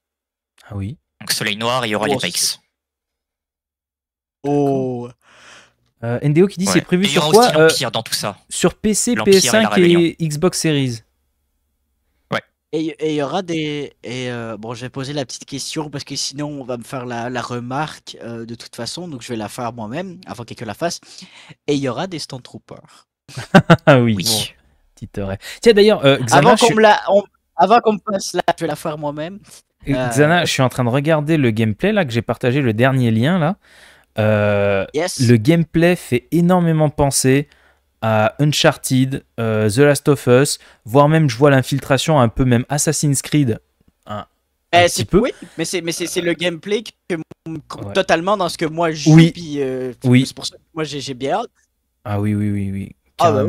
ah oui donc Soleil Noir il y aura oh, les Pikes oh NDO qui dit c'est prévu sur quoi dans tout ça sur PC PS5 et Xbox Series et il y aura des. Et euh, bon, je vais poser la petite question parce que sinon, on va me faire la, la remarque euh, de toute façon. Donc, je vais la faire moi-même avant que quelqu'un la fasse. Et il y aura des Troopers. Ah oui. Tiens, d'ailleurs, euh, Avant qu'on me la. fasse la. Je vais la faire moi-même. Xana, je suis en train de regarder le gameplay là que j'ai partagé le dernier lien là. Le gameplay fait énormément penser à Uncharted, euh, The Last of Us, voire même je vois l'infiltration un peu même Assassin's Creed. Un, eh, petit peu. Oui, mais c'est le gameplay que, totalement dans ce que moi je joue. Puis, oui. Euh, pour ça moi j'ai bien Ah oui, oui, oui, oui. Ah, bah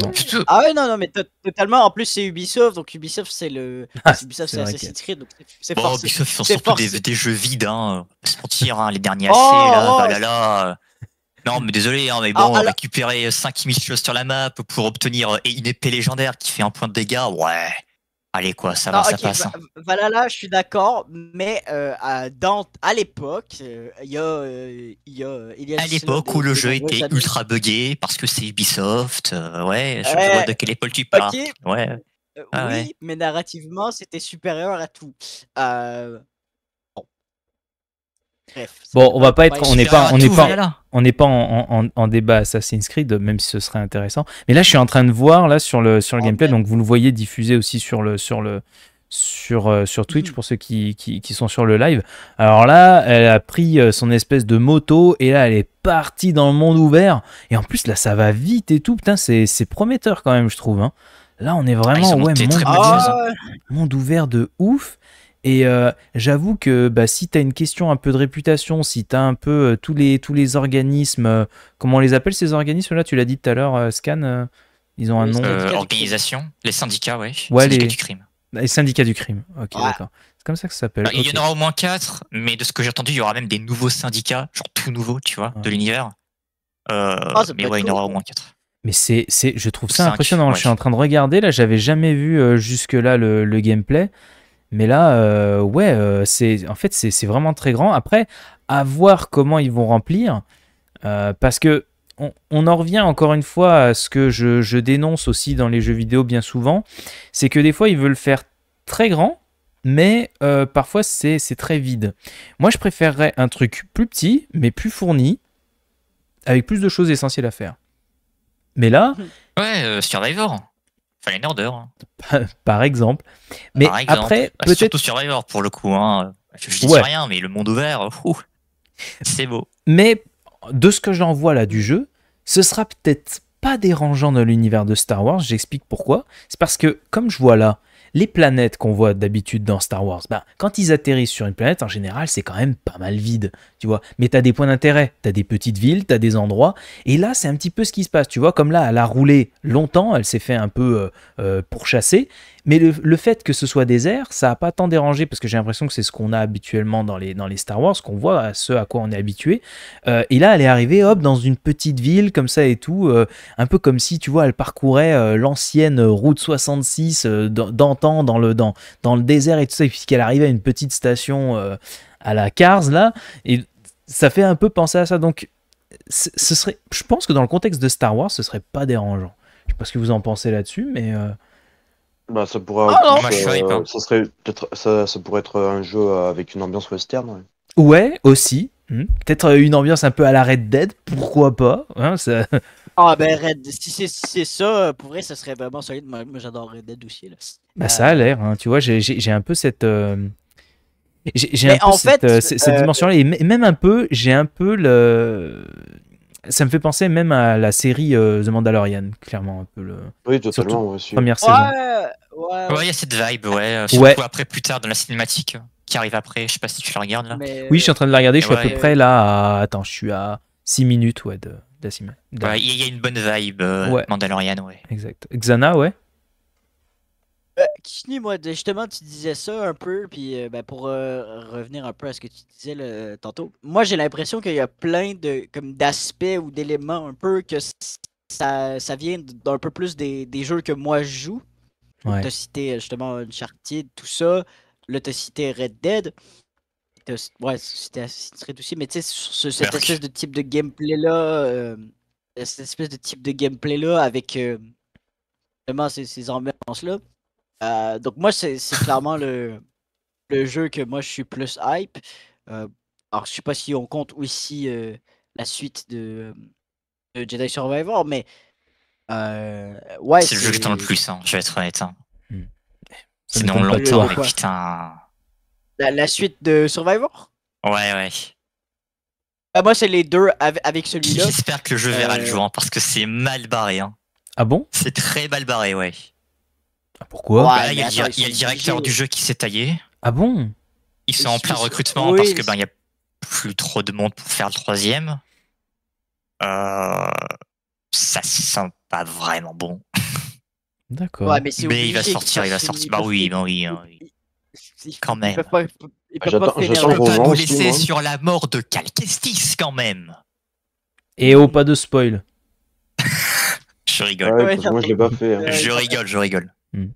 ah non, non, mais totalement. En plus, c'est Ubisoft, donc Ubisoft, c'est le. Ah, Ubisoft, c'est Assassin's Creed, donc c'est bon, oh, Ubisoft, surtout des, jeux vides, hein. se hein, les derniers AC, là, oh, ah là, là. Non, mais désolé, hein, mais bon, récupérer 5000 euh, choses sur la map pour obtenir euh, une épée légendaire qui fait un point de dégâts, ouais. Allez quoi, ça va, ça passe. Hein. Voilà là je suis d'accord, mais euh, à, à l'époque, il y a, à l'époque où le jeu était ultra buggé parce que c'est Ubisoft, ouais, je vois de quelle époque tu parles. Ah oui, mais narrativement, c'était supérieur à tout bon, on va pas être, on n'est pas, on n'est pas, on n'est pas en, en, en, débat Assassin's Creed, même si ce serait intéressant. Mais là, je suis en train de voir là sur le sur le gameplay, donc vous le voyez diffusé aussi sur le sur le sur, euh, sur Twitch mm. pour ceux qui, qui, sont sur le live. Alors là, elle a pris euh, son espèce de moto et là, elle est partie dans le monde ouvert. Et en plus, là, ça va vite et tout. Putain, c'est prometteur quand même, je trouve. Hein. Là, on est vraiment ah, ouais, monde, ah monde, ouvert de ouf. Et euh, j'avoue que bah, si tu as une question un peu de réputation, si tu as un peu euh, tous, les, tous les organismes, euh, comment on les appelle ces organismes-là Tu l'as dit tout à l'heure, Scan, ils ont un nom. organisation, les syndicats, ouais. les syndicats du crime. Bah, les syndicats du crime, ok, d'accord. C'est comme ça que ça s'appelle. Bah, il y en aura au moins quatre, mais de ce que j'ai entendu, il y aura même des nouveaux syndicats, genre tout nouveaux, tu vois, de l'univers. Oh, mais ouais, il y en aura au moins quatre. Mais c'est, je trouve ça impressionnant. Je suis en train de regarder, là, j'avais jamais vu jusque-là le, le gameplay. Mais là, euh, ouais, euh, c'est en fait c'est vraiment très grand. Après, à voir comment ils vont remplir, euh, parce que on, en revient encore une fois à ce que je, je dénonce aussi dans les jeux vidéo bien souvent, c'est que des fois ils veulent faire très grand, mais parfois c'est très vide. Moi, je préférerais un truc plus petit, mais plus fourni, avec plus de choses essentielles à faire. Mais là, ouais, Survivor. Order. Hein. Par exemple. Mais après, bah, peut-être. Surtout Survivor pour le coup. Hein. Je dis rien, mais le monde ouvert, c'est beau. Mais de ce que j'en vois là du jeu, ce sera peut-être pas dérangeant dans l'univers de Star Wars. J'explique pourquoi. C'est parce que, comme je vois là, les planètes qu'on voit d'habitude dans Star Wars, ben, quand ils atterrissent sur une planète, en général, c'est quand même pas mal vide tu vois. Mais tu as des points d'intérêt, tu as des petites villes, tu as des endroits. Et là, c'est un petit peu ce qui se passe, tu vois. Comme là, elle a roulé longtemps, elle s'est fait un peu euh, euh, pourchasser. Mais le, fait que ce soit désert, ça n'a pas tant dérangé, parce que j'ai l'impression que c'est ce qu'on a habituellement dans les, dans les Star Wars, qu'on voit, ce à quoi on est habitué. Euh, et là, elle est arrivée, hop, dans une petite ville, comme ça et tout, un peu comme si, tu vois, elle parcourait l'ancienne route 66 d'antan dans le, dans, dans le désert et tout ça, puisqu'elle arrivait à une petite station à la Cars là, et ça fait un peu penser à ça. Donc, ce serait, je pense que dans le contexte de Star Wars, ce serait pas dérangeant. Je sais pas ce que vous en pensez là-dessus, mais. ça pourrait. être un jeu euh, avec une ambiance western. Ouais, aussi. Hmm. Peut-être euh, une ambiance un peu à la Red Dead, pourquoi pas hein, ça... Ah ben Red, si c'est ça, euh, pour vrai, ça serait vraiment solide. Moi, j'adore Red Dead aussi. Bah, ça a l'air. Hein. Tu vois, j'ai un peu cette. J'ai en fait, euh, cette, euh, dimension-là, et même un peu, j'ai un peu le ça me fait penser même à la série euh, The Mandalorian, clairement un peu le. Oui, totalement. première Ouais, il y a cette vibe, ouais. après, plus tard dans la cinématique qui arrive après. Je sais pas si tu la regardes là. Oui, je suis en train de la regarder. je suis à peu près là. Attends, je suis à 6 minutes, ouais, de. la de... il y a une bonne vibe Mandalorian, ouais. Exact. Xana, ouais moi. Justement, tu disais ça un peu, puis euh, ben, pour euh, revenir un peu à ce que tu disais tantôt, moi, j'ai l'impression qu'il y a plein de comme d'aspects ou d'éléments un peu que ça, ça vient d'un peu plus des, des, jeux que moi je joue. tu T'as cité justement Uncharted tout ça. Là, t'as cité Red Dead. ouais, c'était aussi, mais tu sais, sur cette espèce de type de gameplay-là, euh, cette espèce de type de gameplay-là avec justement ces, ces ambiances-là, euh, donc moi, c'est clairement le, le, jeu que moi je suis plus hype. Euh, alors je sais pas si on compte aussi euh, la suite de, Jedi Survivor, mais ouais. C'est le jeu que le plus, hein, je vais être honnête. Hein. Hmm. Sinon longtemps, mais putain. La, suite de Survivor Ouais, ouais. Bah, moi, c'est les deux avec, celui-là. J'espère que je verrai verra le jour, hein, parce que c'est mal barré. Hein. Ah bon C'est très mal barré, ouais. Pourquoi bah, Il y, a le directeur du jeu qui s'est taillé. Ah bon Ils sont en plein recrutement parce que ben il y a plus trop de monde pour faire le troisième. Euh, ça sent pas vraiment bon. D'accord. mais, il va sortir, il va sortir. Bah oui, bah oui. Hein. Quand même. Je ne laisser sur la mort de Calquestis quand même. Et au oh, pas de spoil. je rigole. Ah moi je l'ai pas fait. Hein. Je rigole, je rigole. Hmm.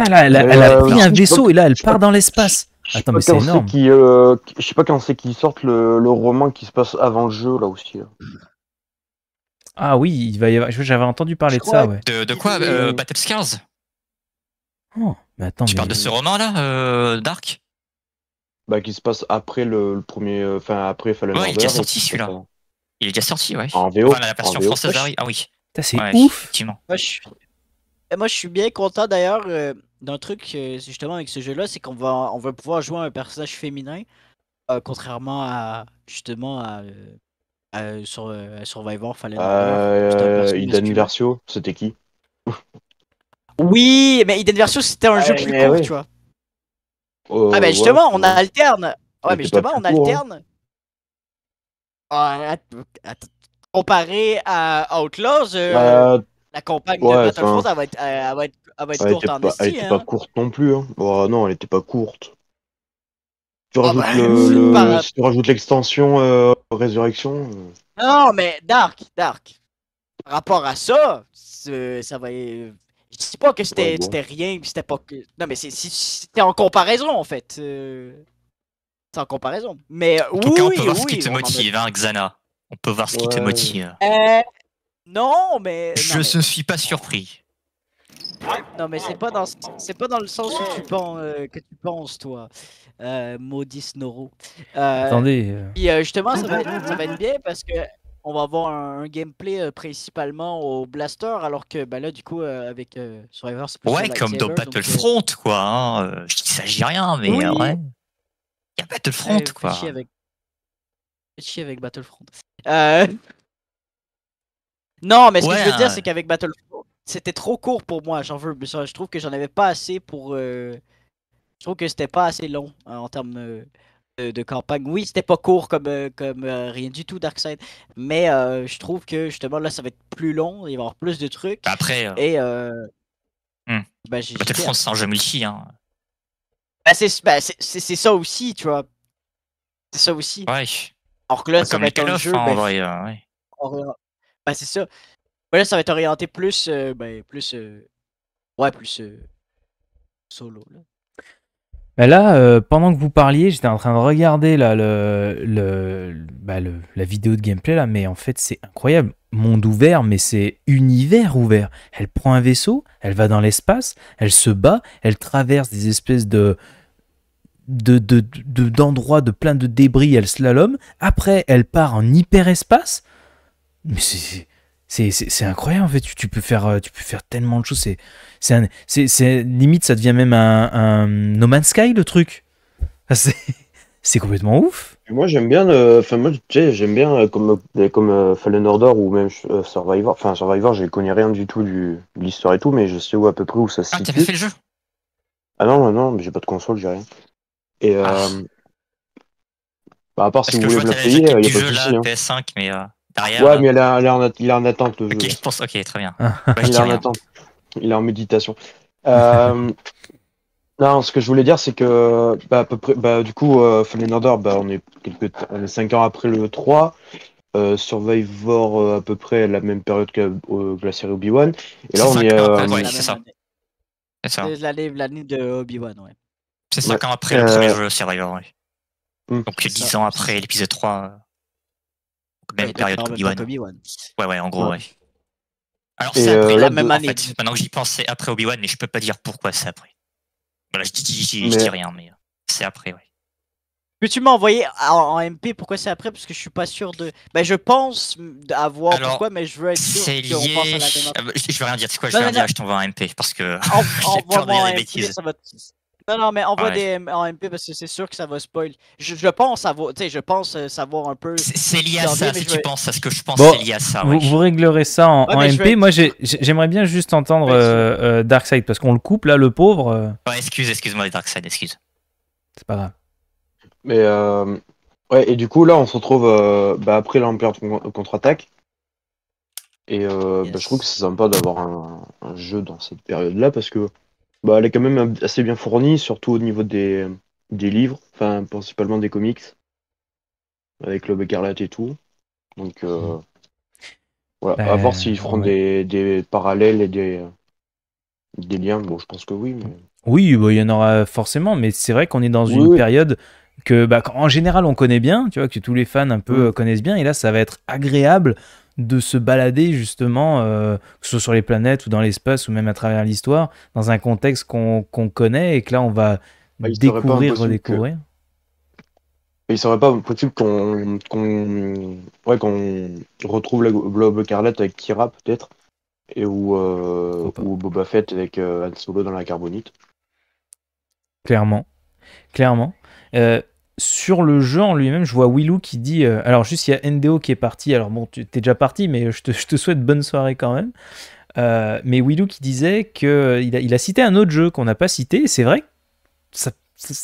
Ah, elle, a, elle a euh, pris un vaisseau et là, elle part dans l'espace. Attends, mais c'est énorme. Qui, euh, je sais pas quand c'est qu'ils sortent le, le, roman qui se passe avant le jeu, là aussi. Là. Ah oui, il va y avoir... j'avais entendu parler de ça. Ouais. De, de, quoi euh, euh Battle 15 oh, mais attends, Tu parles de ce roman-là, euh, Dark bah, Qui se passe après le, premier. Euh, enfin, après Fallen Ouais, il est déjà sorti celui-là. Hein. Il est déjà sorti, ouais. En VO. Enfin, la version française VO, Ah oui. Ah c'est ouf! Effectivement. Euh, moi, je suis bien content d'ailleurs euh, d'un truc euh, justement avec ce jeu-là, c'est qu'on va, on va pouvoir jouer un personnage féminin, contrairement à justement à, sur, Survivor. Fallait Iden Versio, c'était qui Oui, mais Hidden Versio, c'était un jeu ah, plus court, tu vois. Oh, ah, ben justement, on alterne. Ouais, mais justement, on hein. alterne. Ah, comparé à Outlaws. Bah, la campagne de Battlefront, ça elle va être, elle va être, va être courte en Elle n'était hein. pas courte non plus. Hein. Oh, non, elle était pas courte. Tu oh, rajoutes bah, le, tu rajoutes l'extension euh, Résurrection. Euh. Non, mais Dark, Dark. Par rapport à ça, ça va. être... Je sais pas que c'était rien, c'était pas que. Non, mais c'était en comparaison en fait. Euh. C'est en comparaison. Mais en oui, on peut voir ce qui te motive, hein, Xana. On peut voir ce qui te motive. Euh, non, mais. Je ne suis pas surpris. Non, mais c'est pas dans c'est pas dans le sens tu penses euh, que tu penses toi, euh, maudit Snoro. Euh, Attendez. Et euh. justement, ça va, être, ça va, bien parce que on va avoir un, gameplay principalement au blaster, alors que ben là du coup avec Survivor. C'est ouais, comme dans e, Battlefront quoi. Hein, ne dis s'agit rien, mais ouais. Il y a Battlefront quoi. Chier avec... Chier avec Battlefront. Non, mais ce que je veux dire, hein. c'est qu'avec Battlefront, c'était trop court pour moi. J'en veux. Je trouve que j'en avais pas assez pour. Euh, je trouve que c'était pas assez long hein, en termes euh, de, campagne. Oui, c'était pas court comme, euh, comme rien du tout, Darkseid. Mais je trouve que justement, là, ça va être plus long. Il va y avoir plus de trucs. Bah, après. Et. Hmm. Bah, Battlefront, c'est un jeu multi. Hein. Bah, c'est bah, ça aussi, tu vois. C'est ça aussi. Ouais. Alors que là, ça un jeu. Hein, bah, en vrai, ben, c'est ça. voilà ben, ça va être orienté plus. Euh, ben, plus. Euh, ouais, plus. Euh, solo, là. là, pendant que vous parliez, j'étais en train de regarder là, le, le- la vidéo de gameplay, là, mais en fait, c'est incroyable. Monde ouvert, mais c'est univers ouvert. Elle prend un vaisseau, elle va dans l'espace, elle se bat, elle traverse des espèces de d'endroits, de, plein de débris, elle slalom. Après, elle part en hyperespace. Mais c'est c'est incroyable en fait tu, tu, peux faire euh, tu peux faire tellement de choses c'est limite ça devient même un, un, No Man's Sky le truc ah, c'est complètement ouf moi j'aime bien euh, j'aime bien euh, comme comme Fallen Order ou même Survivor enfin Survivor je connais rien du tout du, de l'histoire et tout mais je sais où à peu près où ça se ah, situe ah t'avais fait le jeu ah non non mais j'ai pas de console j'ai rien et euh, ah. bah, à part si vous voulez me la payer il y a pas de là, hein. PS5 mais Derrière, ouais, mais il est en attente. Le ok, jeu. je pense. Ok, très bien. Ah. Bah, il est en attente. Il est en méditation. Euh, non, ce que je voulais dire, c'est que bah, à peu près, bah, du coup, euh, Fallen Order, bah, on, est 5 ans après le 3. Euh, Survivor, euh, à peu près la même période que, la série Obi-Wan. Et là, on est. Euh, ouais, c'est ça. C'est ça. L'année de Obi-Wan, ouais. C'est 5 ouais. ans après le premier euh, jeu Survivor, ouais. Mmh. Donc 10 ans après l'épisode 3. Bah, même période Obi-Wan. Ouais, ouais, en gros, ouais. Alors, c'est après euh, la même année. En maintenant que j'y pense, c'est après Obi-Wan, mais je peux pas dire pourquoi c'est après. Voilà, je dis, rien, mais euh, c'est après, ouais. Mais tu m'as envoyé en, MP, pourquoi c'est après Parce que je suis pas sûr de. Ben, je pense avoir pourquoi, mais je veux être sûr lié... Ah, bah, je veux rien dire, tu sais quoi, je vais rien dire, je t'envoie un MP, parce que j'ai peur de dire des bêtises. Non, non, mais on voit des en MP parce que c'est sûr que ça va spoil. Je, pense savoir, je pense euh, savoir un peu. C'est lié à ça, si tu penses à ce que je pense, c'est lié à ça. Vous, réglerez ça en, MP. Moi, j'aimerais bien juste entendre euh, euh, Darkseid parce qu'on le coupe là, le pauvre. excuse, excuse-moi, Darkseid, excuse. C'est pas grave. Mais ouais, et du coup, là, on se retrouve bah, après l'Empire contre-attaque. Et bah, je trouve que c'est sympa d'avoir un, jeu dans cette période-là parce que bah, elle est quand même assez bien fournie, surtout au niveau des, des livres, enfin principalement des comics, avec le Écarlate et tout. Donc euh, voilà, bah, à voir s'ils feront des, des, parallèles et des, des liens. Bon, je pense que oui. Oui, bah, il y en aura forcément, mais c'est vrai qu'on est dans une période que bah, en général on connaît bien, tu vois, que tous les fans un peu mm. connaissent bien, et là ça va être agréable de se balader justement, euh, que ce soit sur les planètes ou dans l'espace ou même à travers l'histoire, dans un contexte qu'on connaît et que là on va bah, découvrir, redécouvrir. Il ne serait pas possible qu'on ouais, retrouve la Globe Carlette avec Kira peut-être et ou, euh, Boba Fett avec euh, Han Solo dans la carbonite. Clairement, clairement. Euh, sur le jeu en lui-même, je vois Willou qui dit. Euh, alors, juste, il y a NDO qui est parti. Alors, bon, tu t'es déjà parti, mais je te, souhaite bonne soirée quand même. Euh, mais Willou qui disait qu'il euh, a, il a cité un autre jeu qu'on n'a pas cité. C'est vrai,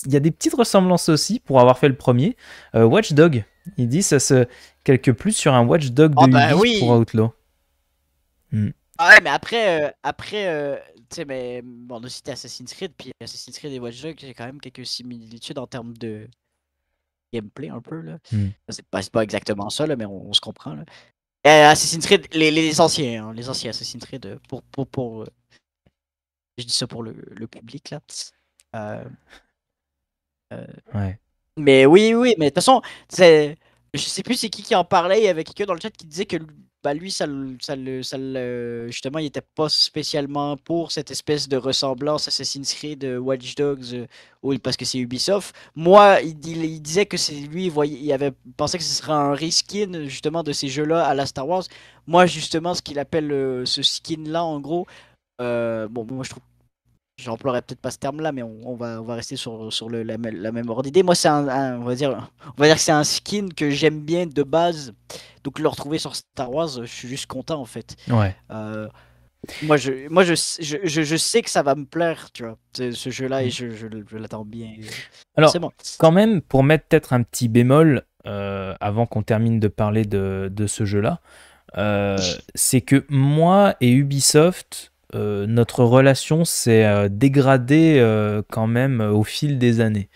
il y a des petites ressemblances aussi pour avoir fait le premier. Watchdog. Il dit ça se quelque plus sur un Watch Dog de oh pour Outlaw. Hmm. Ah ouais, mais après, après tu sais, mais bon, on a cité Assassin's Creed, puis Assassin's Creed et Watchdog, j'ai quand même quelques similitudes en termes de, gameplay un peu. Hmm. C'est, pas, pas, exactement ça, là, mais on, se comprend. Là. Assassin's Creed, les, les anciens, hein, les anciens Assassin's Creed, euh, pour, pour, pour euh, je dis ça pour le, le public là. Euh, ouais. Mais oui, oui, mais de toute façon, je sais plus c'est qui qui en parlait, il y avait quelqu'un dans le chat qui disait que lui, ça, ça, ça, justement, il n'était pas spécialement pour cette espèce de ressemblance Assassin's Creed, euh, Watch Dogs, euh, parce que c'est Ubisoft. Moi, il, disait que c'est lui, il, il avait pensé que ce serait un reskin justement de ces jeux-là à la Star Wars. Moi, justement, ce qu'il appelle euh, ce skin-là, en gros, bon, moi je trouve j'emploierai peut-être pas ce terme-là, mais on, va, va rester sur, le, la, même ordre d'idée. Moi, c'est un, on va dire, on va dire que c'est un skin que j'aime bien de base. Donc le retrouver sur Star Wars, je suis juste content en fait. Ouais. Euh, moi, je, moi je, je, sais que ça va me plaire, tu vois, ce jeu-là, et mm. je, l'attends bien. Alors, bon. quand même, pour mettre peut-être un petit bémol, euh, avant qu'on termine de parler de, ce jeu-là, euh, c'est que moi et Ubisoft, euh, notre relation s'est euh, dégradée euh, quand même au fil des années.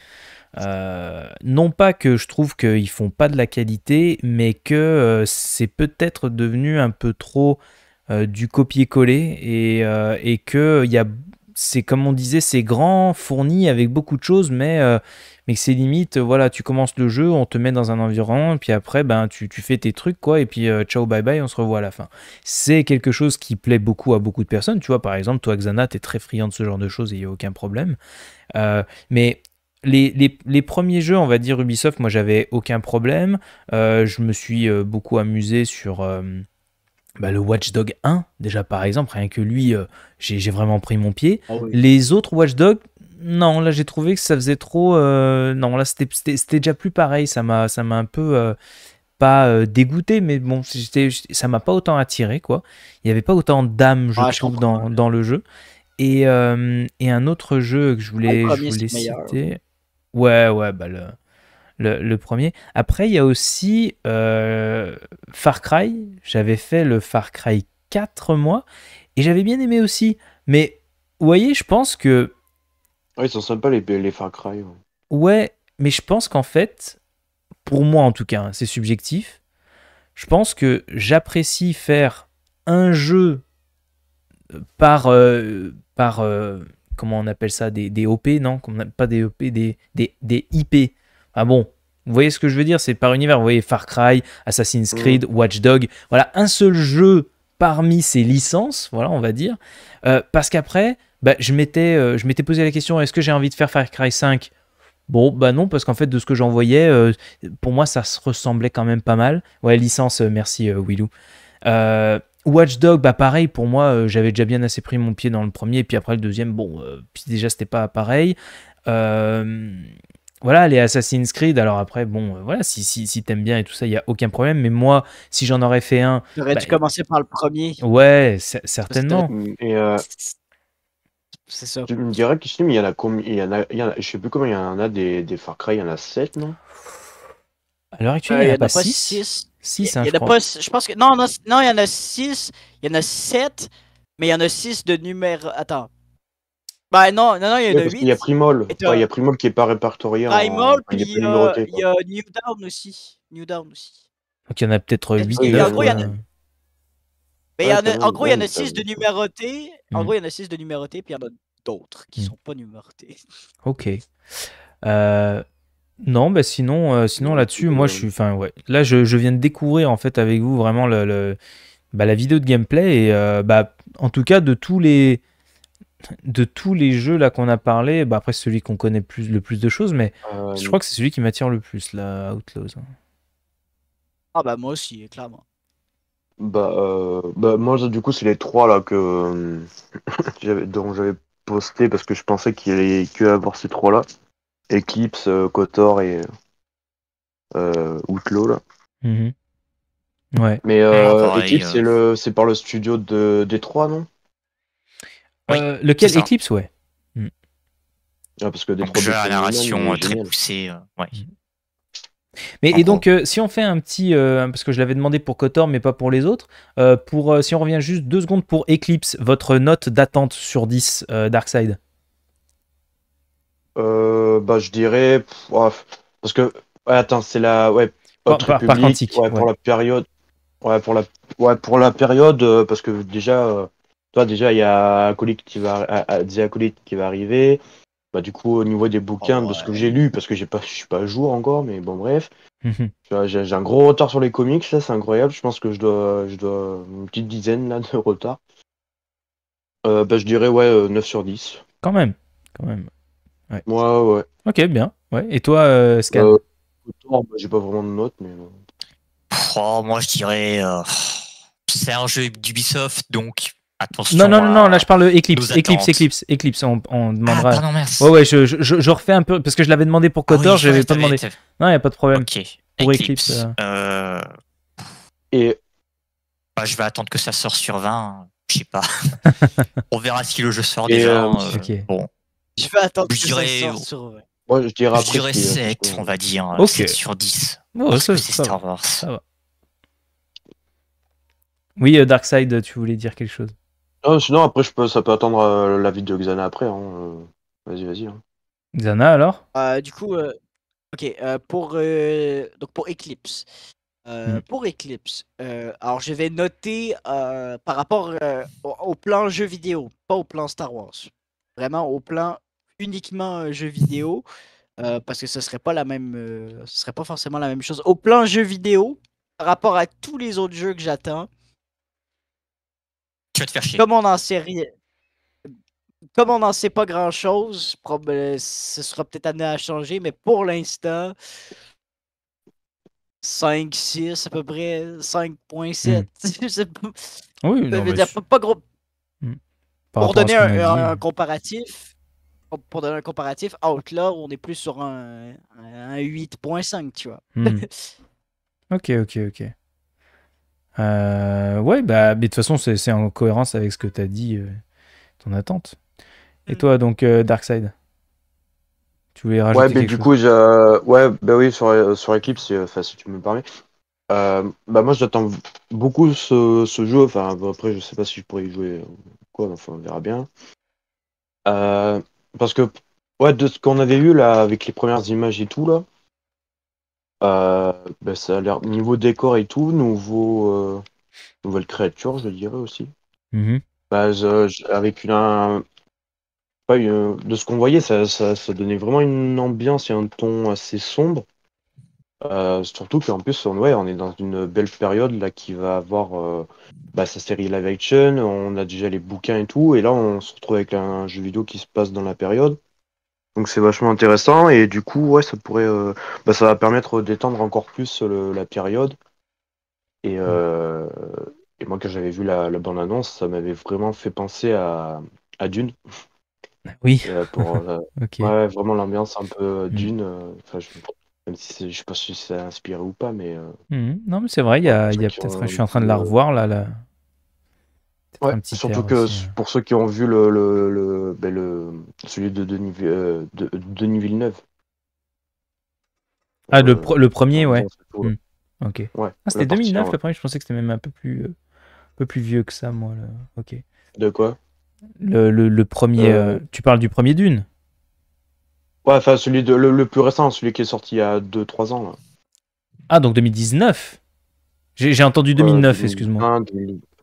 non pas que je trouve qu'ils font pas de la qualité, mais que c'est peut-être devenu un peu trop du copier-coller et, que il y c'est comme on disait, c'est grand, fourni avec beaucoup de choses, mais mais c'est limite, euh, voilà, tu commences le jeu, on te met dans un environnement, puis après, ben, tu, fais tes trucs, quoi, et puis euh, ciao, bye bye, on se revoit à la fin. C'est quelque chose qui plaît beaucoup à beaucoup de personnes, tu vois, par exemple, toi, Xana, t'es très friand de ce genre de choses, et il n'y a aucun problème. Euh, mais les, premiers jeux, on va dire Ubisoft, moi j'avais aucun problème. je me suis beaucoup amusé sur bah, le Watchdog 1, déjà par exemple, rien que lui, j'ai vraiment pris mon pied. Ah les autres Dogs non, là j'ai trouvé que ça faisait trop. Euh, non, là c'était déjà plus pareil. Ça m'a ça m'a un peu euh, pas euh, dégoûté, mais bon, ça m'a pas autant attiré quoi. Il n'y avait pas autant d'âme, je ah, trouve, dans, le jeu. Et, un autre jeu que je voulais, je voulais citer. Ouais, ouais, bah le, le, le, premier. Après, il y a aussi Far Cry. J'avais fait le Far Cry 4 mois et j'avais bien aimé aussi. Mais vous voyez, je pense que Ouais, ah, sont les, les Far Cry. Ouais. mais je pense qu'en fait, pour moi en tout cas, hein, c'est subjectif, je pense que j'apprécie faire un jeu euh, par. Euh, par euh, comment on appelle ça Des, des OP, non Pas des OP, des, des, IP. Ah bon, vous voyez ce que je veux dire C'est par univers. Vous voyez Far Cry, Assassin's Creed, mm. Watch Dog. Voilà, un seul jeu parmi ces licences, voilà, on va dire. parce qu'après, bah, je m'étais euh, je m'étais posé la question est-ce que j'ai envie de faire Far Cry 5 Bon, bah non, parce qu'en fait, de ce que j'en voyais, euh, pour moi, ça se ressemblait quand même pas mal. Ouais, licence, euh, merci Willou. Euh, bah pareil, pour moi, j'avais déjà bien assez pris mon pied dans le premier, et puis après le deuxième, bon, puis déjà, c'était pas pareil. voilà, les Assassin's Creed, alors après, bon, voilà, si, si, si t'aimes bien et tout ça, il n'y a aucun problème, mais moi, si j'en aurais fait un. T'aurais-tu bah, commencé par le premier Ouais, certainement. Et c'est ça. Tu me dirais qu'ici, mais il y en a combien il y Je sais plus combien il y en a des, des Far Cry, il y en a 7, non À l'heure actuelle, il n'y en a, pas 6. 6, Pas, je pense que, non, non, non, il y en a 6, il y en a 7, mais il y en a 6 de numéro. Attends. Bah non, non, non, il y a 8. Il y a Primol. il y a Primol qui n'est pas répertorié. Primol, puis il y, a, New Down aussi. New aussi. Donc il y en a peut-être 8. il y en a. Mais en, gros, il y en a six de numérotés. En mm. gros, il y en a six de numérotés, puis il y en a d'autres qui mm. sont pas numérotés. Ok. Euh, non, bah sinon, euh, sinon là-dessus, moi je suis, enfin ouais, là je, viens de découvrir en fait avec vous vraiment le, bah, la vidéo de gameplay et euh, bah en tout cas de tous les de tous les jeux là qu'on a parlé, bah après celui qu'on connaît le plus de choses, mais je crois que c'est celui qui m'attire le plus là, Outlaws. Hein. Ah bah moi aussi, clairement. Bah, euh, bah, moi du coup c'est les trois là que euh, dont j'avais posté parce que je pensais qu'il allait que avoir ces trois là Eclipse, euh, Kotor et euh, Outlaw là. Mhm. Ouais. Mais ah, Eclipse c'est le c'est par le studio de des trois non oui, Lequel Eclipse ouais. Mm. Ah, parce que des Donc, jeu à narration très poussée ouais. Mm. Mais, et donc, euh, si on fait un petit, euh, parce que je l'avais demandé pour Kotor, mais pas pour les autres, euh, pour, si on revient juste deux secondes pour Eclipse, votre note d'attente sur 10 Darkseid bah, Je dirais, parce que, attends, c'est la, ouais, pour la période, pour la, période, parce que déjà, toi, déjà, il y a Acolyte qui qui va arriver, bah, du coup, au niveau des bouquins, parce de ce que j'ai lu, parce que j'ai pas, suis pas à jour encore, mais bon, bref. Mhm. j'ai un gros retard sur les comics, ça c'est incroyable. Je pense que je dois, je dois une petite dizaine là, de retard. Euh, bah, je dirais, ouais, 9 euh, sur 10. Quand même, quand même. Ouais, ouais. Ok, bien. Ouais. Et toi, euh, euh bah, J'ai pas vraiment de notes, mais. Oh, moi, je dirais. serge un d'Ubisoft, donc attention. Non, non, non, là je parle Eclipse, Eclipse, Eclipse, Eclipse, on, on ah, demandera. Ah, merci. Ouais, ouais, je, je, je, refais un peu, parce que je l'avais demandé pour Cotor, ah j'avais je l'avais pas demandé. Non, il a pas de problème. Ok. Pour Eclipse. Euh. Euh, Et. Bah, je vais attendre que ça sorte sur 20, hein, je sais pas. on verra si le jeu sort déjà. Euh, hein, bon. Je vais attendre je que dirais... ça sur 20. Moi, je dirais, après 7, on va dire. sur 10. c'est Star Wars. Oui, Darkseid tu voulais dire quelque chose. Ah, sinon, après, je peux, ça peut attendre euh, la vidéo de Xana après. Hein, euh, vas-y, vas-y. Hein. Xana alors euh, du coup, ok, pour, donc pour Eclipse. Mm. Pour Eclipse, alors je vais noter par rapport au, plan jeu vidéo, pas au plan Star Wars. Vraiment au plan uniquement jeu vidéo, parce que ce serait pas la même, ce serait pas forcément la même chose. Au plan jeu vidéo, par rapport à tous les autres jeux que j'attends, te faire chier. Comme on n'en sait rien. Comme on n'en sait pas grand chose, euh, ce sera peut-être amené à changer, mais pour l'instant, 5, 6, à peu près 5.7. Hmm. oui, pas, gros. Hmm. Pour donner un, comparatif, pour donner un comparatif, Outlaw, on est plus sur un, 8.5, tu vois. Hmm. ok, ok, ok. Euh, ouais, bah, mais de toute façon, c'est en cohérence avec ce que tu as dit, euh, ton attente. Et mm. toi, donc, euh, Darkseid Tu voulais rajouter Ouais, mais du chose coup, ouais, bah oui, sur, euh, sur Eclipse, si tu me permets. bah moi, j'attends beaucoup ce, ce, jeu. Enfin, après, je sais pas si je pourrais y jouer quoi, enfin, on verra bien. parce que, ouais, de ce qu'on avait vu là, avec les premières images et tout, là, euh, bah, ça a l'air niveau décor et tout, nouveau, euh, nouvelle créature, je dirais aussi. Mhm. Bah, avec une, un, de ce qu'on voyait, ça, ça, donnait vraiment une ambiance et un ton assez sombre. Euh, surtout qu'en plus, on, on est dans une belle période là qui va avoir euh, bah, sa série live action, on a déjà les bouquins et tout, et là on se retrouve avec un jeu vidéo qui se passe dans la période. Donc c'est vachement intéressant et du coup ouais ça pourrait euh, bah, ça va permettre d'étendre encore plus la période. Euh, et, moi quand j'avais vu la, bande annonce, ça m'avait vraiment fait penser à, Dune. Ah, oui. Euh, vraiment l'ambiance un peu mm. Dune. je, même si je sais pas si c'est inspiré ou pas, mais. Mm. Non mais c'est vrai, il y peut-être. Je suis en train de la revoir là, surtout que hein. pour ceux qui ont vu le, le, ben, celui euh, de Denis, Villeneuve. Ah, le, euh, premier, ouais. Hmm. Ok. Ouais, ah, c'était 2009 le premier, je pensais que c'était même un peu plus, euh, peu plus vieux que ça, moi. Ok. De quoi le, premier. tu parles du premier Dune Ouais, enfin, celui de, le, plus récent, celui qui est sorti il y a 2-3 ans. Ah, donc 2019 J'ai entendu 2009, excuse-moi.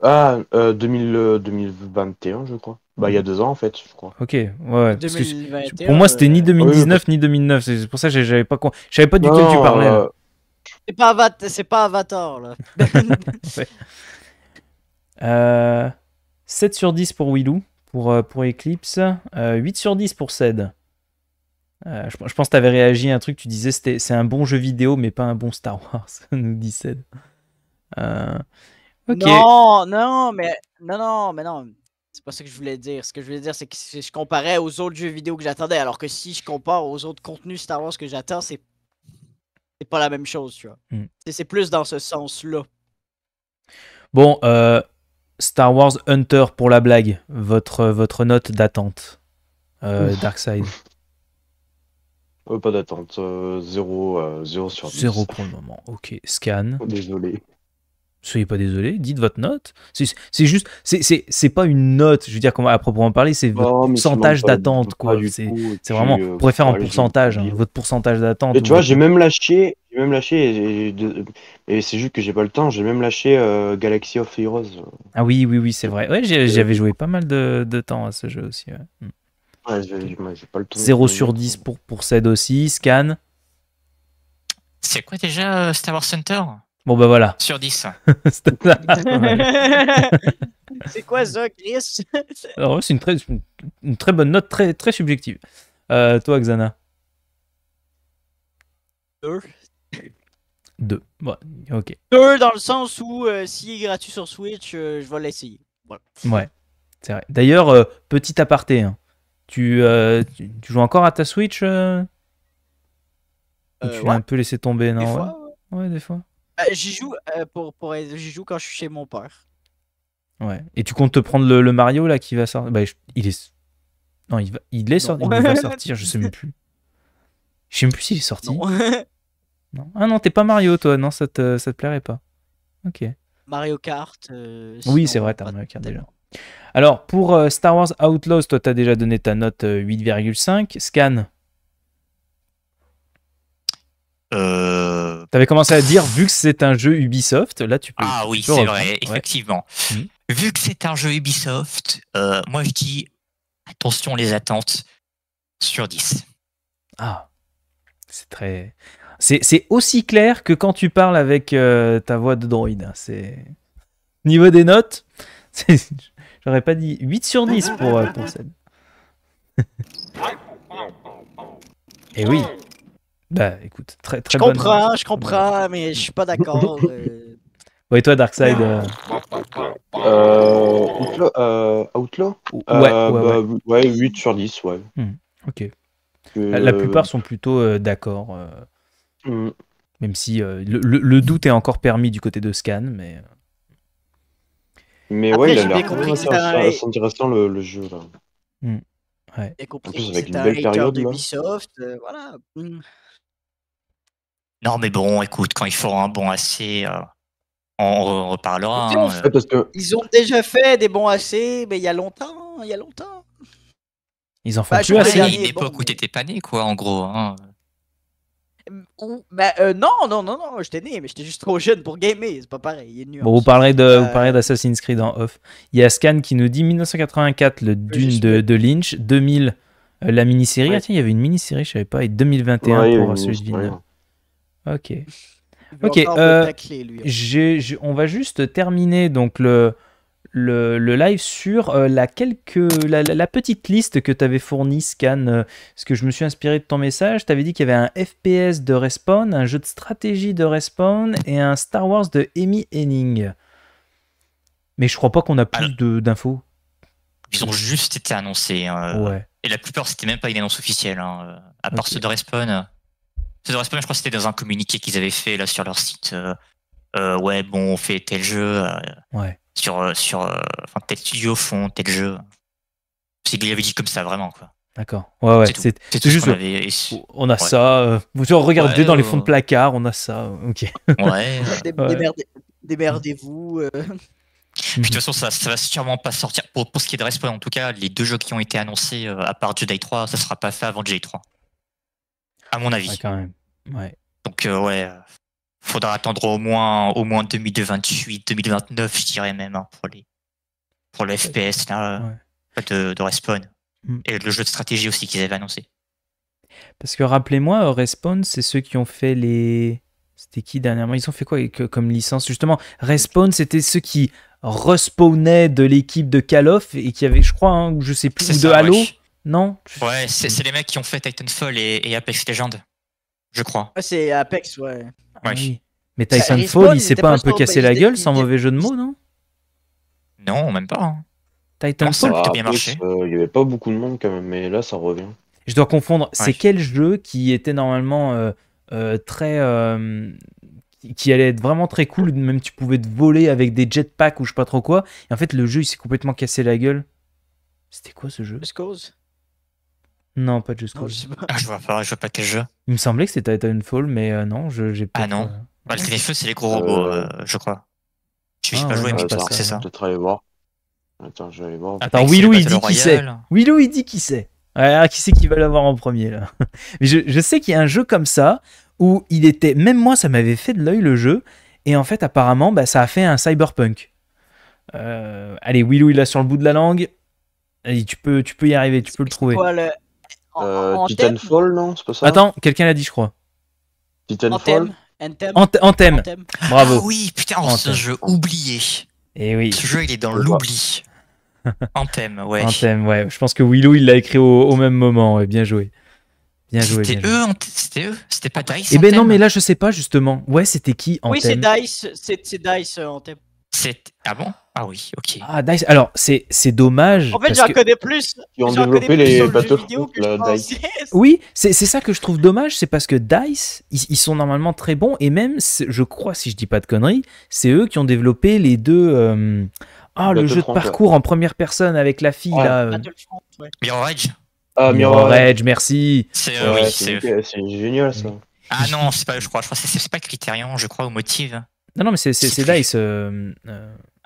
Ah, 2000, euh, 2021, euh, je crois. Bah, il y a mhm. deux ans, en fait, je crois. Ok, ouais. pour moi, euh, c'était ni 2019 ni 2009. C'est pour ça que j'avais pas, je savais pas duquel tu parlais. C'est pas, pas Avatar, là. 7 sur 10 pour Willou, pour, pour Eclipse. 8 sur 10 pour Ced. je, pense que tu avais réagi à un truc, tu disais c'est un bon jeu vidéo, mais pas un bon Star Wars, nous dit Ced. Euh, non, non, mais non, non, mais non. C'est pas ça que je voulais dire. Ce que je voulais dire, c'est que je comparais aux autres jeux vidéo que j'attendais, alors que si je compare aux autres contenus Star Wars que j'attends, c'est pas la même chose, tu vois. Hmm. C'est plus dans ce sens-là. Bon, euh, Star Wars Hunter pour la blague, votre, votre note d'attente, euh, Darkseid. Euh, pas d'attente, 0, euh, sur 10. 0 pour le moment, ok. Scan. Désolé soyez pas désolé, dites votre note. C'est juste, c'est pas une note, je veux dire, à proprement parler, c'est votre pourcentage d'attente, quoi. C'est vraiment, euh, on pourrait faire en pourcentage, hein, votre pourcentage d'attente. Tu vois, j'ai même lâché, j'ai même lâché, et, c'est juste que j'ai pas le temps, j'ai même lâché euh, Galaxy of Heroes. Ah oui, oui, oui, c'est vrai. Ouais, j'avais joué pas mal de, temps à ce jeu aussi. Ouais. Mm. pas le temps 0 sur 10 pour, pour Ced aussi, Scan. C'est quoi déjà euh, Star Wars Center Bon, ben voilà. Sur 10. c'est quoi ça, Chris Alors, c'est une très, une, très bonne note, très, très subjective. Euh, toi, Xana Deux. Deux. ok. Deux dans le sens où si euh, s'il est gratuit sur Switch, euh, je vais l'essayer. Ouais, c'est vrai. D'ailleurs, petit aparté, hein. tu, tu, joues encore à ta Switch Tu l'as un peu laissé tomber, non des fois, ouais, des fois. Euh, j'y joue euh, pour, joue quand je suis chez mon père. Ouais. Et tu comptes te prendre le, Mario là qui va sortir bah, Il est. Non, il, va... il est sorti. Il va sortir, je sais même plus. Je sais même plus s'il est sorti. non. Ah non, t'es pas Mario toi, non, ça te, te plairait pas. Ok. Mario Kart. Euh, oui, c'est vrai, t'as Mario Kart déjà. Alors, pour Star Wars Outlaws, toi, t'as déjà donné ta note 8,5. Scan euh, T'avais commencé à dire, vu que c'est un jeu Ubisoft, là tu peux. Ah oui, c'est vrai, effectivement. Mhm. Vu que c'est un jeu Ubisoft, euh, moi je dis, attention les attentes, sur 10. Ah, c'est très. C'est aussi clair que quand tu parles avec euh, ta voix de droïde. Hein, c'est Niveau des notes, j'aurais pas dit 8 sur 10 pour, pour celle. Et oui, bah écoute, très très Je comprends, je comprends, mais je suis pas d'accord. euh... Oui, toi, Darkseid. Euh, euh... Outlaw, euh, ouais, 8 euh, bah, sur 10, ouais. Hmm, ok. La plupart sont plutôt d'accord. Hmm. Même si le, doute est encore permis du côté de Scan, mais. Mais Après, ouais, il a l'air intéressant, le, le, jeu. Là. Hmm, ouais. Et compris, avec une belle période. Ubisoft, voilà. Non, mais bon, écoute, quand ils feront un bon assez, euh, on reparlera. Hein, euh. Ils ont déjà fait des bons assez, mais il y a longtemps, il y a longtemps. Ils ont fait bah, plus assez. à une époque où t'étais pas né, quoi, en gros. Hein. Bah, euh, non, non, non, non, j'étais né, mais j'étais juste trop jeune pour gamer, c'est pas pareil. bon, vous parlerez de, d'Assassin's Creed en off. Il y a Scan qui nous dit 1984, le Dune de, Lynch, 2000, la mini-série. Ah, tiens, il y avait une mini-série, je savais pas, et 2021 pour celui de Villeneuve. Ok. Ok, euh, on va juste terminer donc le, live sur euh, la, quelques, la, petite liste que tu avais fournie, Scan, Ce euh, parce que je me suis inspiré de ton message. Tu avais dit qu'il y avait un FPS de Respawn, un jeu de stratégie de Respawn et un Star Wars de Amy Henning. Mais je crois pas qu'on a plus d'infos. Ils ont juste été annoncés. Hein. ouais. Et la plupart, c'était même pas une annonce officielle, hein, à part ce ceux de Respawn je crois que c'était dans un communiqué qu'ils avaient fait là sur leur site. Euh, euh, ouais, bon, on fait tel jeu. Euh, sur, sur, tel studio font tel jeu. C'est qu'il avait dit comme ça, vraiment, quoi. D'accord. Ouais, ouais. C'est juste. On, a ça. Vous regardez dans les fonds de placard, on a ça. Ok. Ouais. Démerdez-vous. de toute façon, ça, ça va sûrement pas sortir. Pour, pour ce qui est de Respawn, en tout cas, les deux jeux qui ont été annoncés, à part Jedi 3, ça sera pas fait avant Jedi 3. À mon avis. Ouais, quand même. Donc, euh, ouais, euh, faudra attendre au moins, au moins 2028, 2029, je dirais même, hein, pour, les, pour le FPS là, euh, de, Respawn. Mm. Et le jeu de stratégie aussi qu'ils avaient annoncé. Parce que rappelez-moi, Respawn, c'est ceux qui ont fait les. C'était qui dernièrement Ils ont fait quoi comme licence Justement, Respawn, c'était ceux qui respawnaient de l'équipe de Call of et qui avaient, je crois, hein, ou je sais plus, ou de Halo Non Ouais, c'est les mecs qui ont fait Titanfall et, et Apex Legends je crois. Ah, c'est Apex, ouais. Ah mais Titanfall il s'est pas, un peu cassé la gueule sans mauvais jeu de mots, non Non, même pas. Titanfall, bien marché. Il avait pas beaucoup de monde quand même, mais là, ça revient. Je dois confondre. C'est quel jeu qui était normalement euh, euh, très. Euh, qui allait être vraiment très cool, même tu pouvais te voler avec des jetpacks ou je sais pas trop quoi. Et en fait, le jeu, il s'est complètement cassé la gueule. C'était quoi ce jeu non, pas de jeu Non, ah, je, vois pas, je pas quel jeu. Il me semblait que c'était Titanfall, mais euh, non, je j'ai pas. Ah non. Bah, les ah, feux, c'est les gros euh, robots, euh, je crois. Ah, je suis pas jouer, joué, mais je pense c'est ça. Peut-être aller voir. Attends, je vais aller voir. Attends, bah, Willou, il dit qui c'est. Willou, il dit qui c'est. qui c'est qui va l'avoir en premier là Mais je, sais qu'il y a un jeu comme ça où il était. Même moi, ça m'avait fait de l'œil le jeu. Et en fait, apparemment, bah, ça a fait un cyberpunk. allez, Willou, il a sur le bout de la langue. Allez, tu peux, tu peux y arriver, tu peux le trouver. Euh, Titanfall, non C'est pas ça Attends, quelqu'un l'a dit, je crois. Titanfall Anthem. Anthem. Bravo. Ah oui, putain, c'est un jeu oublié. Et eh oui. Ce jeu, il est dans l'oubli. Anthem, ouais. ouais. Je pense que Willow, il l'a écrit au, même moment. Bien joué. Bien joué. C'était eux, c'était eux. C'était pas Dice. Eh ben non, mais là, je sais pas, justement. Ouais, c'était qui Anthem Oui, c'est Dice. C'est Dice, Anthem. Euh, ah bon ah oui, ok. Ah, DICE, alors c'est, dommage. En fait, j'en connais plus. Ils ont développé les Battlefront, DICE. Oui, c'est, ça que je trouve dommage, c'est parce que DICE, ils, ils sont normalement très bons, et même, je crois, si je dis pas de conneries, c'est eux qui ont développé les deux. Euh, ah, le jeu de parcours en première personne avec la fille, là. Euh... Ah, Mirror Edge, merci. C'est, euh, oui, c'est, c'est génial, ça. Ah non, c'est pas, je crois, je crois c'est, pas Criterion, je crois, au motive. Non, non, mais c'est, c'est, DICE. Euh,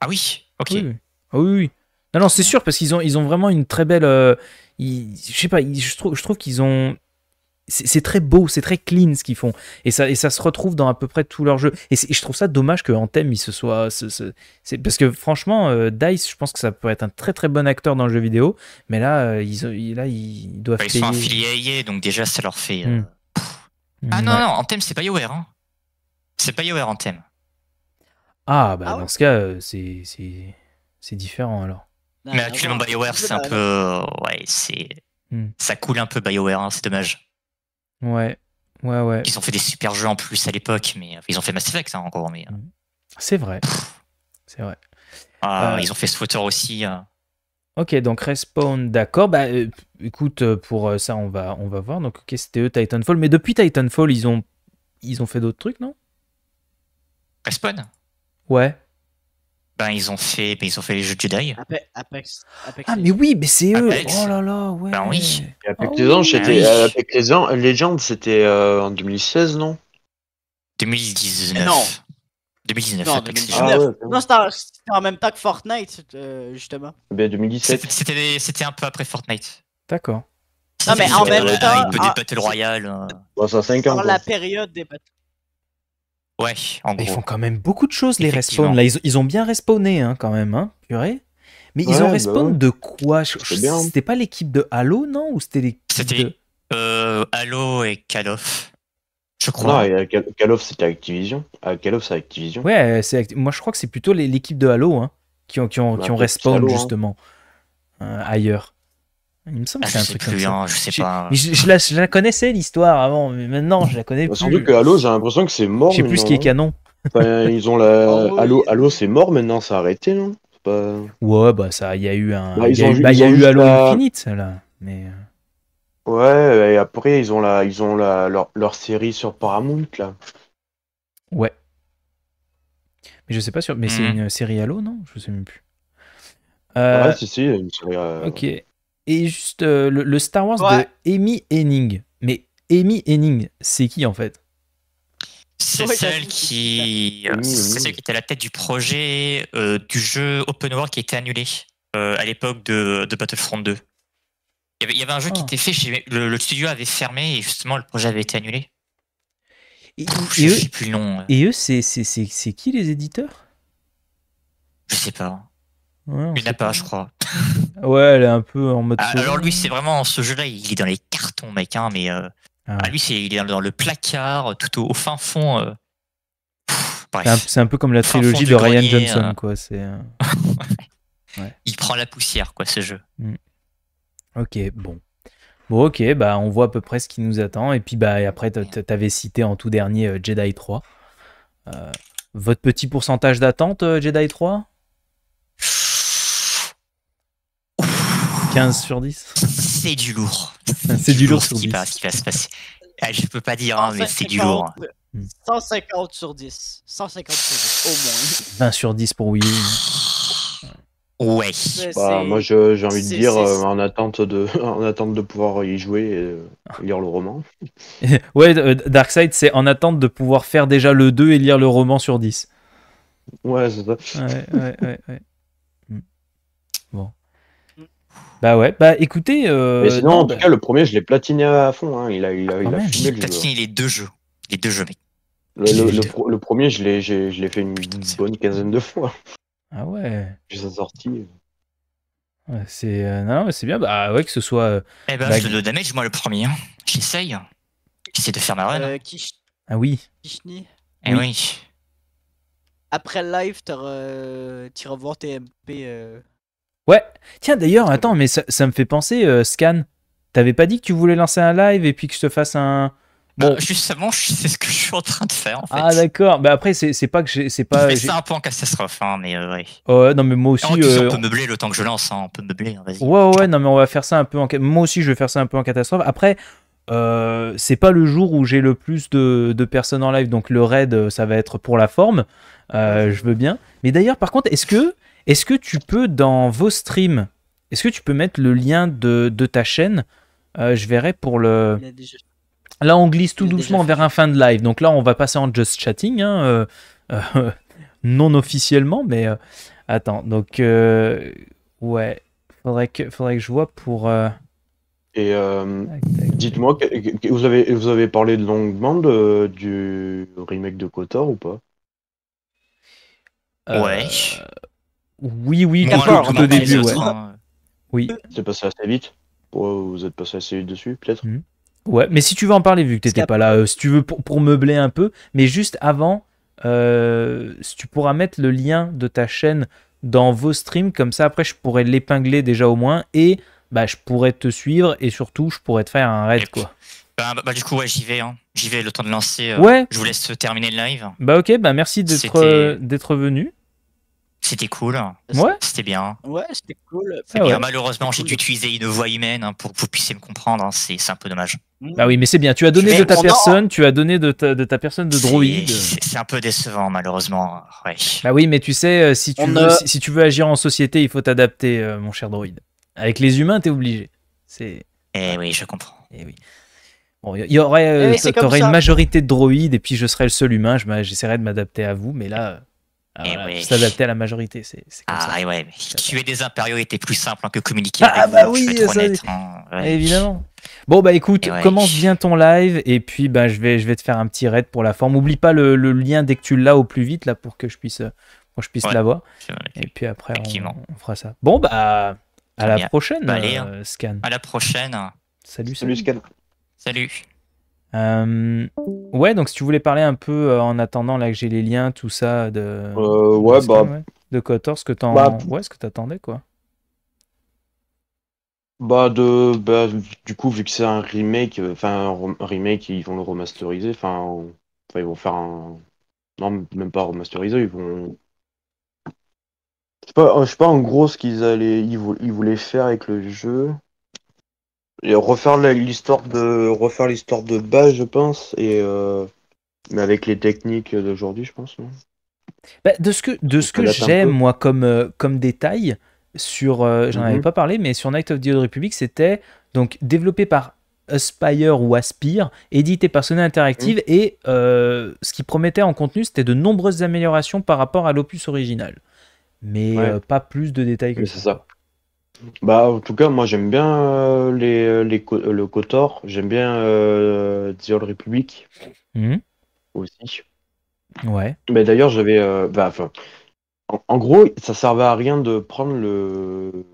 ah oui, ok. Ah oui, oui. Non, non, c'est sûr, parce qu'ils ont, ils ont vraiment une très belle. Euh, je sais pas, je trouve, je trouve qu'ils ont. C'est très beau, c'est très clean ce qu'ils font. Et ça, et ça se retrouve dans à peu près tous leurs jeux. Et, je trouve ça dommage que thème il se soit. c'est parce que franchement, euh, Dice, je pense que ça peut être un très très bon acteur dans le jeu vidéo. Mais là, euh, ils, là ils doivent. Bah, ils sont affiliés donc déjà, ça leur fait. Hmm. Ah hmm. non, non, Anthem, c'est pas Hein. C'est en thème. Ah, bah ah dans ce cas, euh, c'est c'est- c'est différent alors. Mais ah, actuellement, BioWare, c'est un peu. Ouais, c'est. Hmm. Ça coule un peu BioWare, hein, c'est dommage. Ouais, ouais, ouais. Ils ont fait des super jeux en plus à l'époque, mais. Ils ont fait Mass Effect, hein, encore, mais. Euh. Hmm. C'est vrai. C'est vrai. ah, euh, Ils ont fait Swatter aussi. Hein. Ok, donc Respawn, d'accord. Bah, écoute, pour ça, on va, on va voir. Donc, ok, c'était eux, Titanfall. Mais depuis Titanfall, ils ont, ils ont fait d'autres trucs, non Respawn Ouais. Ben, ils ont fait, ben, ils ont fait les jeux de Jedi. Apex, Ah, mais oui, mais c'est eux. Apex. Oh là là, ouais. Ben oui. Ah ah euh, Apex, Legends, c'était euh, Apex Legends, c'était ah en 2016, non 2019. Non. 2019, non, 2019. non c'était en même temps que Fortnite, euh, justement. Eh ben 2017. C'était un peu après Fortnite. D'accord. Non, mais en même temps. Un peu des Battle Royale. Bon, hein. Dans la période des Battle ils font quand même beaucoup de choses, les respawns. Là, ils, ont bien respawné, hein, quand même, hein, purée. Mais ils ont bah respawn de quoi C'était pas l'équipe de Halo, non Ou c'était l'équipe C'était euh, Halo et Call of. Je crois. Non, Call of c'était Activision. Ah, Call of c'est Activision. Ouais, c'est moi je crois que c'est plutôt l'équipe de Halo hein, qui ont, qui ont, bah, respawn hein. justement euh, ailleurs. Il me semble que c'est un truc je sais la, connaissais l'histoire avant, mais maintenant je la connais bah, plus. Surtout que Halo, j'ai l'impression que c'est mort. Je sais plus ce qui est canon. ils ont la. Oh, Halo, c'est mort maintenant, ça a arrêté, non pas... Ouais, bah ça, il y a eu un. Bah, bah, il y a, eu, Halo Infinite, là. Mais. Euh. Ouais, et après, ils ont, la, ils ont la, leur, leur série sur Paramount, là. Ouais. Mais je sais pas sûr. Mais c'est hmm. une série Halo, non Je sais même plus. Ouais, euh, si, si, une série. Euh... Ok et juste euh, le, Star Wars de Amy Henning. Mais Amy Henning, c'est qui en fait c'est euh, celle qui, était à la tête du projet euh, du jeu open world qui a été annulé à l'époque de, de, Battlefront 2. Il y avait, un jeu qui ah. était fait, chez, le, studio avait fermé et justement le projet avait été annulé. Et, je sais plus le nom. Et eux, c'est qui les éditeurs Je sais pas il n'a pas, je crois. ouais, elle est un peu en mode. Ah, alors lui, c'est vraiment ce jeu-là, il est dans les cartons, mec. Hein, mais euh, ah. Ah, lui, c'est il est dans le placard, euh, tout au, fin fond. Euh, c'est un, peu comme la trilogie de Ryan Johnson, quoi. C'est. Il prend la poussière, quoi, ce jeu. Mm. Ok, bon. Bon, ok, bah on voit à peu près ce qui nous attend. Et puis bah après, t'avais cité en tout dernier Jedi 3. votre petit pourcentage d'attente, Jedi 3 15 sur 10 C'est du lourd. Ah, c'est du, lourd, ce, qui se passer. Ah, je peux pas dire, hein, mais c'est du lourd. 150 sur 10. 150 sur 10, au moins. 20 sur 10 pour Wii Ouais. Bah, moi, j'ai envie de dire, euh, en, attente de, en attente de pouvoir y jouer euh, et lire le roman. ouais, euh, Darkseid, c'est en attente de pouvoir faire déjà le 2 et lire le roman sur 10. Ouais, c'est ça. Ouais, ouais, ouais. ouais. Hmm. Bon. Bah ouais, bah écoutez. Euh, mais sinon, en tout bah cas, le premier, je l'ai platiné à fond. Hein. Il a, il a, ah fumé le platiné les deux jeux. Les deux jeux, mec. Le, le, premier, je l'ai, je, je l'ai fait une bonne quinzaine de fois. Ah ouais. J'ai sorti. c'est euh, non, mais c'est bien. Bah ouais, que ce soit. Euh, eh ben, bah, je le damage, moi, le premier. Hein. J'essaye. J'essaie de faire ma run. Hein. Euh, ah oui. Kishni. Eh oui. Après le live, tu revoir tes MP. Ouais. Tiens, d'ailleurs, attends, mais ça, me fait penser, euh, Scan. T'avais pas dit que tu voulais lancer un live et puis que je te fasse un. Bah, bon. justement, c'est ce que je suis en train de faire. En fait. Ah d'accord. mais bah, après, c'est pas que c'est pas. Je fais ça un peu en catastrophe, hein, mais euh, ouais. non mais moi aussi. on euh, peut meubler le temps que je lance, hein, on peut meubler. Hein, vas-y. Ouais ouais, non mais on va faire ça un peu en. Moi aussi, je vais faire ça un peu en catastrophe. Après, euh, c'est pas le jour où j'ai le plus de, de, personnes en live, donc le raid, ça va être pour la forme. je veux bien. Mais d'ailleurs, par contre, est-ce que est-ce que tu peux, dans vos streams, est-ce que tu peux mettre le lien de, de ta chaîne euh, Je verrai pour le. Là, on glisse tout doucement vers un fin de live. Donc là, on va passer en just chatting, hein, euh, euh, non officiellement, mais attends. Donc ouais, faudrait que faudrait que je vois pour. Et dites-moi, vous avez vous avez parlé longuement du remake de Kotor ou pas Ouais. Oui, oui, au début, oui. C'est passé assez vite. vous êtes passé assez vite dessus, peut-être. Hmm. Ouais, mais si tu veux en parler, vu que t'étais pas là, euh, si tu veux pour, meubler un peu, mais juste avant, euh, si tu pourras mettre le lien de ta chaîne dans vos streams, comme ça après je pourrais l'épingler déjà au moins et bah je pourrais te suivre et surtout je pourrais te faire un raid quoi. Bah, bah, bah, du coup, ouais, j'y vais. Hein. J'y vais, le temps de lancer. Euh, ouais. Je vous laisse terminer le live. Bah, ok, bah, merci d'être venu. C'était cool. Ouais. C'était bien. Ouais, c'était cool. Ah euh, malheureusement, j'ai dû utiliser une voix humaine hein, pour que vous puissiez me comprendre. Hein. C'est un peu dommage. Mm. Bah oui, mais c'est bien. Tu as donné de ta personne, tu as donné de ta, personne de droïde. C'est un peu décevant, malheureusement. Euh, bah oui, mais tu sais, euh, si tu, veux, si, tu veux agir en société, il faut t'adapter, mon cher droïde. Avec les humains, t'es obligé. Eh oui, je comprends. Eh oui. Bon, il y aurait, eh une majorité de droïdes et puis je serais le seul humain. J'essaierais de m'adapter à vous, mais là. Ah, eh S'adapter à la majorité, c'est comme ah, ouais, tuer des impériaux était plus simple hein, que communiquer ah, avec bah oui, hein, Évidemment. Bon, bah écoute, eh commence bien ton live et puis bah, je, vais, je vais te faire un petit raid pour la forme. Oublie pas le, lien dès que tu l'as au plus vite là pour que je puisse, je puisse l'avoir. Et puis après, on, fera ça. Bon, bah à la prochaine, bah, hein. euh, Scan. À la prochaine. salut, salut Scan. Salut. Euh, ouais, donc si tu voulais parler un peu euh, en attendant là que j'ai les liens, tout ça de. Euh, bah, ce que bah, ce que t'attendais quoi. Bah de, bah, du coup vu que c'est un remake, enfin remake, ils vont le remasteriser, enfin, ils vont faire un, non même pas remasteriser, ils vont. Je sais pas, je sais pas en gros ce qu'ils allaient, ils voulaient faire avec le jeu refaire l'histoire de refaire l'histoire de base, je pense, et mais euh, avec les techniques d'aujourd'hui, je pense, bah, De ce que de ce que j'aime moi comme euh, comme détail sur, euh, j'en avais mhm. pas parlé, mais sur Night of the Old Republic, c'était donc développé par Aspire ou Aspire, édité par Sony Interactive, mhm. et ce qui promettait en contenu, c'était de nombreuses améliorations par rapport à l'opus original, mais pas plus de détails que ça. Bah, en tout cas, moi j'aime bien euh, les, euh, les, le Kotor, j'aime bien euh, The Old Republic mhm. aussi. Ouais. Mais d'ailleurs, j'avais. Euh, bah, en, gros, ça servait à rien de prendre le.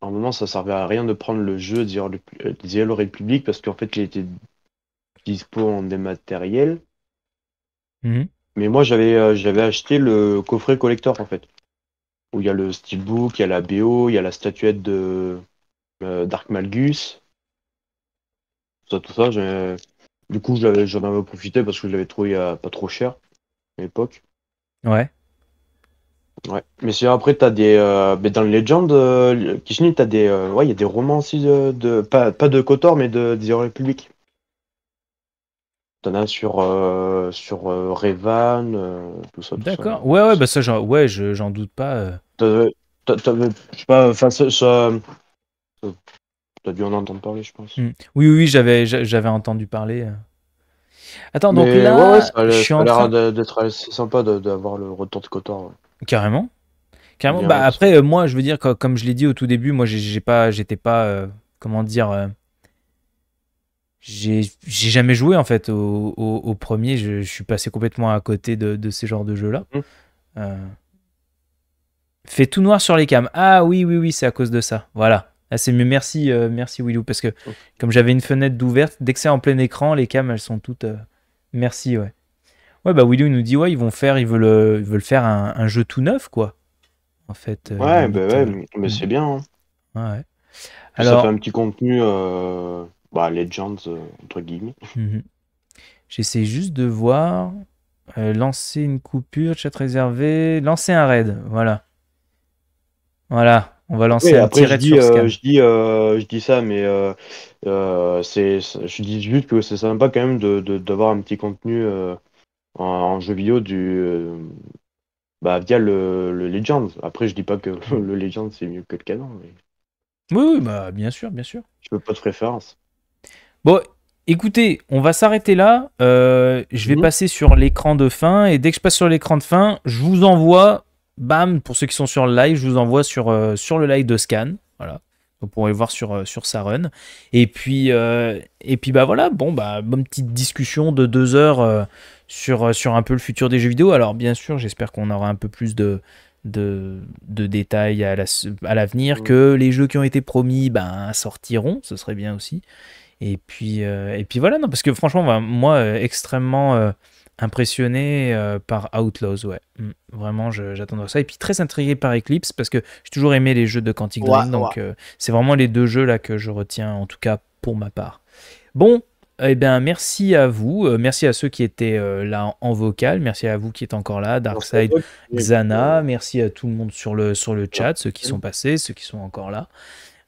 en moment, ça servait à rien de prendre le jeu The Old, Republic parce qu'en fait, il était dispo en dématériel. Mhm. Mais moi, j'avais acheté le coffret collector en fait où il y a le steelbook, il y a la BO, il y a la statuette de euh, Dark Malgus. ça, tout ça. Du coup, j'en avais profité parce que je l'avais trouvé euh, pas trop cher à l'époque. Ouais. Ouais. Mais si après, t'as des. Euh... mais dans les Legend, euh, t'as des. Euh, ouais, il y a des romans aussi de. Pas, de Kotor, mais de, Zero République. T'en as sur, euh, sur euh, Revan, euh, tout ça. D'accord. Ouais, ouais, bah ça, j'en, ouais, j'en doute pas. T'as, je sais pas, ça, T'as dû en entendre parler, je pense. Hmm. Oui, oui, oui, j'avais, entendu parler. Attends, donc là, je suis en train d'être assez sympa d'avoir le retour de Cotard. Carrément. Carrément. bah, après, moi, je veux dire, comme je l'ai dit au tout début, moi, j'ai pas, j'étais pas, comment dire j'ai jamais joué en fait au, premier. Je, suis passé complètement à côté de, de ces genres de jeux-là. Mhm. Euh, fait tout noir sur les cams. Ah oui, oui, oui, c'est à cause de ça. Voilà. Ah, mieux. Merci, euh, merci Willou. Parce que mhm. comme j'avais une fenêtre d'ouverte, dès que c'est en plein écran, les cams elles sont toutes. Euh, merci, ouais. Ouais, bah Willou nous dit, ouais, ils vont faire, ils veulent, veulent faire un, jeu tout neuf, quoi. En fait. ouais, bah ouais, mais, c'est bien. Hein. Ouais. Alors... Ça fait un petit contenu bah, Legends, euh, entre guillemets. Mhm. J'essaie juste de voir. Euh, lancer une coupure, chat réservé. Lancer un raid, voilà. Voilà, on va lancer un petit raid euh, je dis, sur je, dis, je dis ça, mais c'est, je dis juste que c'est sympa quand même de, d'avoir un petit contenu en, jeu vidéo du bah, via le, legend. Legends. Après, je dis pas que le Legends c'est mieux que le canon. Oui, oui, bah, bien sûr, bien sûr. Je veux pas de préférence. Bon, écoutez, on va s'arrêter là. Euh, je vais mhm. passer sur l'écran de fin. Et dès que je passe sur l'écran de fin, je vous envoie, bam, pour ceux qui sont sur le live, je vous envoie sur, euh, sur le live de Scan. Voilà. Vous pourrez voir sur, euh, sur sa run. Et puis, et puis bah voilà, bon, bah, bonne petite discussion de deux heures sur, sur un peu le futur des jeux vidéo. Alors, bien sûr, j'espère qu'on aura un peu plus de, de, de, détails à l'avenir, mhm. que les jeux qui ont été promis ben, sortiront, ce serait bien aussi. Et puis, euh, et puis voilà, non, parce que franchement, bah, moi, euh, extrêmement euh, impressionné par Outlaws, ouais. Mm, vraiment, j'attends ça. Et puis très intrigué par Eclipse parce que j'ai toujours aimé les jeux de Quantic Dream. donc c'est vraiment les deux jeux là que je retiens, en tout cas pour ma part. Bon, et eh bien merci à vous. merci à ceux qui étaient là en, vocal. Merci à vous qui êtes encore là. Darkside, Xana. Merci à tout le monde sur le, sur le chat, ceux qui sont passés, ceux qui sont encore là.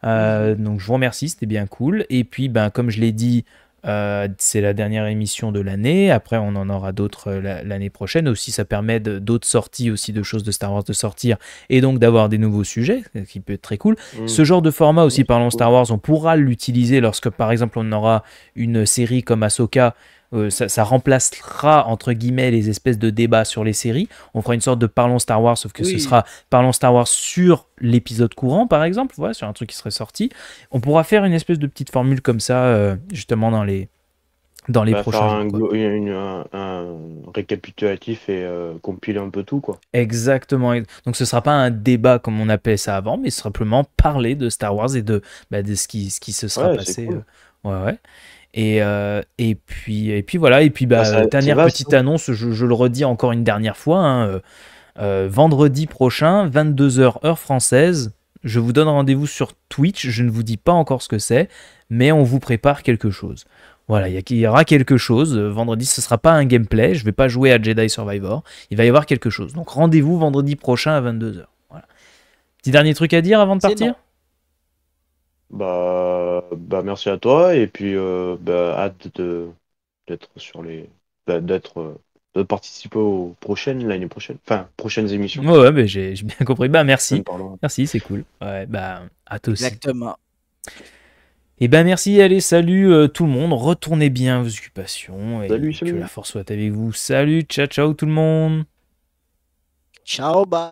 Euh, donc je vous remercie, c'était bien cool. Et puis, ben, comme je l'ai dit, euh, c'est la dernière émission de l'année. Après, on en aura d'autres euh, l'année prochaine. Aussi, ça permet d'autres sorties aussi de choses de Star Wars de sortir et donc d'avoir des nouveaux sujets, ce qui peut être très cool. Mm. Ce genre de format aussi, parlons Star Wars, on pourra l'utiliser lorsque, par exemple, on aura une série comme Ahsoka euh, ça, remplacera entre guillemets les espèces de débats sur les séries. On fera une sorte de parlons Star Wars, sauf que ce sera parlons Star Wars sur l'épisode courant, par exemple, voilà, sur un truc qui serait sorti. On pourra faire une espèce de petite formule comme ça, euh, justement dans les dans les prochains un, un, récapitulatif et euh, compiler un peu tout quoi exactement donc ce sera pas un débat comme on appelait ça avant mais simplement parler de Star Wars et de, bah, de ce, qui, ce qui se sera passé ouais ouais euh, et, puis, et puis voilà, et puis bah, ah, euh, dernière petite annonce, je, le redis encore une dernière fois, hein, euh, vendredi prochain, 22h heure française, je vous donne rendez-vous sur Twitch, je ne vous dis pas encore ce que c'est, mais on vous prépare quelque chose. Voilà, il y, aura quelque chose. Vendredi, ce sera pas un gameplay, je ne vais pas jouer à Jedi Survivor, il va y avoir quelque chose. Donc rendez-vous vendredi prochain à 22h. Voilà. Petit dernier truc à dire avant de partir bah, bah merci à toi et puis euh, bah, hâte de d'être sur les bah, d'être euh, de participer aux prochaines l'année prochaine enfin prochaines émissions. Ouais, mais j'ai bien compris. Bah merci. Merci, c'est cool. Ouais, bah à tous. Exactement. Et eh bah ben, merci, allez, salut euh, tout le monde, retournez bien vos occupations et que la force soit avec vous. Salut, ciao ciao tout le monde. Ciao, bye.